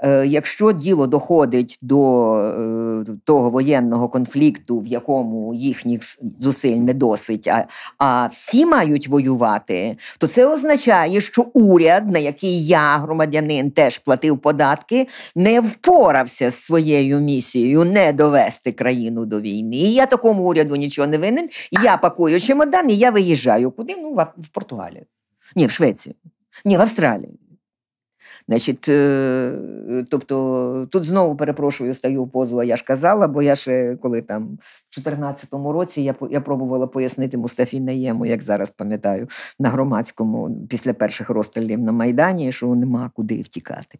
Е, якщо діло доходить до е, того воєнного конфлікту, в якому їхніх зусиль не досить, а, а всі мають воювати, то це означає, що уряд, на який я, громадянин, теж платив податки, не впорався з своєю місією не довести країну до війни. І я такому уряду нічого не винен. Я пакую чемодан і я виїжджаю куди? Ну, в Португалію. Ні, в Швецію, ні, в Австралію. Значить, э, тобто тут знову перепрошую, стаю в позу, а я ж казала, бо я ще коли там в 14-му році я я пробувала пояснити Мустафі Наєму, як зараз пам'ятаю, на громадському після перших розстрілів на Майдані, що нема куди втікати.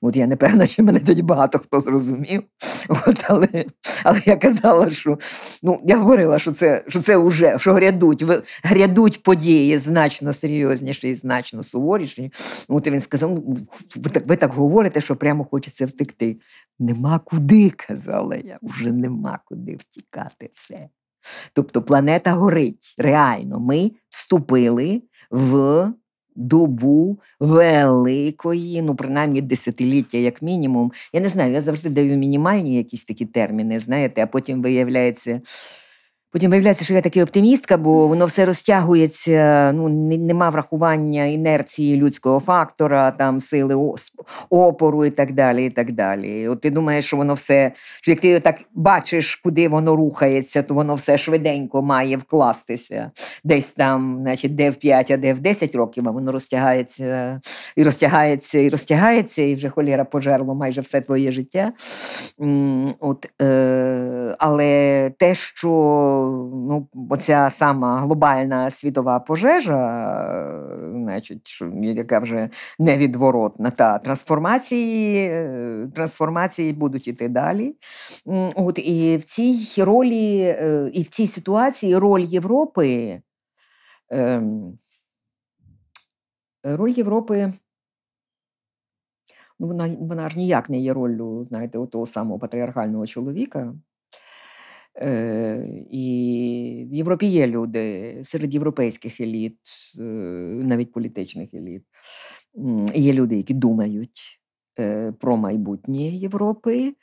От я не певна, що мене тоді багато хто зрозумів. От, Але але я казала, що ну, я говорила, що це що це вже, що грядуть грядуть події значно серйозніші і значно суворіші. От він сказав: ну, ви так ви так говорите, що прямо хочеться втекти. Нема куди, казала я, вже нема куди втікати все. Тобто планета горить. Реально, ми вступили в добу великої, ну принаймні десятиліття, як мінімум. Я не знаю, я завжди даю мінімальні якісь такі терміни, знаєте, а потім виявляється. Потім виявляється, що я такий оптимістка, бо воно все розтягується. Ну нема врахування інерції людського фактора, там сили опору і так далі. і так далі. От ти думаєш, що воно все, що як ти так бачиш, куди воно рухається, то воно все швиденько має вкластися десь там, значить, де в 5, а де в 10 років, а воно розтягається і розтягається, і розтягається, і вже холіра пожерло майже все твоє життя. От, е, Але те, що ну, оця сама глобальна світова пожежа, е, значить, яка вже невідворотна, та трансформації е, трансформації будуть іти далі. От І в цій ролі, е, і в цій ситуації роль Європи. Ем, роль Європи. Ну, вона вона ж ніяк не є роллю, знаєте, того самого патріархального чоловіка. Е, і в Європі є люди серед європейських еліт, е, навіть політичних еліт. Є люди, які думають е, про майбутнє Європи,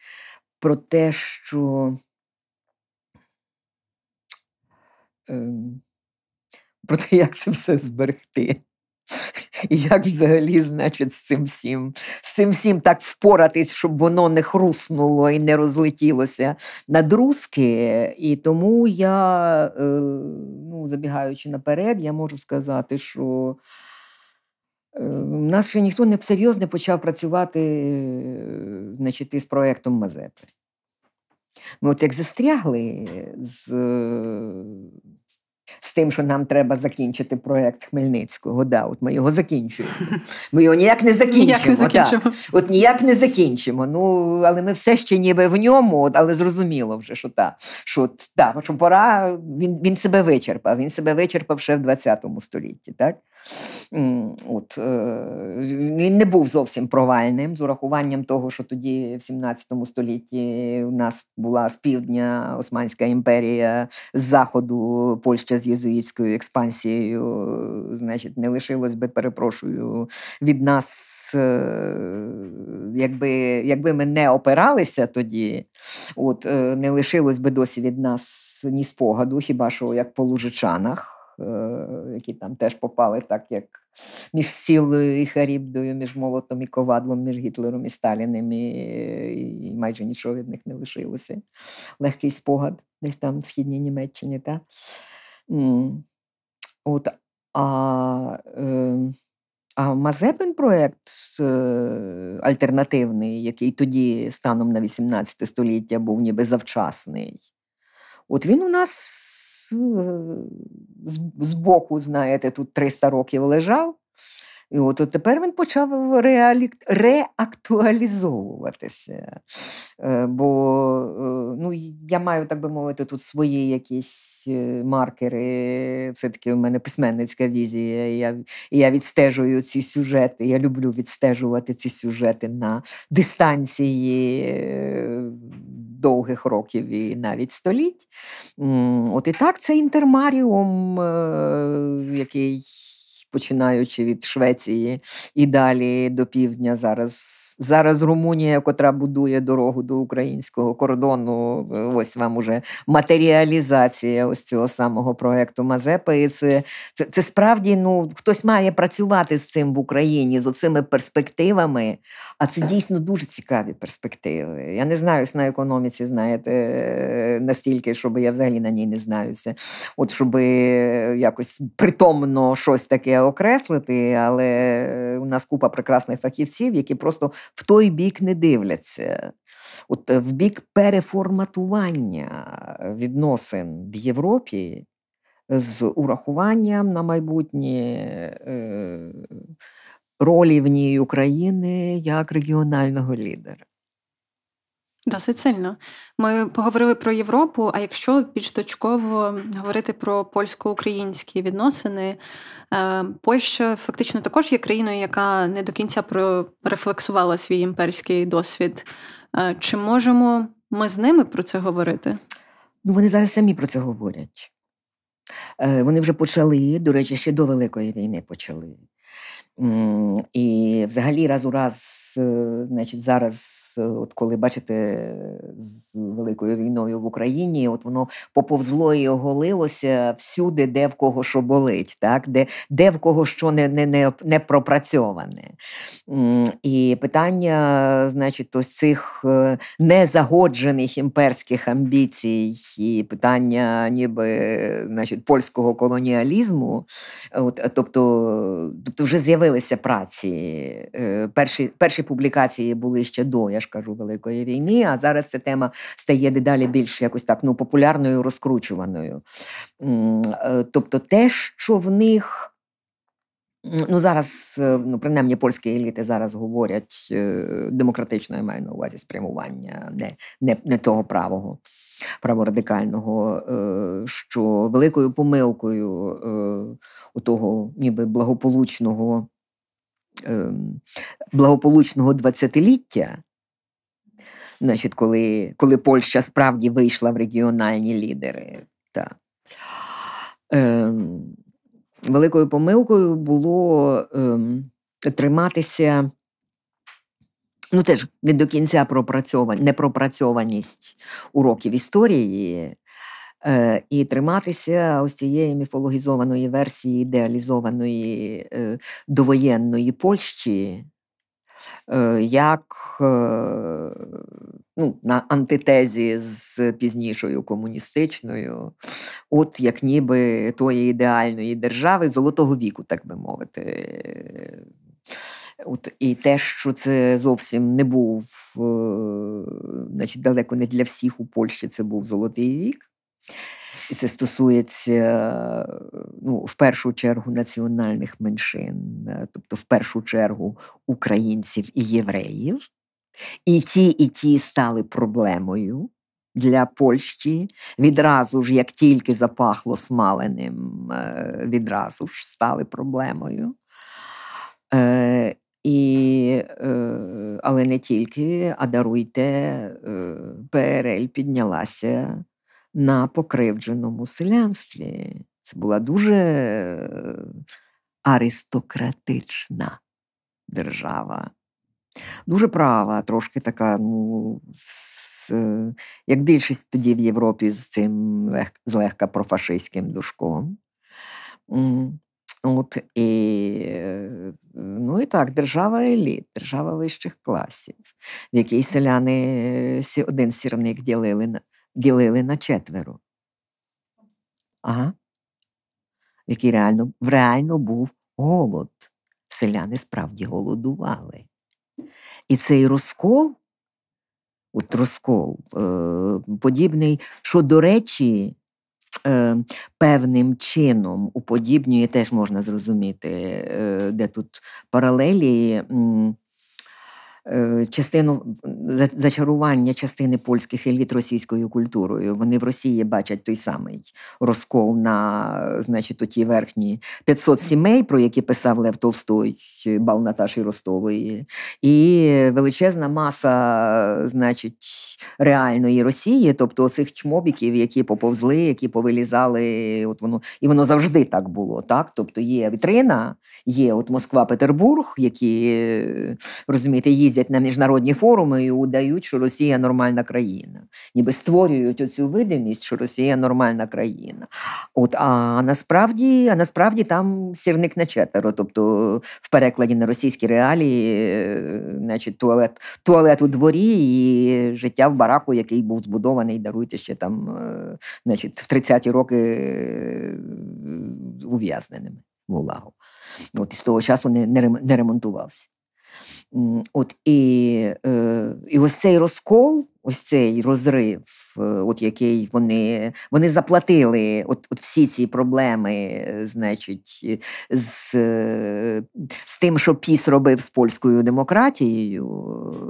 про те, що ем, про те, як це все зберегти. І як взагалі, значить, з цим всім, з цим всім так впоратись, щоб воно не хруснуло і не розлетілося на друзки. І тому я, е, ну, забігаючи наперед, я можу сказати, що е, в нас ще ніхто не всерйоз не почав працювати е, значить, із проєктом Мазепи. Ми от як застрягли з з тим, що нам треба закінчити проект Хмельницького. Да, От ми його закінчуємо. Ми його ніяк не закінчимо. Ніяк не закінчимо. Да. От ніяк не закінчимо. Ну, але ми все ще ніби в ньому, от, але зрозуміло вже, що так, що та, що пора він він себе вичерпав. Він себе вичерпав ще в ХХ столітті. так? От, Він е, не був зовсім провальним, з урахуванням того, що тоді, в 17 столітті, у нас була з півдня Османська імперія, з заходу Польща з єзуїтською експансією, значить, не лишилось би, перепрошую, від нас, е, якби якби ми не опиралися тоді, от, е, не лишилось би досі від нас ні спогаду, хіба що як по лужичанах. Е, які там теж попали так, як між сілою і Харібдою, між молотом і ковадлом, між Гітлером і Сталіним, і, і майже нічого від них не лишилося. Легкий спогад, десь там в східній Німеччині. Та? От, а... Е, а Мазепин проєкт е, альтернативний, який тоді, станом на 18 століття, був ніби завчасний. От він у нас з боку, знаєте, тут 300 років лежав. І от, от тепер він почав реалі... реактуалізовуватися. Е, бо е, ну, я маю, так би мовити, тут свої якісь е, маркери. Все-таки у мене письменницька візія. я, і я відстежую ці сюжети. Я люблю відстежувати ці сюжети на дистанції довгих років і навіть століть. От і так це інтермаріум, е, який починаючи від Швеції і далі до півдня. Зараз зараз Румунія, котра будує дорогу до українського кордону. Ось вам уже матеріалізація ось цього самого проекту Мазепи. І це, це, це справді ну хтось має працювати з цим в Україні з оцими перспективами. А це дійсно дуже цікаві перспективи. Я не знаюсь на економіці, знаєте, настільки, щоб я взагалі на ній не знаюся. От щоб якось притомно щось таке окреслити, але е, у нас купа прекрасних фахівців, які просто в той бік не дивляться. От е, в бік переформатування відносин в Європі з урахуванням на майбутнє е, ролі в ній України як регіонального лідера. Досить сильно. Ми поговорили про Європу. А якщо більш точково говорити про польсько-українські відносини, е, Польща фактично також є країною, яка не до кінця прорефлексувала свій імперський досвід. Е, чи можемо ми з ними про це говорити? Ну, вони зараз самі про це говорять. Е, вони вже почали, до речі, ще до Великої війни почали. І взагалі раз у раз, е, значить, зараз, е, от коли бачите, з великою війною в Україні, от воно поповзло і оголилося всюди, де в кого що болить, так? де де в кого що не не, не, не пропрацьоване. І питання, значить, ось цих е, незагоджених імперських амбіцій, і питання ніби значить, польського колоніалізму, от, тобто, тобто вже з'явилося з'явилися праці. Е, перші перші публікації були ще до, я ж кажу, Великої війни, а зараз ця тема стає дедалі більш якось так ну, популярною, розкручуваною. Е, тобто те, що в них. Ну, зараз, е, ну, принаймні, польські еліти зараз говорять демократично, я маю на увазі спрямування не не, не того правого, праворадикального, що великою помилкою у того ніби благополучного Ем, благополучного двадцятиліття, значить, коли коли Польща справді вийшла в регіональні лідери. Та. Е, Великою помилкою було е, триматися, ну теж не до кінця пропрацьованість, непропрацьованість уроків історії, Е, і триматися ось цієї міфологізованої версії ідеалізованої е, довоєнної Польщі, е, як ну, на антитезі з пізнішою комуністичною, от як ніби тої ідеальної держави золотого віку, так би мовити. От І те, що це зовсім не був, значить, далеко не для всіх у Польщі це був золотий вік. І це стосується ну, в першу чергу національних меншин, е, тобто в першу чергу українців і євреїв. І ті, і ті стали проблемою для Польщі. Відразу ж, як тільки запахло смаленим, е, відразу ж стали проблемою. Е, і, Але не тільки, а даруйте, ПРЛ піднялася на покривдженому селянстві. Це була дуже е, аристократична держава. Дуже права, трошки така, ну, з, е, як більшість тоді в Європі з цим лег, злегка профашистським душком. От, і, е, Ну і так, держава еліт, держава вищих класів, в якій селяни один сірник ділили ділили на четверо. Ага. Який реально реально був голод. Селяни справді голодували. І цей розкол, от розкол, е, подібний, що, до речі, е, певним чином уподібнює, теж можна зрозуміти, е, де тут паралелі. М- Е, частину зачарування частини польських еліт російською культурою. Вони в Росії бачать той самий розкол на, значить, ті верхні 500 сімей, про які писав Лев Толстой, бал Наташі Ростової, і величезна маса, значить, реальної Росії, тобто цих чмобіків, які поповзли, які повилізали, от воно і воно завжди так було. Так, тобто є вітрина, є от Москва, Петербург, які розумієте, їздять їздять на міжнародні форуми і удають, що Росія нормальна країна, ніби створюють оцю видимість, що Росія нормальна країна. От а насправді, а насправді там сірник на четверо. Тобто в перекладі на російські реалії, е, значить, туалет, туалет у дворі і життя в бараку, який був збудований, даруйте ще там, е, значить, в 30-ті роки е, ув'язненими в Улагу. От і з того часу не, не ремонтувався. От І е, і ось цей розкол, ось цей розрив, е, от який вони вони заплатили от, от всі ці проблеми, е, значить, з з тим, що Піс робив з польською демократією,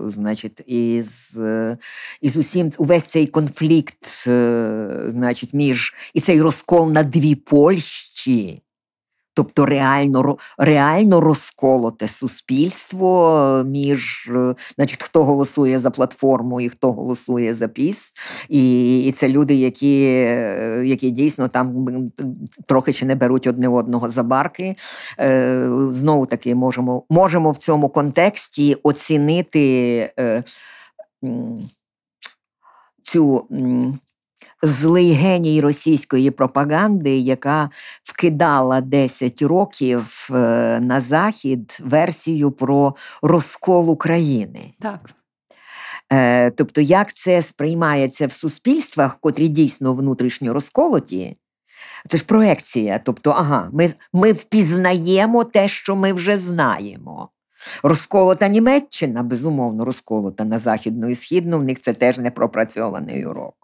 значить, і з і з усім увесь цей конфлікт, значить, між і цей розкол на дві Польщі тобто реально реально розколоте суспільство е, між е, значить, хто голосує за платформу і хто голосує за піс. І і це люди, які е, які дійсно там трохи чи не беруть одне одного за барки. Знову таки можемо, можемо в цьому контексті оцінити. Цю злий геній російської пропаганди, яка вкидала 10 років е, на захід версію про розкол України. Так. Е, тобто, як це сприймається в суспільствах, котрі дійсно внутрішньо розколоті? Це ж проекція. Тобто, ага, ми ми впізнаємо те, що ми вже знаємо. Розколота Німеччина, безумовно, розколота на Західну і Східну, в них це теж не пропрацьований урок.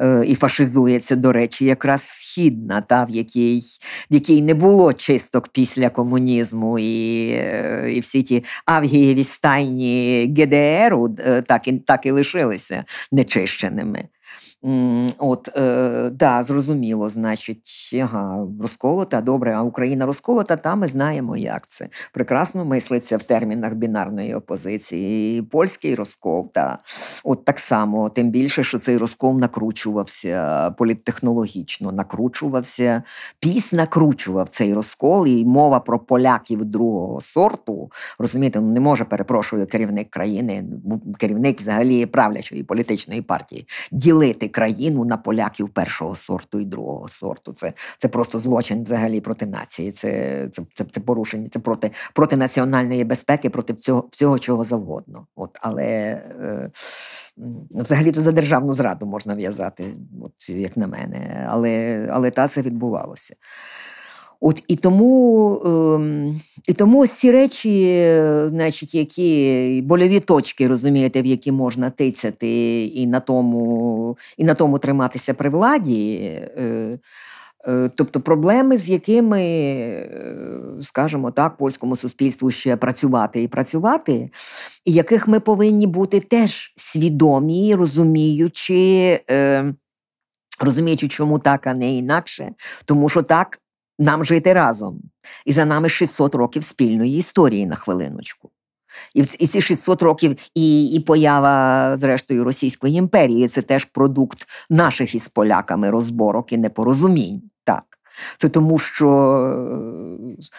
Е, і фашизується, до речі, якраз східна, та в якій в якій не було чисток після комунізму, і е, і всі ті авгієві стайні ГДРу е, так і так і лишилися нечищеними. От, е, да, зрозуміло, значить, ага, розколота, добре, а Україна розколота, та ми знаємо, як це. Прекрасно мислиться в термінах бінарної опозиції. І Польський розкол, та от так само, тим більше, що цей розкол накручувався політтехнологічно, накручувався, піс накручував цей розкол, і мова про поляків другого сорту. Розумієте, ну не може перепрошую керівник країни, керівник взагалі правлячої політичної партії ділити країну на поляків першого сорту і другого сорту. Це це просто злочин взагалі проти нації. Це це, це, це порушення, це проти проти національної безпеки, проти всього, всього чого завгодно. От, Але е, взагалі то за державну зраду можна в'язати, от, як на мене. Але, але та це відбувалося. От І тому ем, і тому ось ці речі, значить, які больові точки, розумієте, в які можна тицяти і на тому і на тому триматися при владі. Е, е, тобто проблеми, з якими, е, скажімо так, польському суспільству ще працювати і працювати, і яких ми повинні бути теж свідомі, розуміючи. Розуміючи, чому так, а не інакше, тому що так нам жити разом. І за нами 600 років спільної історії на хвилиночку. І і ці 600 років, і і поява, зрештою, Російської імперії це теж продукт наших із поляками розборок і непорозумінь. Так. Це тому, що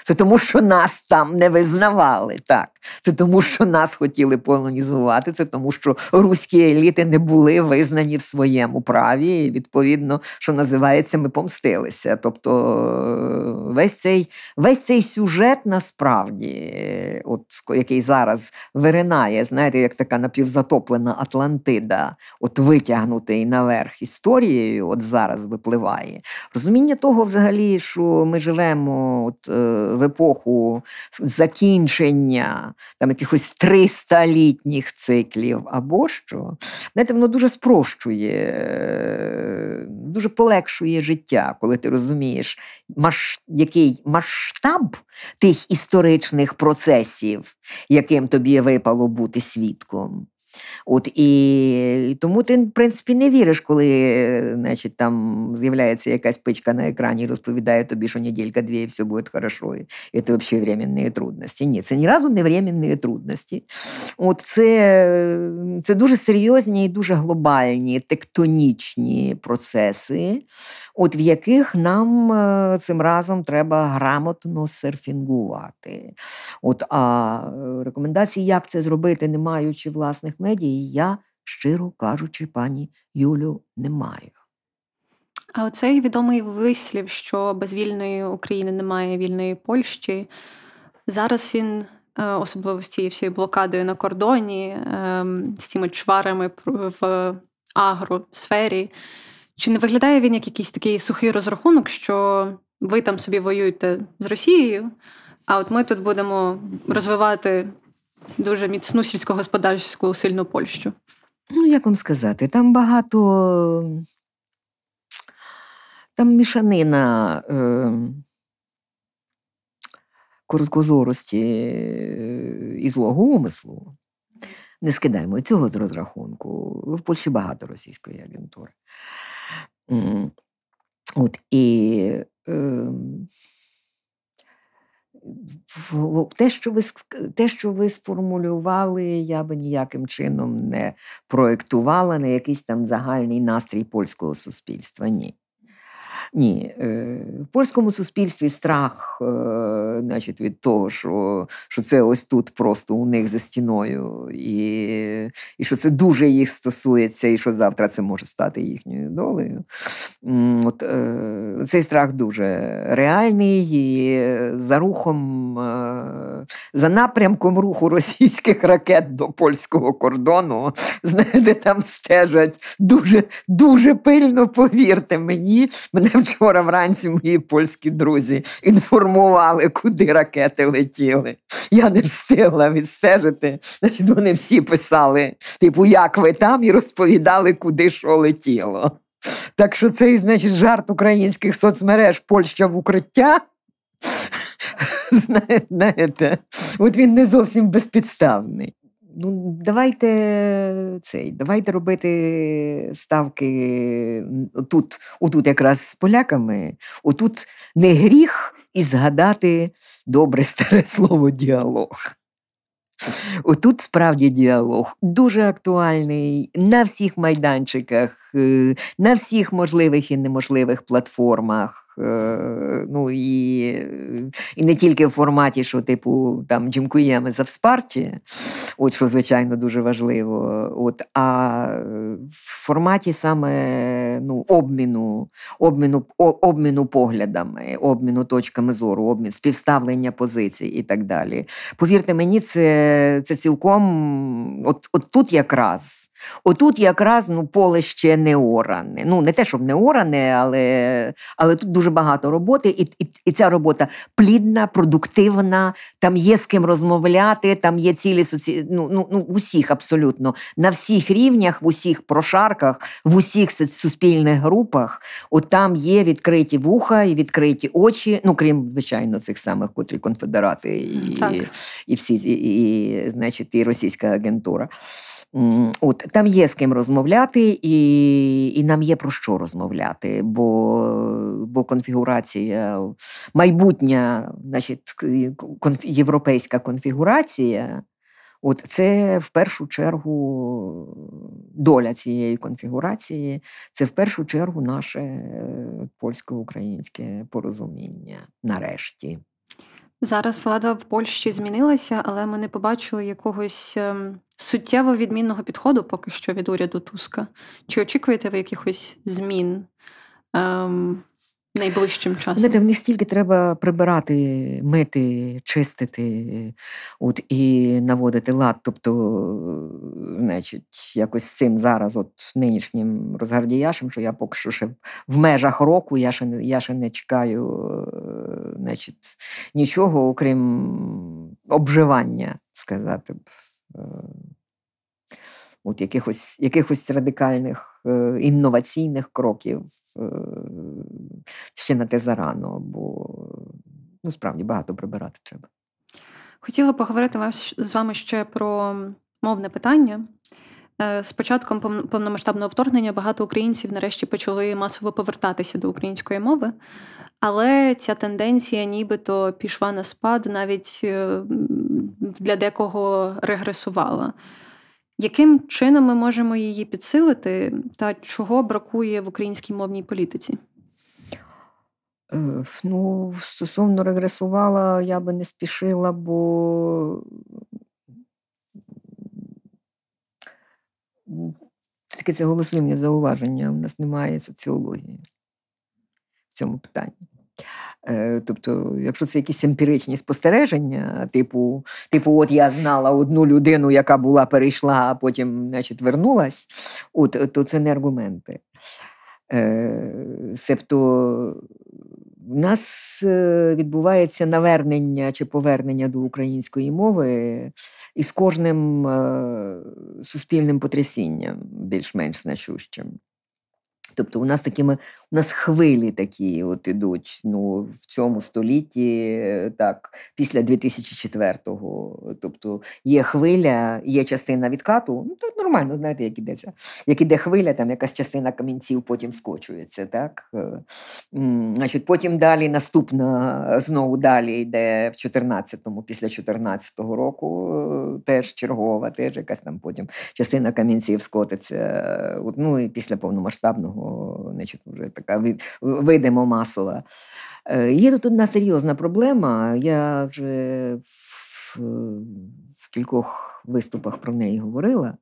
це тому, що нас там не визнавали. так. Це тому, що нас хотіли полонізувати, це тому, що руські еліти не були визнані в своєму праві. І відповідно, що називається, ми помстилися. Тобто весь цей весь цей сюжет насправді, от, який зараз виринає, знаєте, як така напівзатоплена Атлантида, от витягнутий наверх історією, от зараз випливає. Розуміння того взагалі взагалі, що ми живемо от, е, в епоху закінчення там якихось тристалітніх циклів або що, знаєте, воно дуже спрощує, е, дуже полегшує життя, коли ти розумієш, який масштаб тих історичних процесів, яким тобі випало бути свідком. От І тому ти, в принципі, не віриш, коли значить, там з'являється якась печка на екрані і розповідає тобі, що неділька дві і все буде хорошо, і це взагалі временні трудності. Ні, це ні разу не временні трудності. От Це це дуже серйозні і дуже глобальні тектонічні процеси, от в яких нам е, цим разом треба грамотно серфінгувати. От, А рекомендації, як це зробити, не маючи власних медій. І я, щиро кажучи, пані Юлю, не маю. А оцей відомий вислів, що без вільної України немає вільної Польщі. Зараз він, е, особливо з цією всією блокадою на кордоні, ем, з цими чварами в агросфері, чи не виглядає він як якийсь такий сухий розрахунок, що ви там собі воюєте з Росією, а от ми тут будемо розвивати дуже міцну сільськогосподарську сильну Польщу? Ну, як вам сказати, там багато там мішанина е, короткозорості е, і злого умислу. Не скидаємо цього з розрахунку. В Польщі багато російської агентури. От, І е, те, що ви те, що ви сформулювали, я би ніяким чином не проєктувала на якийсь там загальний настрій польського суспільства. Ні. Ні, е, в польському суспільстві страх, е, значить, від того, що що це ось тут просто у них за стіною, і і що це дуже їх стосується, і що завтра це може стати їхньою долею. От е, цей страх дуже реальний і за рухом, за напрямком руху російських ракет до польського кордону, знаєте, там стежать дуже дуже пильно, повірте мені. мене *laughs* вчора вранці мої польські друзі інформували, куди ракети летіли. Я не встигла відстежити. Значить, Вони всі писали, типу, як ви там, і розповідали, куди що летіло. Так що цей, значить, жарт українських соцмереж Польща в укриття. *laughs* Знаєте, от він не зовсім безпідставний ну давайте цей, давайте робити ставки тут, отут якраз з поляками, отут не гріх і згадати добре *laughs* старе слово діалог. Отут справді діалог дуже актуальний на всіх майданчиках, е, на всіх можливих і неможливих платформах. Е, ну і і не тільки в форматі, що типу там джимкуємо за вспарті, от що звичайно дуже важливо, от, а в форматі саме ну, обміну, обміну, обміну поглядами, обміну точками зору, обмін співставлення позицій і так далі. Повірте мені, це це цілком от, от тут якраз. Отут якраз ну, поле ще не оране. Ну, не те, щоб не оране, але але тут дуже багато роботи, і, і і, ця робота плідна, продуктивна, там є з ким розмовляти, там є цілі соці... ну, ну, ну, усіх абсолютно, на всіх рівнях, в усіх прошарках, в усіх суспільних групах. От там є відкриті вуха і відкриті очі, ну крім, звичайно, цих самих, котрі конфедерати і і, і, всі, і, і, значить, і російська агентура. От там є з ким розмовляти, і і нам є про що розмовляти, бо бо конфігурація майбутня, значить, конф, європейська конфігурація. От це в першу чергу доля цієї конфігурації, це в першу чергу наше польсько-українське порозуміння нарешті. Зараз влада в Польщі змінилася, але ми не побачили якогось ем, суттєво відмінного підходу поки що від уряду Туска. Чи очікуєте ви якихось змін? Ем, найближчим часом? Знаєте, в стільки треба прибирати, мити, чистити от, і наводити лад. Тобто, значить, якось цим зараз, от нинішнім розгардіяшем, що я поки що ще в межах року, я ще я ще не чекаю е, значить, нічого, окрім обживання, сказати б. Е, от якихось якихось радикальних Е, інноваційних кроків е, ще на те зарано, бо ну, справді багато прибирати треба. Хотіла поговорити з вами ще про мовне питання. Е, з початком повномасштабного вторгнення багато українців нарешті почали масово повертатися до української мови, але ця тенденція нібито пішла на спад, навіть для декого регресувала яким чином ми можемо її підсилити, та чого бракує в українській мовній політиці? Е, ну, стосовно регресувала, я би не спішила, бо таке це голослівне зауваження. У нас немає соціології в цьому питанні. Е, тобто, якщо це якісь емпіричні спостереження, типу, типу, от я знала одну людину, яка була перейшла, а потім, значить, вернулась, от то це не аргументи. Е, себто в нас е, відбувається навернення чи повернення до української мови із кожним суспільним потрясінням, більш-менш значущим. Тобто у нас такими у нас хвилі такі от ідуть ну, в цьому столітті, е, так, після 2004-го. Тобто є хвиля, є частина відкату. Ну, то нормально, знаєте, як ідеться. Як іде хвиля, там якась частина камінців потім скочується. так. Е, значить, Потім далі наступна знову далі йде в 14-му, після 14-го року, е, теж чергова, теж якась там потім частина камінців скотиться. Ну і після повномасштабного ну, вже така видимо масова. Е, є тут одна серйозна проблема. Я вже в, в кількох виступах про неї говорила,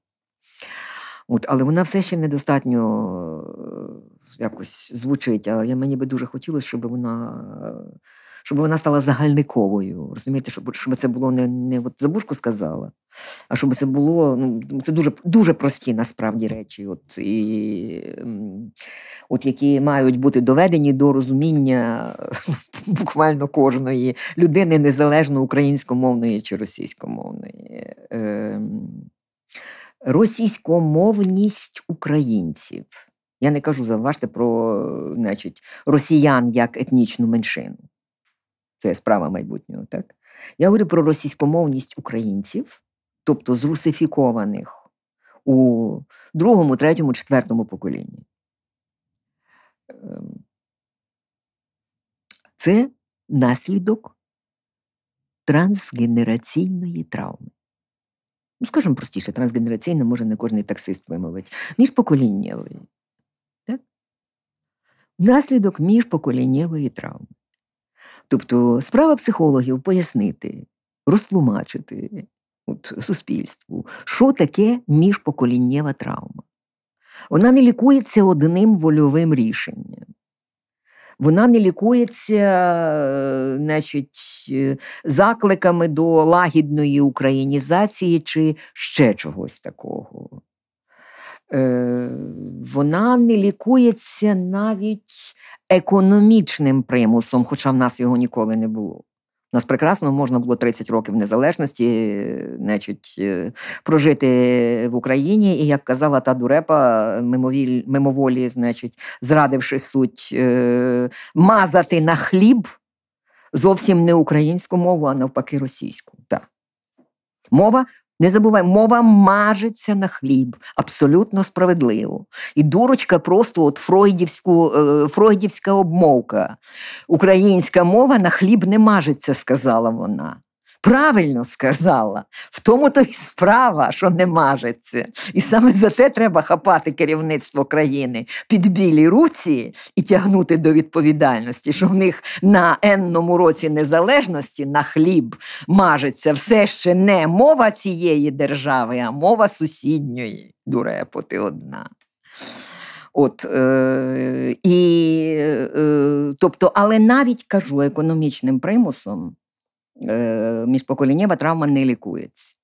От, але вона все ще недостатньо е, якось звучить. А я мені би дуже хотілося, щоб вона щоб вона стала загальниковою. Розумієте, щоб щоб це було не не от забушку сказала, а щоб це було ну це дуже дуже прості насправді речі, от і от які мають бути доведені до розуміння *laughs* буквально кожної людини, незалежно українськомовної чи російськомовної. Ем, російськомовність українців. Я не кажу завважте про значить, росіян як етнічну меншину це справа майбутнього, так? Я говорю про російськомовність українців, тобто зрусифікованих у другому, третьому, четвертому поколінні. Ем, це наслідок трансгенераційної травми. Ну, скажімо простіше, трансгенераційна може не кожний таксист вимовити, міжпоколіннєвої. Так? Наслідок міжпоколіннєвої травми. Тобто справа психологів пояснити, розтлумачити от, суспільству, що таке міжпоколіннєва травма. Вона не лікується одним вольовим рішенням. Вона не лікується е, значить, е, закликами до лагідної українізації чи ще чогось такого. Е, вона не лікується навіть економічним примусом, хоча в нас його ніколи не було. У нас прекрасно можна було 30 років незалежності, е, значить, е, прожити в Україні, і як казала та дурепа, мимовіль, мимоволі, значить, зрадивши суть, мазати на хліб зовсім не українську мову, а навпаки, російську. Так. Мова не забувай, мова мажеться на хліб, абсолютно справедливо. І дурочка просто от фройдівську, е, фройдівська обмовка. Українська мова на хліб не мажеться, сказала вона правильно сказала, в тому то і справа, що не мажеться. І саме за те треба хапати керівництво країни під білі руці і тягнути до відповідальності, що в них на енному році незалежності на хліб мажеться все ще не мова цієї держави, а мова сусідньої. Дурепоти одна. От, е, і, е, тобто, Але навіть кажу економічним примусом Э, міжпоколінєва травма не лікується.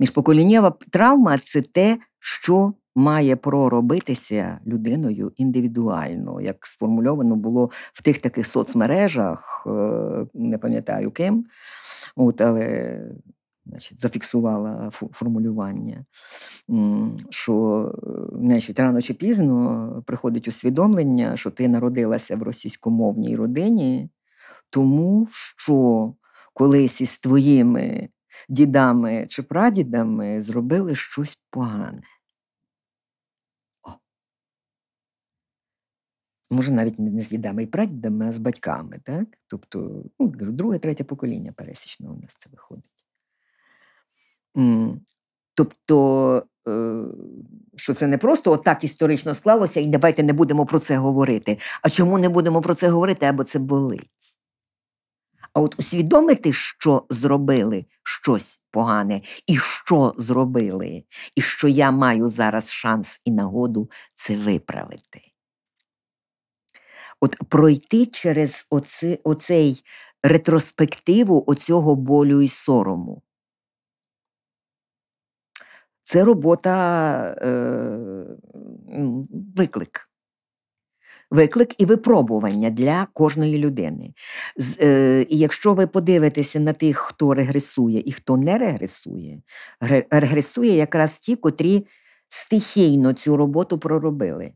Міжпоколінєва травма це те, що має проробитися людиною індивідуально, як сформульовано було в тих таких соцмережах, е, не пам'ятаю ким, от, але значить, зафіксувала формулювання, що е, значить, рано чи пізно приходить усвідомлення, що ти народилася в російськомовній родині тому що колись із твоїми дідами чи прадідами зробили щось погане. О. Може, навіть не з дідами і прадідами, а з батьками, так? Тобто, ну, друге, третє покоління пересічно у нас це виходить. Тобто, е, що це не просто отак історично склалося, і давайте не будемо про це говорити. А чому не будемо про це говорити, або це болить? А от усвідомити, що зробили щось погане, і що зробили, і що я маю зараз шанс і нагоду це виправити. От пройти через оци, оцей ретроспективу оцього болю і сорому. Це робота е, виклик виклик і випробування для кожної людини. Е, і якщо ви подивитеся на тих, хто регресує і хто не регресує, регресує якраз ті, котрі стихійно цю роботу проробили.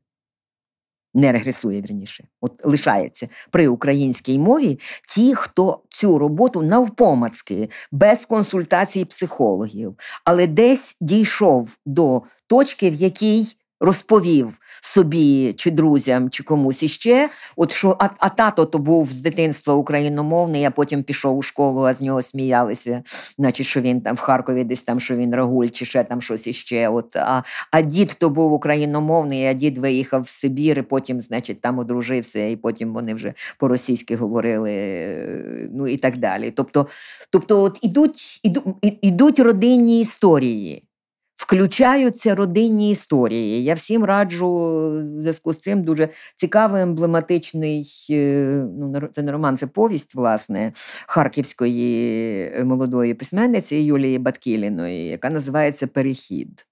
Не регресує верніше, от лишається при українській мові ті, хто цю роботу навпомацьки без консультацій психологів, але десь дійшов до точки, в якій розповів собі чи друзям, чи комусь іще. От що а, а тато то був з дитинства україномовний, а потім пішов у школу, а з нього сміялися, значить, що він там в Харкові, десь там, що він Рагуль, чи ще там щось іще. От а, а дід то був україномовний, а дід виїхав в Сибір, і потім, значить, там одружився, і потім вони вже по-російськи говорили, ну і так далі. Тобто, тобто, от ідуть, іду, ідуть родинні історії включаються родинні історії. Я всім раджу е, в зв'язку з цим дуже цікавий, емблематичний. Е, ну це не роман, це повість власне харківської молодої письменниці Юлії Баткіліної, яка називається Перехід.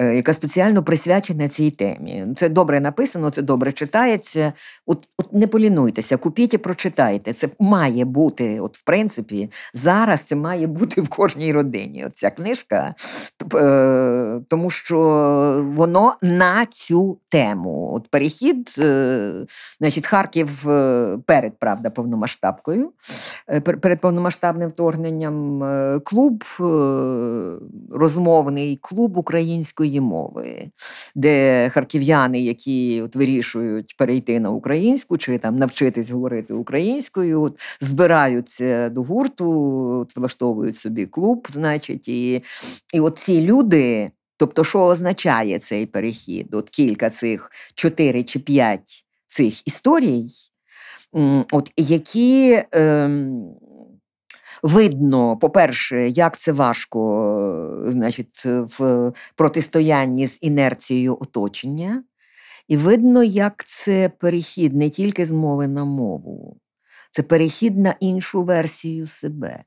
Е, яка спеціально присвячена цій темі. Це добре написано, це добре читається. От, от не полінуйтеся, купіть і прочитайте. Це має бути, от в принципі, зараз це має бути *laughs* в кожній родині. От ця книжка, е, тому що воно на цю тему. От перехід, е, значить, Харків перед правда повномасштабкою, перед повномасштабним вторгненням клуб, розмовний клуб української російської мови, де харків'яни, які от вирішують перейти на українську чи там навчитись говорити українською, от, збираються до гурту, от, влаштовують собі клуб, значить, і, і от ці люди. Тобто, що означає цей перехід? От кілька цих чотири чи п'ять цих історій, от які. Ем видно, по-перше, як це важко, е, значить, в протистоянні з інерцією оточення, і видно, як це перехід не тільки з мови на мову, це перехід на іншу версію себе.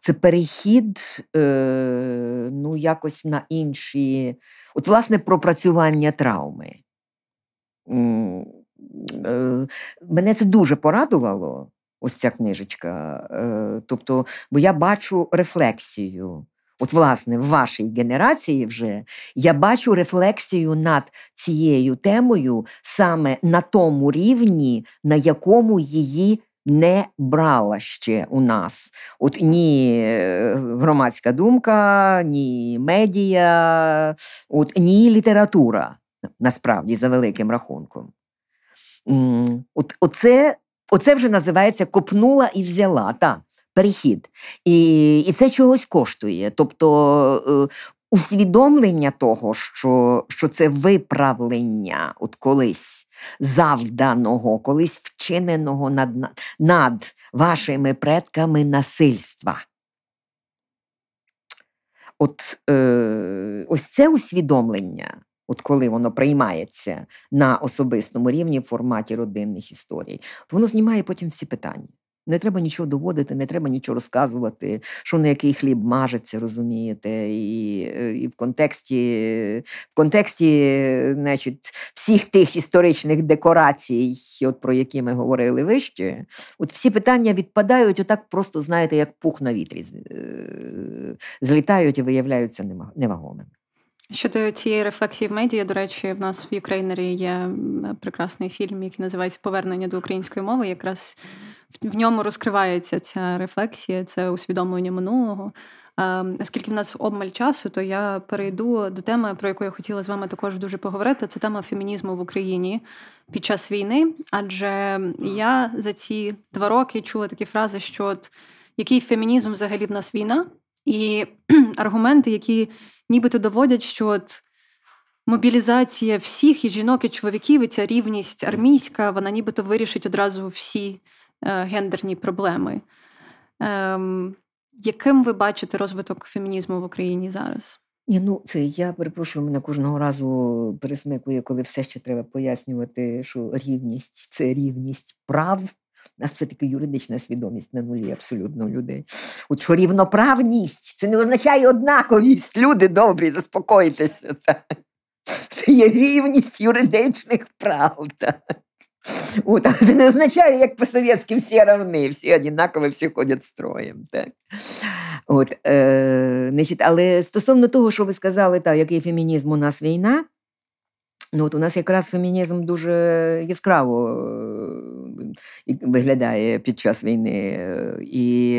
Це перехід е, ну, якось на інші, от, власне, пропрацювання травми. Е, мене це дуже порадувало, ось ця книжечка. Е, тобто, бо я бачу рефлексію. От, власне, в вашій генерації вже я бачу рефлексію над цією темою саме на тому рівні, на якому її не брала ще у нас. От ні е, громадська думка, ні медіа, от ні література насправді за великим рахунком. От, Оце Оце вже називається копнула і взяла та перехід. І, і це чогось коштує. Тобто. Е, усвідомлення того, що що це виправлення от колись завданого, колись вчиненого над над вашими предками насильства. От е, ось це усвідомлення от коли воно приймається на особистому рівні в форматі родинних історій, то воно знімає потім всі питання. Не треба нічого доводити, не треба нічого розказувати, що на який хліб мажеться, розумієте, і і в контексті в контексті значить, всіх тих історичних декорацій, от про які ми говорили вище, от всі питання відпадають, отак просто знаєте, як пух на вітрі е, злітають і виявляються невагомими. Щодо цієї рефлексії в медіа, до речі, в нас в Юкрейнері є прекрасний фільм, який називається Повернення до української мови. Якраз в ньому розкривається ця рефлексія, це усвідомлення минулого. Оскільки в нас обмаль часу, то я перейду до теми, про яку я хотіла з вами також дуже поговорити. Це тема фемінізму в Україні під час війни. Адже я за ці два роки чула такі фрази, що от який фемінізм взагалі в нас війна, і аргументи, які нібито доводять, що от мобілізація всіх і жінок, і чоловіків, і ця рівність армійська, вона нібито вирішить одразу всі е, гендерні проблеми. Ем, Яким ви бачите розвиток фемінізму в Україні зараз? Ні, ну це я перепрошую, мене кожного разу пересмикує, коли все ще треба пояснювати, що рівність це рівність прав, у нас все-таки юридична свідомість на нулі абсолютно людей. От що рівноправність це не означає однаковість. Люди добрі, заспокойтеся. Так. Це є рівність юридичних прав. Так. От, а це не означає, як по-совєтськи всі равни, всі однакові, всі ходять строєм. Так? От, е, значить, Але стосовно того, що ви сказали, так, який фемінізм у нас війна, Ну, от у нас якраз фемінізм дуже е, яскраво е, виглядає під час війни. Е, і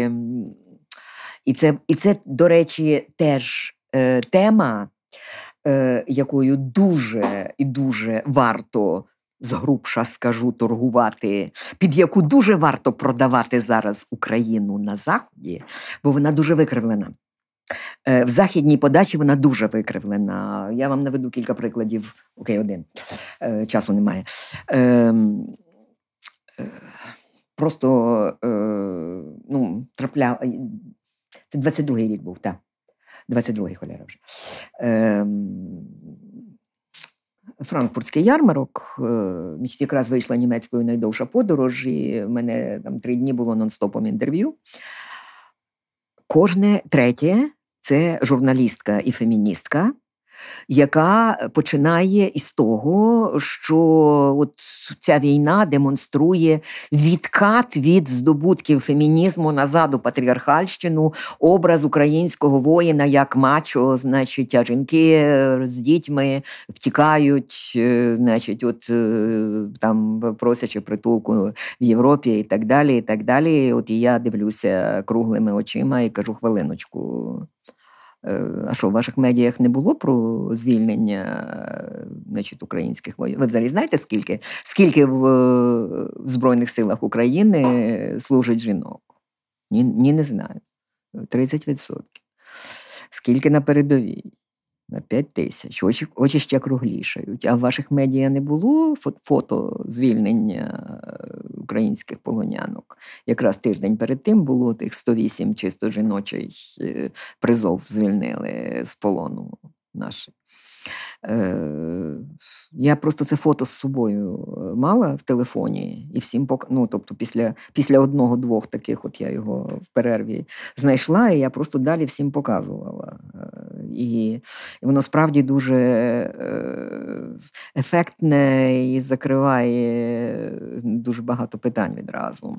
і, це, і це, до речі, теж е, тема, е, якою дуже і дуже варто згрубша скажу торгувати, під яку дуже варто продавати зараз Україну на Заході, бо вона дуже викривлена. Е, в західній подачі вона дуже викривлена. Я вам наведу кілька прикладів. Окей, один е, часу немає. Ем, е, просто ну, трапляв. Це 22-й рік був, так. 22-й холера вже. Ем, франкфуртський ярмарок. Якраз вийшла німецькою найдовша подорож, і в мене там три дні було нон-стопом інтерв'ю. Кожне третє це журналістка і феміністка, яка починає із того, що от ця війна демонструє відкат від здобутків фемінізму назад у патріархальщину, образ українського воїна як мачо, значить, а жінки е, з дітьми втікають, е, значить, от е, там просячи притулку в Європі і так далі. І так далі. От і я дивлюся круглими очима і кажу хвилиночку. Е, а що в ваших медіях не було про звільнення значить, українських воїнів? Ви взагалі знаєте, скільки скільки в, е, в Збройних силах України служить жінок? Ні, ні не знаю. 30%. Скільки на передовій? на 5 тисяч, очі, очі ще круглішають. А в ваших медіа не було фото звільнення е, українських полонянок. Якраз тиждень перед тим було тих 108 чисто жіночих е, призов звільнили з полону наші. Е, я просто це фото з собою мала в телефоні і всім пок... ну, тобто після після одного-двох таких, от я його в перерві знайшла, і я просто далі всім показувала і воно справді дуже е, ефектне і закриває е, дуже багато питань відразу.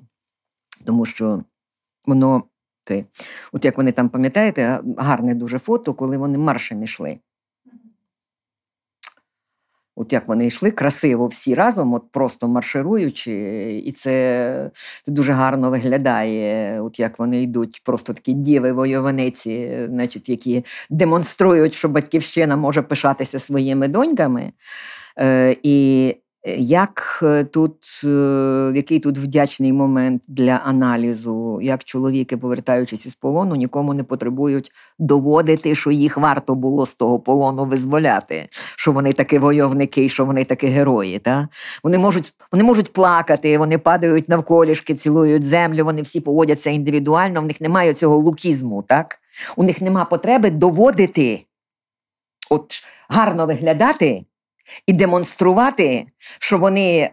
Тому що воно, це, от як вони там пам'ятаєте, гарне дуже фото, коли вони маршем йшли. От як вони йшли красиво всі разом, от просто маршируючи, і це дуже гарно виглядає. От як вони йдуть, просто такі діви войовиниці, значить, які демонструють, що батьківщина може пишатися своїми доньками. Е, і як е, тут е, який тут вдячний момент для аналізу, як чоловіки, повертаючись із полону, нікому не потребують доводити, що їх варто було з того полону визволяти, що вони такі войовники, що вони такі герої. Та? Вони можуть вони можуть плакати, вони падають навколішки, цілують землю, вони всі поводяться індивідуально, в них немає цього лукізму, так? у них нема потреби доводити, от гарно виглядати і демонструвати, що вони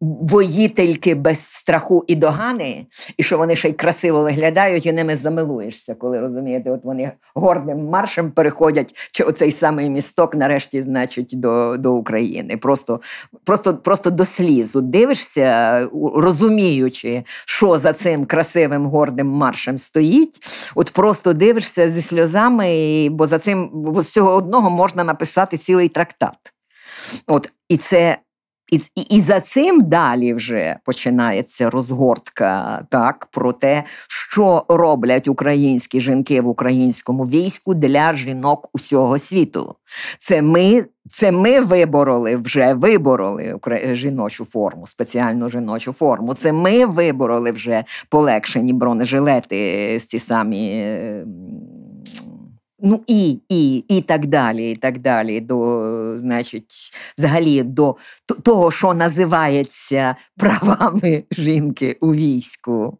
воїтельки без страху і догани, і що вони ще й красиво виглядають, і ними замилуєшся, коли розумієте, от вони гордим маршем переходять, чи оцей самий місток, нарешті, значить, до до України. Просто просто, просто до слізу дивишся, розуміючи, що за цим красивим гордим маршем стоїть. От просто дивишся зі сльозами, бо за цим бо з цього одного можна написати цілий трактат. От, І це і, і і, за цим далі вже починається розгортка так про те, що роблять українські жінки в українському війську для жінок усього світу. Це ми це ми вибороли вже вибороли жіночу форму, спеціальну жіночу форму. Це ми вибороли вже полегшені бронежилети з ці самі. Ну і і і так далі, і так далі, до значить, взагалі до того, що називається правами жінки у війську,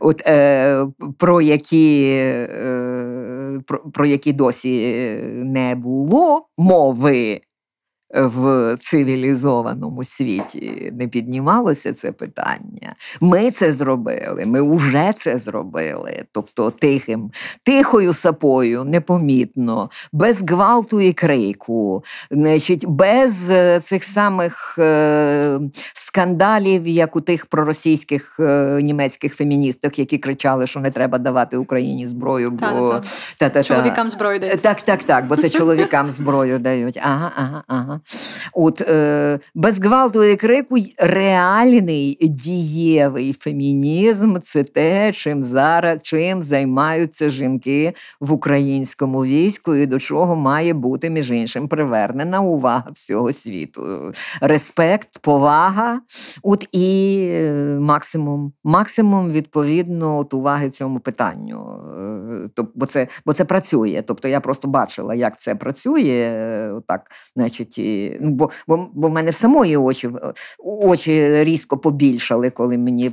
от е, про які е, про, про які досі не було мови в цивілізованому світі не піднімалося це питання. Ми це зробили, ми вже це зробили. Тобто тихим, тихою сапою, непомітно, без гвалту і крику, значить, без е, цих самих е, скандалів, як у тих проросійських е, німецьких феміністок, які кричали, що не треба давати Україні зброю, бо чоловікам зброю дають. Так, так, так, бо це *laughs* чоловікам зброю дають. Ага, ага, ага. От е, без гвалту і крику реальний дієвий фемінізм це те, чим зараз чим займаються жінки в українському війську, і до чого має бути між іншим привернена увага всього світу. Респект, повага, от і е, максимум, максимум відповідно от уваги цьому питанню. Е, тоб, бо це працює. Тобто я просто бачила, як це працює, е, так, значить ну, бо, бо бо в мене самої очі е, очі різко побільшали, коли мені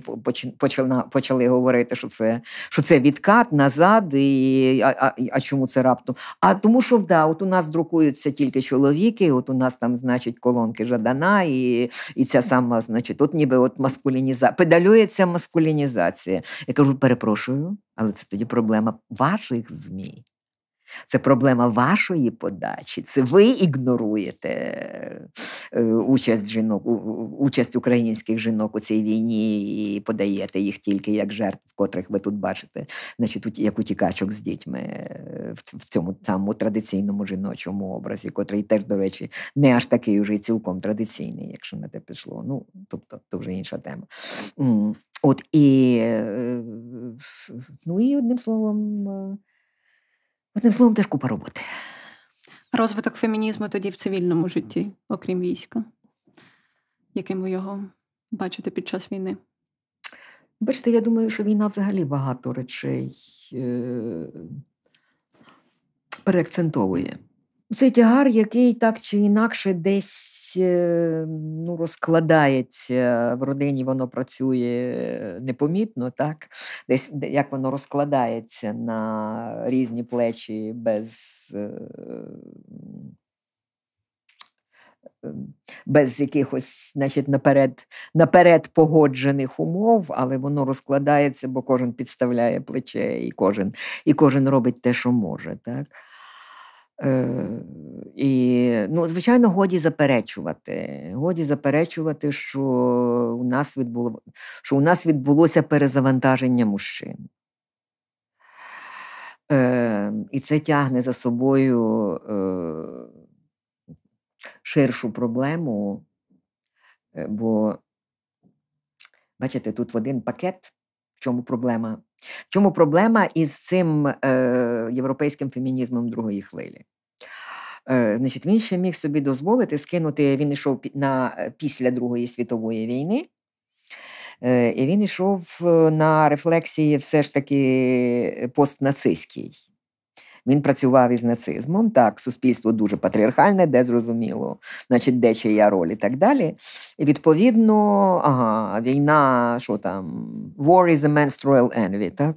почина, почали говорити, що це що це відкат назад. і А а, а чому це раптом? А тому, що да, от у нас друкуються тільки чоловіки, от у нас там, значить, колонки Жадана, і і ця сама, значить, от ніби от маскулінізація, педалюється маскулінізація. Я кажу, перепрошую, але це тоді проблема ваших змій. Це проблема вашої подачі. Це ви ігноруєте е, участь жінок, участь українських жінок у цій війні і подаєте їх тільки як жертв, котрих ви тут бачите, значить, як утікачок з дітьми е, в цьому самому традиційному жіночому образі, котрий теж, до речі, не аж такий уже цілком традиційний, якщо на те пішло. Ну, тобто, то вже інша тема. От і, е, ну і одним словом. Одним словом, теж купа роботи. Розвиток фемінізму тоді в цивільному житті, окрім війська, яким ви його бачите під час війни? Бачите, я думаю, що війна взагалі багато речей е, переакцентовує. Цей тягар, який так чи інакше десь е, ну, розкладається в родині, воно працює непомітно, так? Десь як воно розкладається на різні плечі без е, ем, без якихось значить, наперед наперед погоджених умов, але воно розкладається, бо кожен підставляє плече і кожен і кожен робить те, що може. так? Е, і, ну, звичайно, годі заперечувати. Годі заперечувати, що у нас відбуло, що у нас відбулося перезавантаження мужчин. Е, І це тягне за собою е, ширшу проблему, е, бо, бачите, тут в один пакет, в чому проблема в чому проблема із цим е, європейським фемінізмом другої хвилі? Е, значить, Він ще міг собі дозволити скинути, він йшов на е, після Другої світової війни. Е, і він йшов е, на рефлексії все ж таки постнацистській. Він працював із нацизмом. Так, суспільство дуже патріархальне, де зрозуміло, значить, де чия роль і так далі. І Відповідно, ага, війна, що там, war is a menstrual envy, так?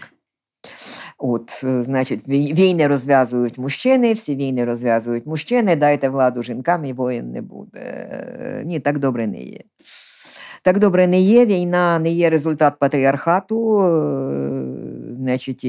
От, е, значить, війни розв'язують мужчини, всі війни розв'язують мужчини. Дайте владу жінкам і воїн не буде. Ні, так добре не є. Так добре не є війна, не є результат патріархату, е, значить,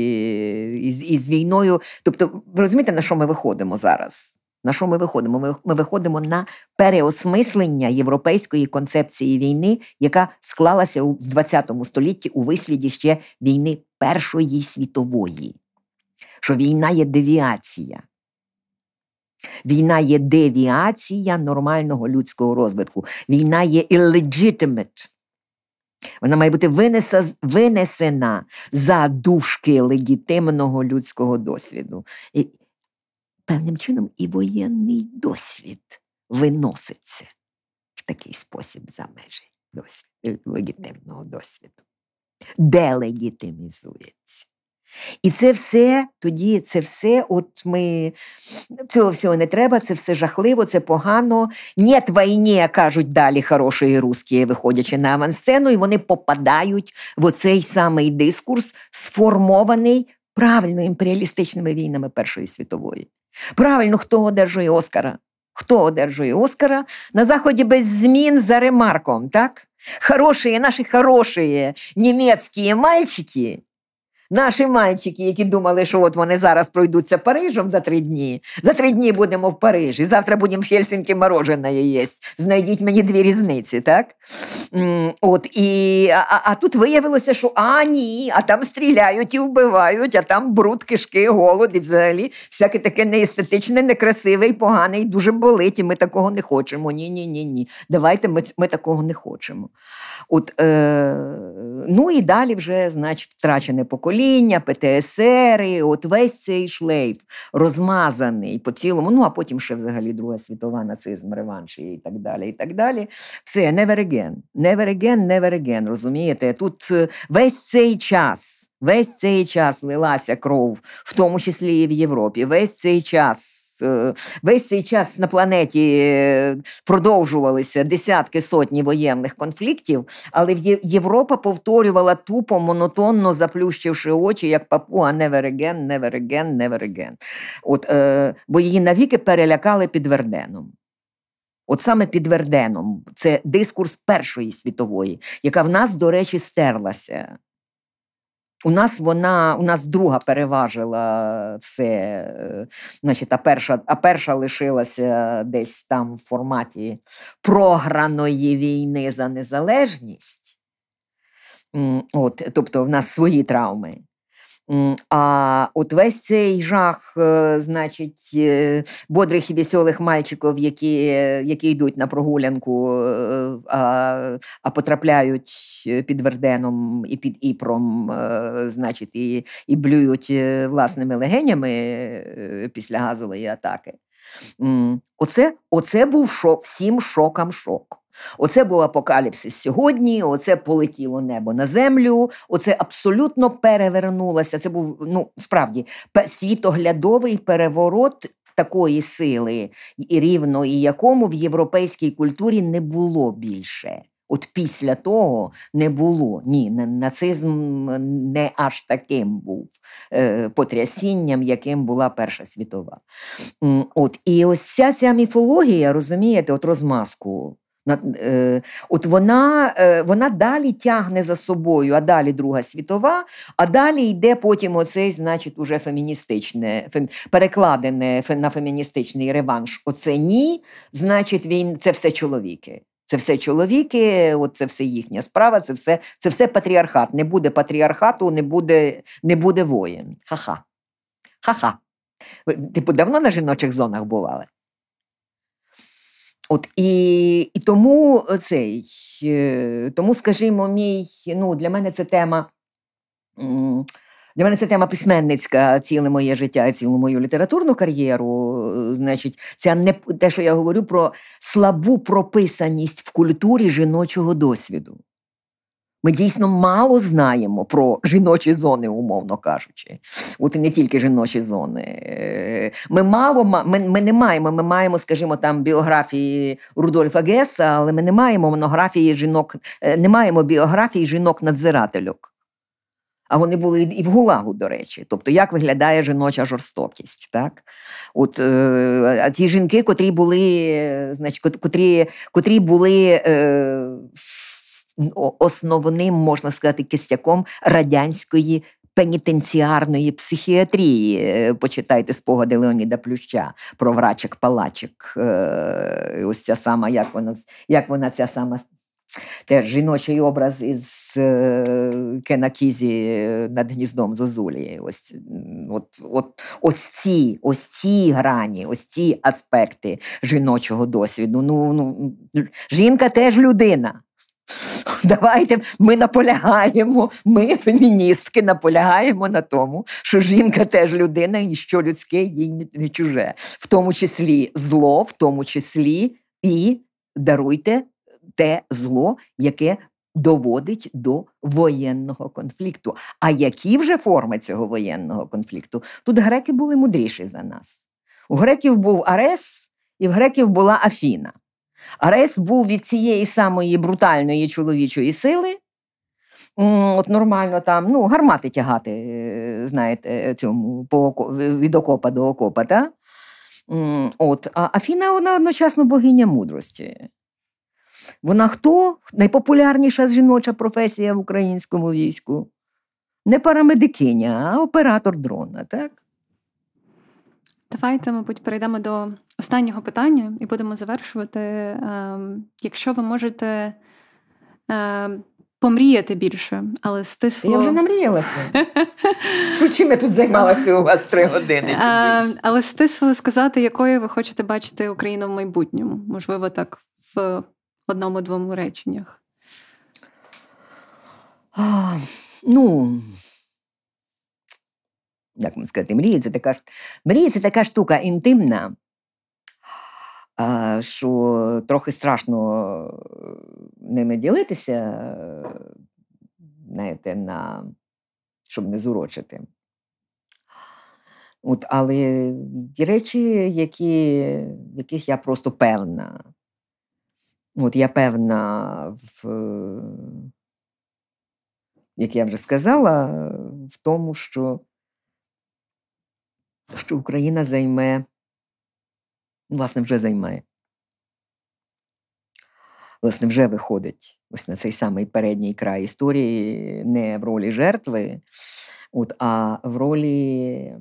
із, із війною. Тобто, ви розумієте, на що ми виходимо зараз? На що ми виходимо? Ми, виходимо на переосмислення європейської концепції війни, яка склалася у ХХ столітті у висліді ще війни Першої світової, що війна є девіація. Війна є девіація нормального людського розвитку. Війна є illegitimate. Вона має бути винесена за душки легітимного людського досвіду. І Певним чином, і воєнний досвід виноситься в такий спосіб за межі досвід, легітимного досвіду, делегітимізується. І це все тоді, це все, от ми цього всього не треба, це все жахливо, це погано. Нєт війні, кажуть далі хороші русські, виходячи на авансцену, і вони попадають в оцей самий дискурс, сформований правильно імперіалістичними війнами Першої світової. Правильно, хто одержує Оскара? Хто одержує Оскара на заході без змін за ремарком, так? Хороші, наші хороші німецькі мальчики. Наші мальчики, які думали, що от вони зараз пройдуться Парижем за три дні. За три дні будемо в Парижі. Завтра будемо в Хельсінкі морожене їсть. Знайдіть мені дві різниці, так? От, і, А, а тут виявилося, що а ні, а там стріляють і вбивають, а там бруд, кишки, голод і взагалі всяке таке неестетичне, некрасиве і погане, і дуже болить. І ми такого не хочемо. Ні, ні, ні, ні. Давайте ми ми такого не хочемо. От, е, Ну і далі вже, значить, втрачене покоління управління, ПТСР, от весь цей шлейф розмазаний по цілому. Ну а потім ще взагалі Друга світова нацизм, реванш і так далі. і так далі. Все, never again, Невереген. Розумієте, тут е, весь цей час, весь цей час лилася кров, в тому числі і в Європі. Весь цей час весь цей час на планеті е, продовжувалися десятки сотні воєнних конфліктів, але Європа повторювала тупо монотонно заплющивши очі, як папуа never Невереген, Невереген, again, От, е, Бо її навіки перелякали під Верденом. От саме під Верденом, це дискурс Першої світової, яка в нас, до речі, стерлася. У нас вона, у нас друга переважила е, все, е, значить, а перша а перша лишилася десь там в форматі програної війни за незалежність. От, Тобто в нас свої травми. А от весь цей жах, е, значить, е, бодрих і веселих мальчиків, які е, які йдуть на прогулянку, а а потрапляють під Верденом і під Іпром, значить, і і блюють власними легенями після газової атаки. Оце, Оце був шок, всім шокам шок. Оце був апокаліпсис сьогодні, оце полетіло небо на землю, оце абсолютно перевернулося. Це був ну справді світоглядовий переворот. Такої сили, і рівно і якому в європейській культурі не було більше. От після того не було. Ні, нацизм не аж таким був е, потрясінням, яким була Перша світова. От І ось вся ця міфологія, розумієте, от розмазку Е, от вона е, вона далі тягне за собою, а далі Друга світова, а далі йде потім оцей, значить, уже феміністичне, фем, перекладене на феміністичний реванш. Оце ні, значить, він це все чоловіки. Це все чоловіки, от це все їхня справа, це все це все патріархат. Не буде патріархату, не буде не буде воїн. Ха-ха. Ха-ха. Типу, давно на жіночих зонах бували? От і і тому цей, е, тому, скажімо, мій, ну для мене це тема. Для мене це тема письменницька, ціле моє життя, цілу мою літературну кар'єру. Е, значить, це не те, що я говорю про слабу прописаність в культурі жіночого досвіду. Ми дійсно мало знаємо про жіночі зони, умовно кажучи, от і не тільки жіночі зони. Е, ми мало ми, ми не маємо. Ми маємо, скажімо, там біографії Рудольфа Геса, але ми не маємо монографії жінок, е, не маємо біографії жінок-надзирательок. А вони були і в Гулагу, до речі. Тобто, як виглядає жіноча жорстокість, так? От е, ті жінки, котрі були, е, значить, котрі, котрі були. Е, основним, можна сказати, кістяком радянської. Пенітенціарної психіатрії, е, почитайте спогади Леоніда Плюща про врачок палачик е, Ось ця сама, як вона як вона ця сама теж жіночий образ із е, Кенакізі над гніздом Зозулі. Ось от, от, ось, ці ось ці грані, ось ці аспекти жіночого досвіду. Ну, ну, Жінка теж людина. *laughs* Давайте ми наполягаємо, ми, феміністки, наполягаємо на тому, що жінка теж людина і що людське їй не чуже, в тому числі зло, в тому числі і даруйте те зло, яке доводить до воєнного конфлікту. А які вже форми цього воєнного конфлікту? Тут греки були мудріші за нас. У греків був Арес, і в греків була Афіна. Арес був від цієї самої брутальної чоловічої сили. От нормально там ну, гармати тягати, е, знаєте, цьому від окопа до окопа. Та? От, А Афіна вона одночасно богиня мудрості. Вона хто? Найпопулярніша жіноча професія в українському війську? Не парамедикиня, а оператор дрона. так? Давайте, мабуть, перейдемо до останнього питання і будемо завершувати. Ем, якщо ви можете ем, помріяти більше, але стисло... Я вже намріялася. *laughs* Що чим я тут займалася у вас три години? Чи ем, Але стисло сказати, якою ви хочете бачити Україну в майбутньому, можливо, так в одному-двому реченнях. Ну як вам сказати, мрії це така мрії це така штука інтимна, що трохи страшно э, ними ділитися, знаєте, на, щоб не зурочити. От, Але є речі, які, яких я просто певна. От я певна, в, як я вже сказала, в тому, що що Україна займе, власне, вже займає. Власне, вже виходить ось на цей самий передній край історії не в ролі жертви, от, а в ролі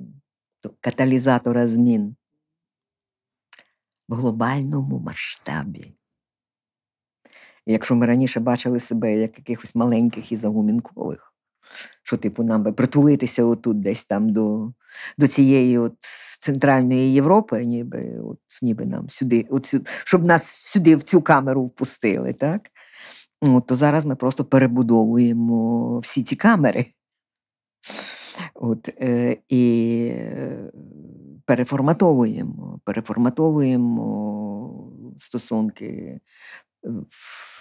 ну, каталізатора змін в глобальному масштабі. Якщо ми раніше бачили себе як якихось маленьких і загумінкових, що, типу, нам би притулитися отут десь там до до цієї от Центральної Європи, ніби от, ніби нам сюди, от сюди, щоб нас сюди в цю камеру впустили. так? От, ну, То зараз ми просто перебудовуємо всі ці камери. От, е, І е, переформатовуємо, переформатовуємо стосунки в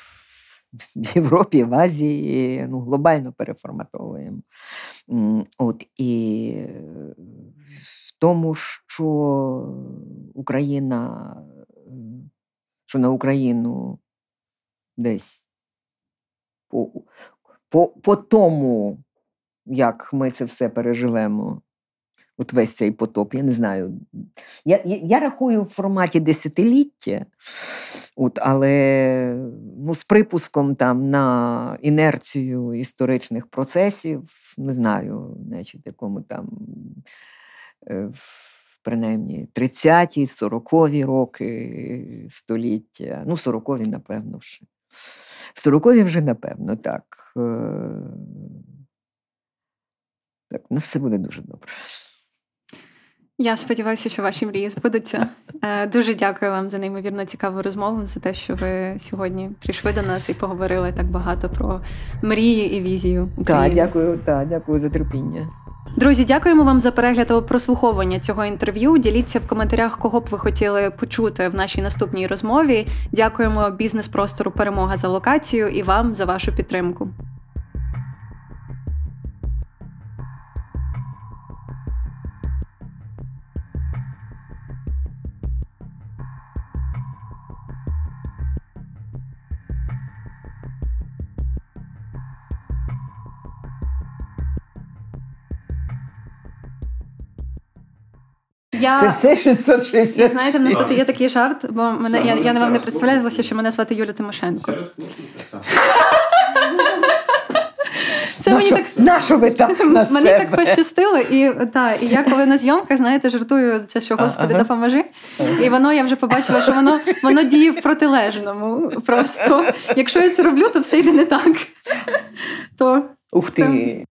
*laughs* в Європі, в Азії, ну, глобально переформатовуємо. От, І в тому, що Україна, що на Україну десь по, по, по тому, як ми це все переживемо. От весь цей потоп, я не знаю. Я я, я рахую в форматі десятиліття, от, але ну, з припуском там на інерцію історичних процесів, не знаю, значить, якому там е, принаймні 30-ті, 40-ві роки століття, ну, 40-ві, напевно, вже. В 40-ві вже, напевно, так. Е. Так, у ну, нас все буде дуже добре. Я сподіваюся, що ваші мрії збудуться. *laughs* Е, дуже дякую вам за неймовірно цікаву розмову, за те, що ви сьогодні прийшли до нас і поговорили так багато про мрії і візію. Так, дякую, да, дякую за терпіння. Друзі, дякуємо вам за перегляд та прослуховування цього інтерв'ю. Діліться в коментарях, кого б ви хотіли почути в нашій наступній розмові. Дякуємо бізнес-простору Перемога за локацію і вам за вашу підтримку. Я... Це все 666. знаєте, в нас тут є такий жарт, бо мене я, я не вам не представлялася, що мене звати Юля Тимошенко. Це мені так нашу ви так *laughs* на мені так пощастило, і та і я коли на зйомках, знаєте, жартую це, що господи, допоможи. І воно я вже побачила, що воно воно діє в протилежному. Просто якщо я це роблю, то все йде не так. То Ух ти.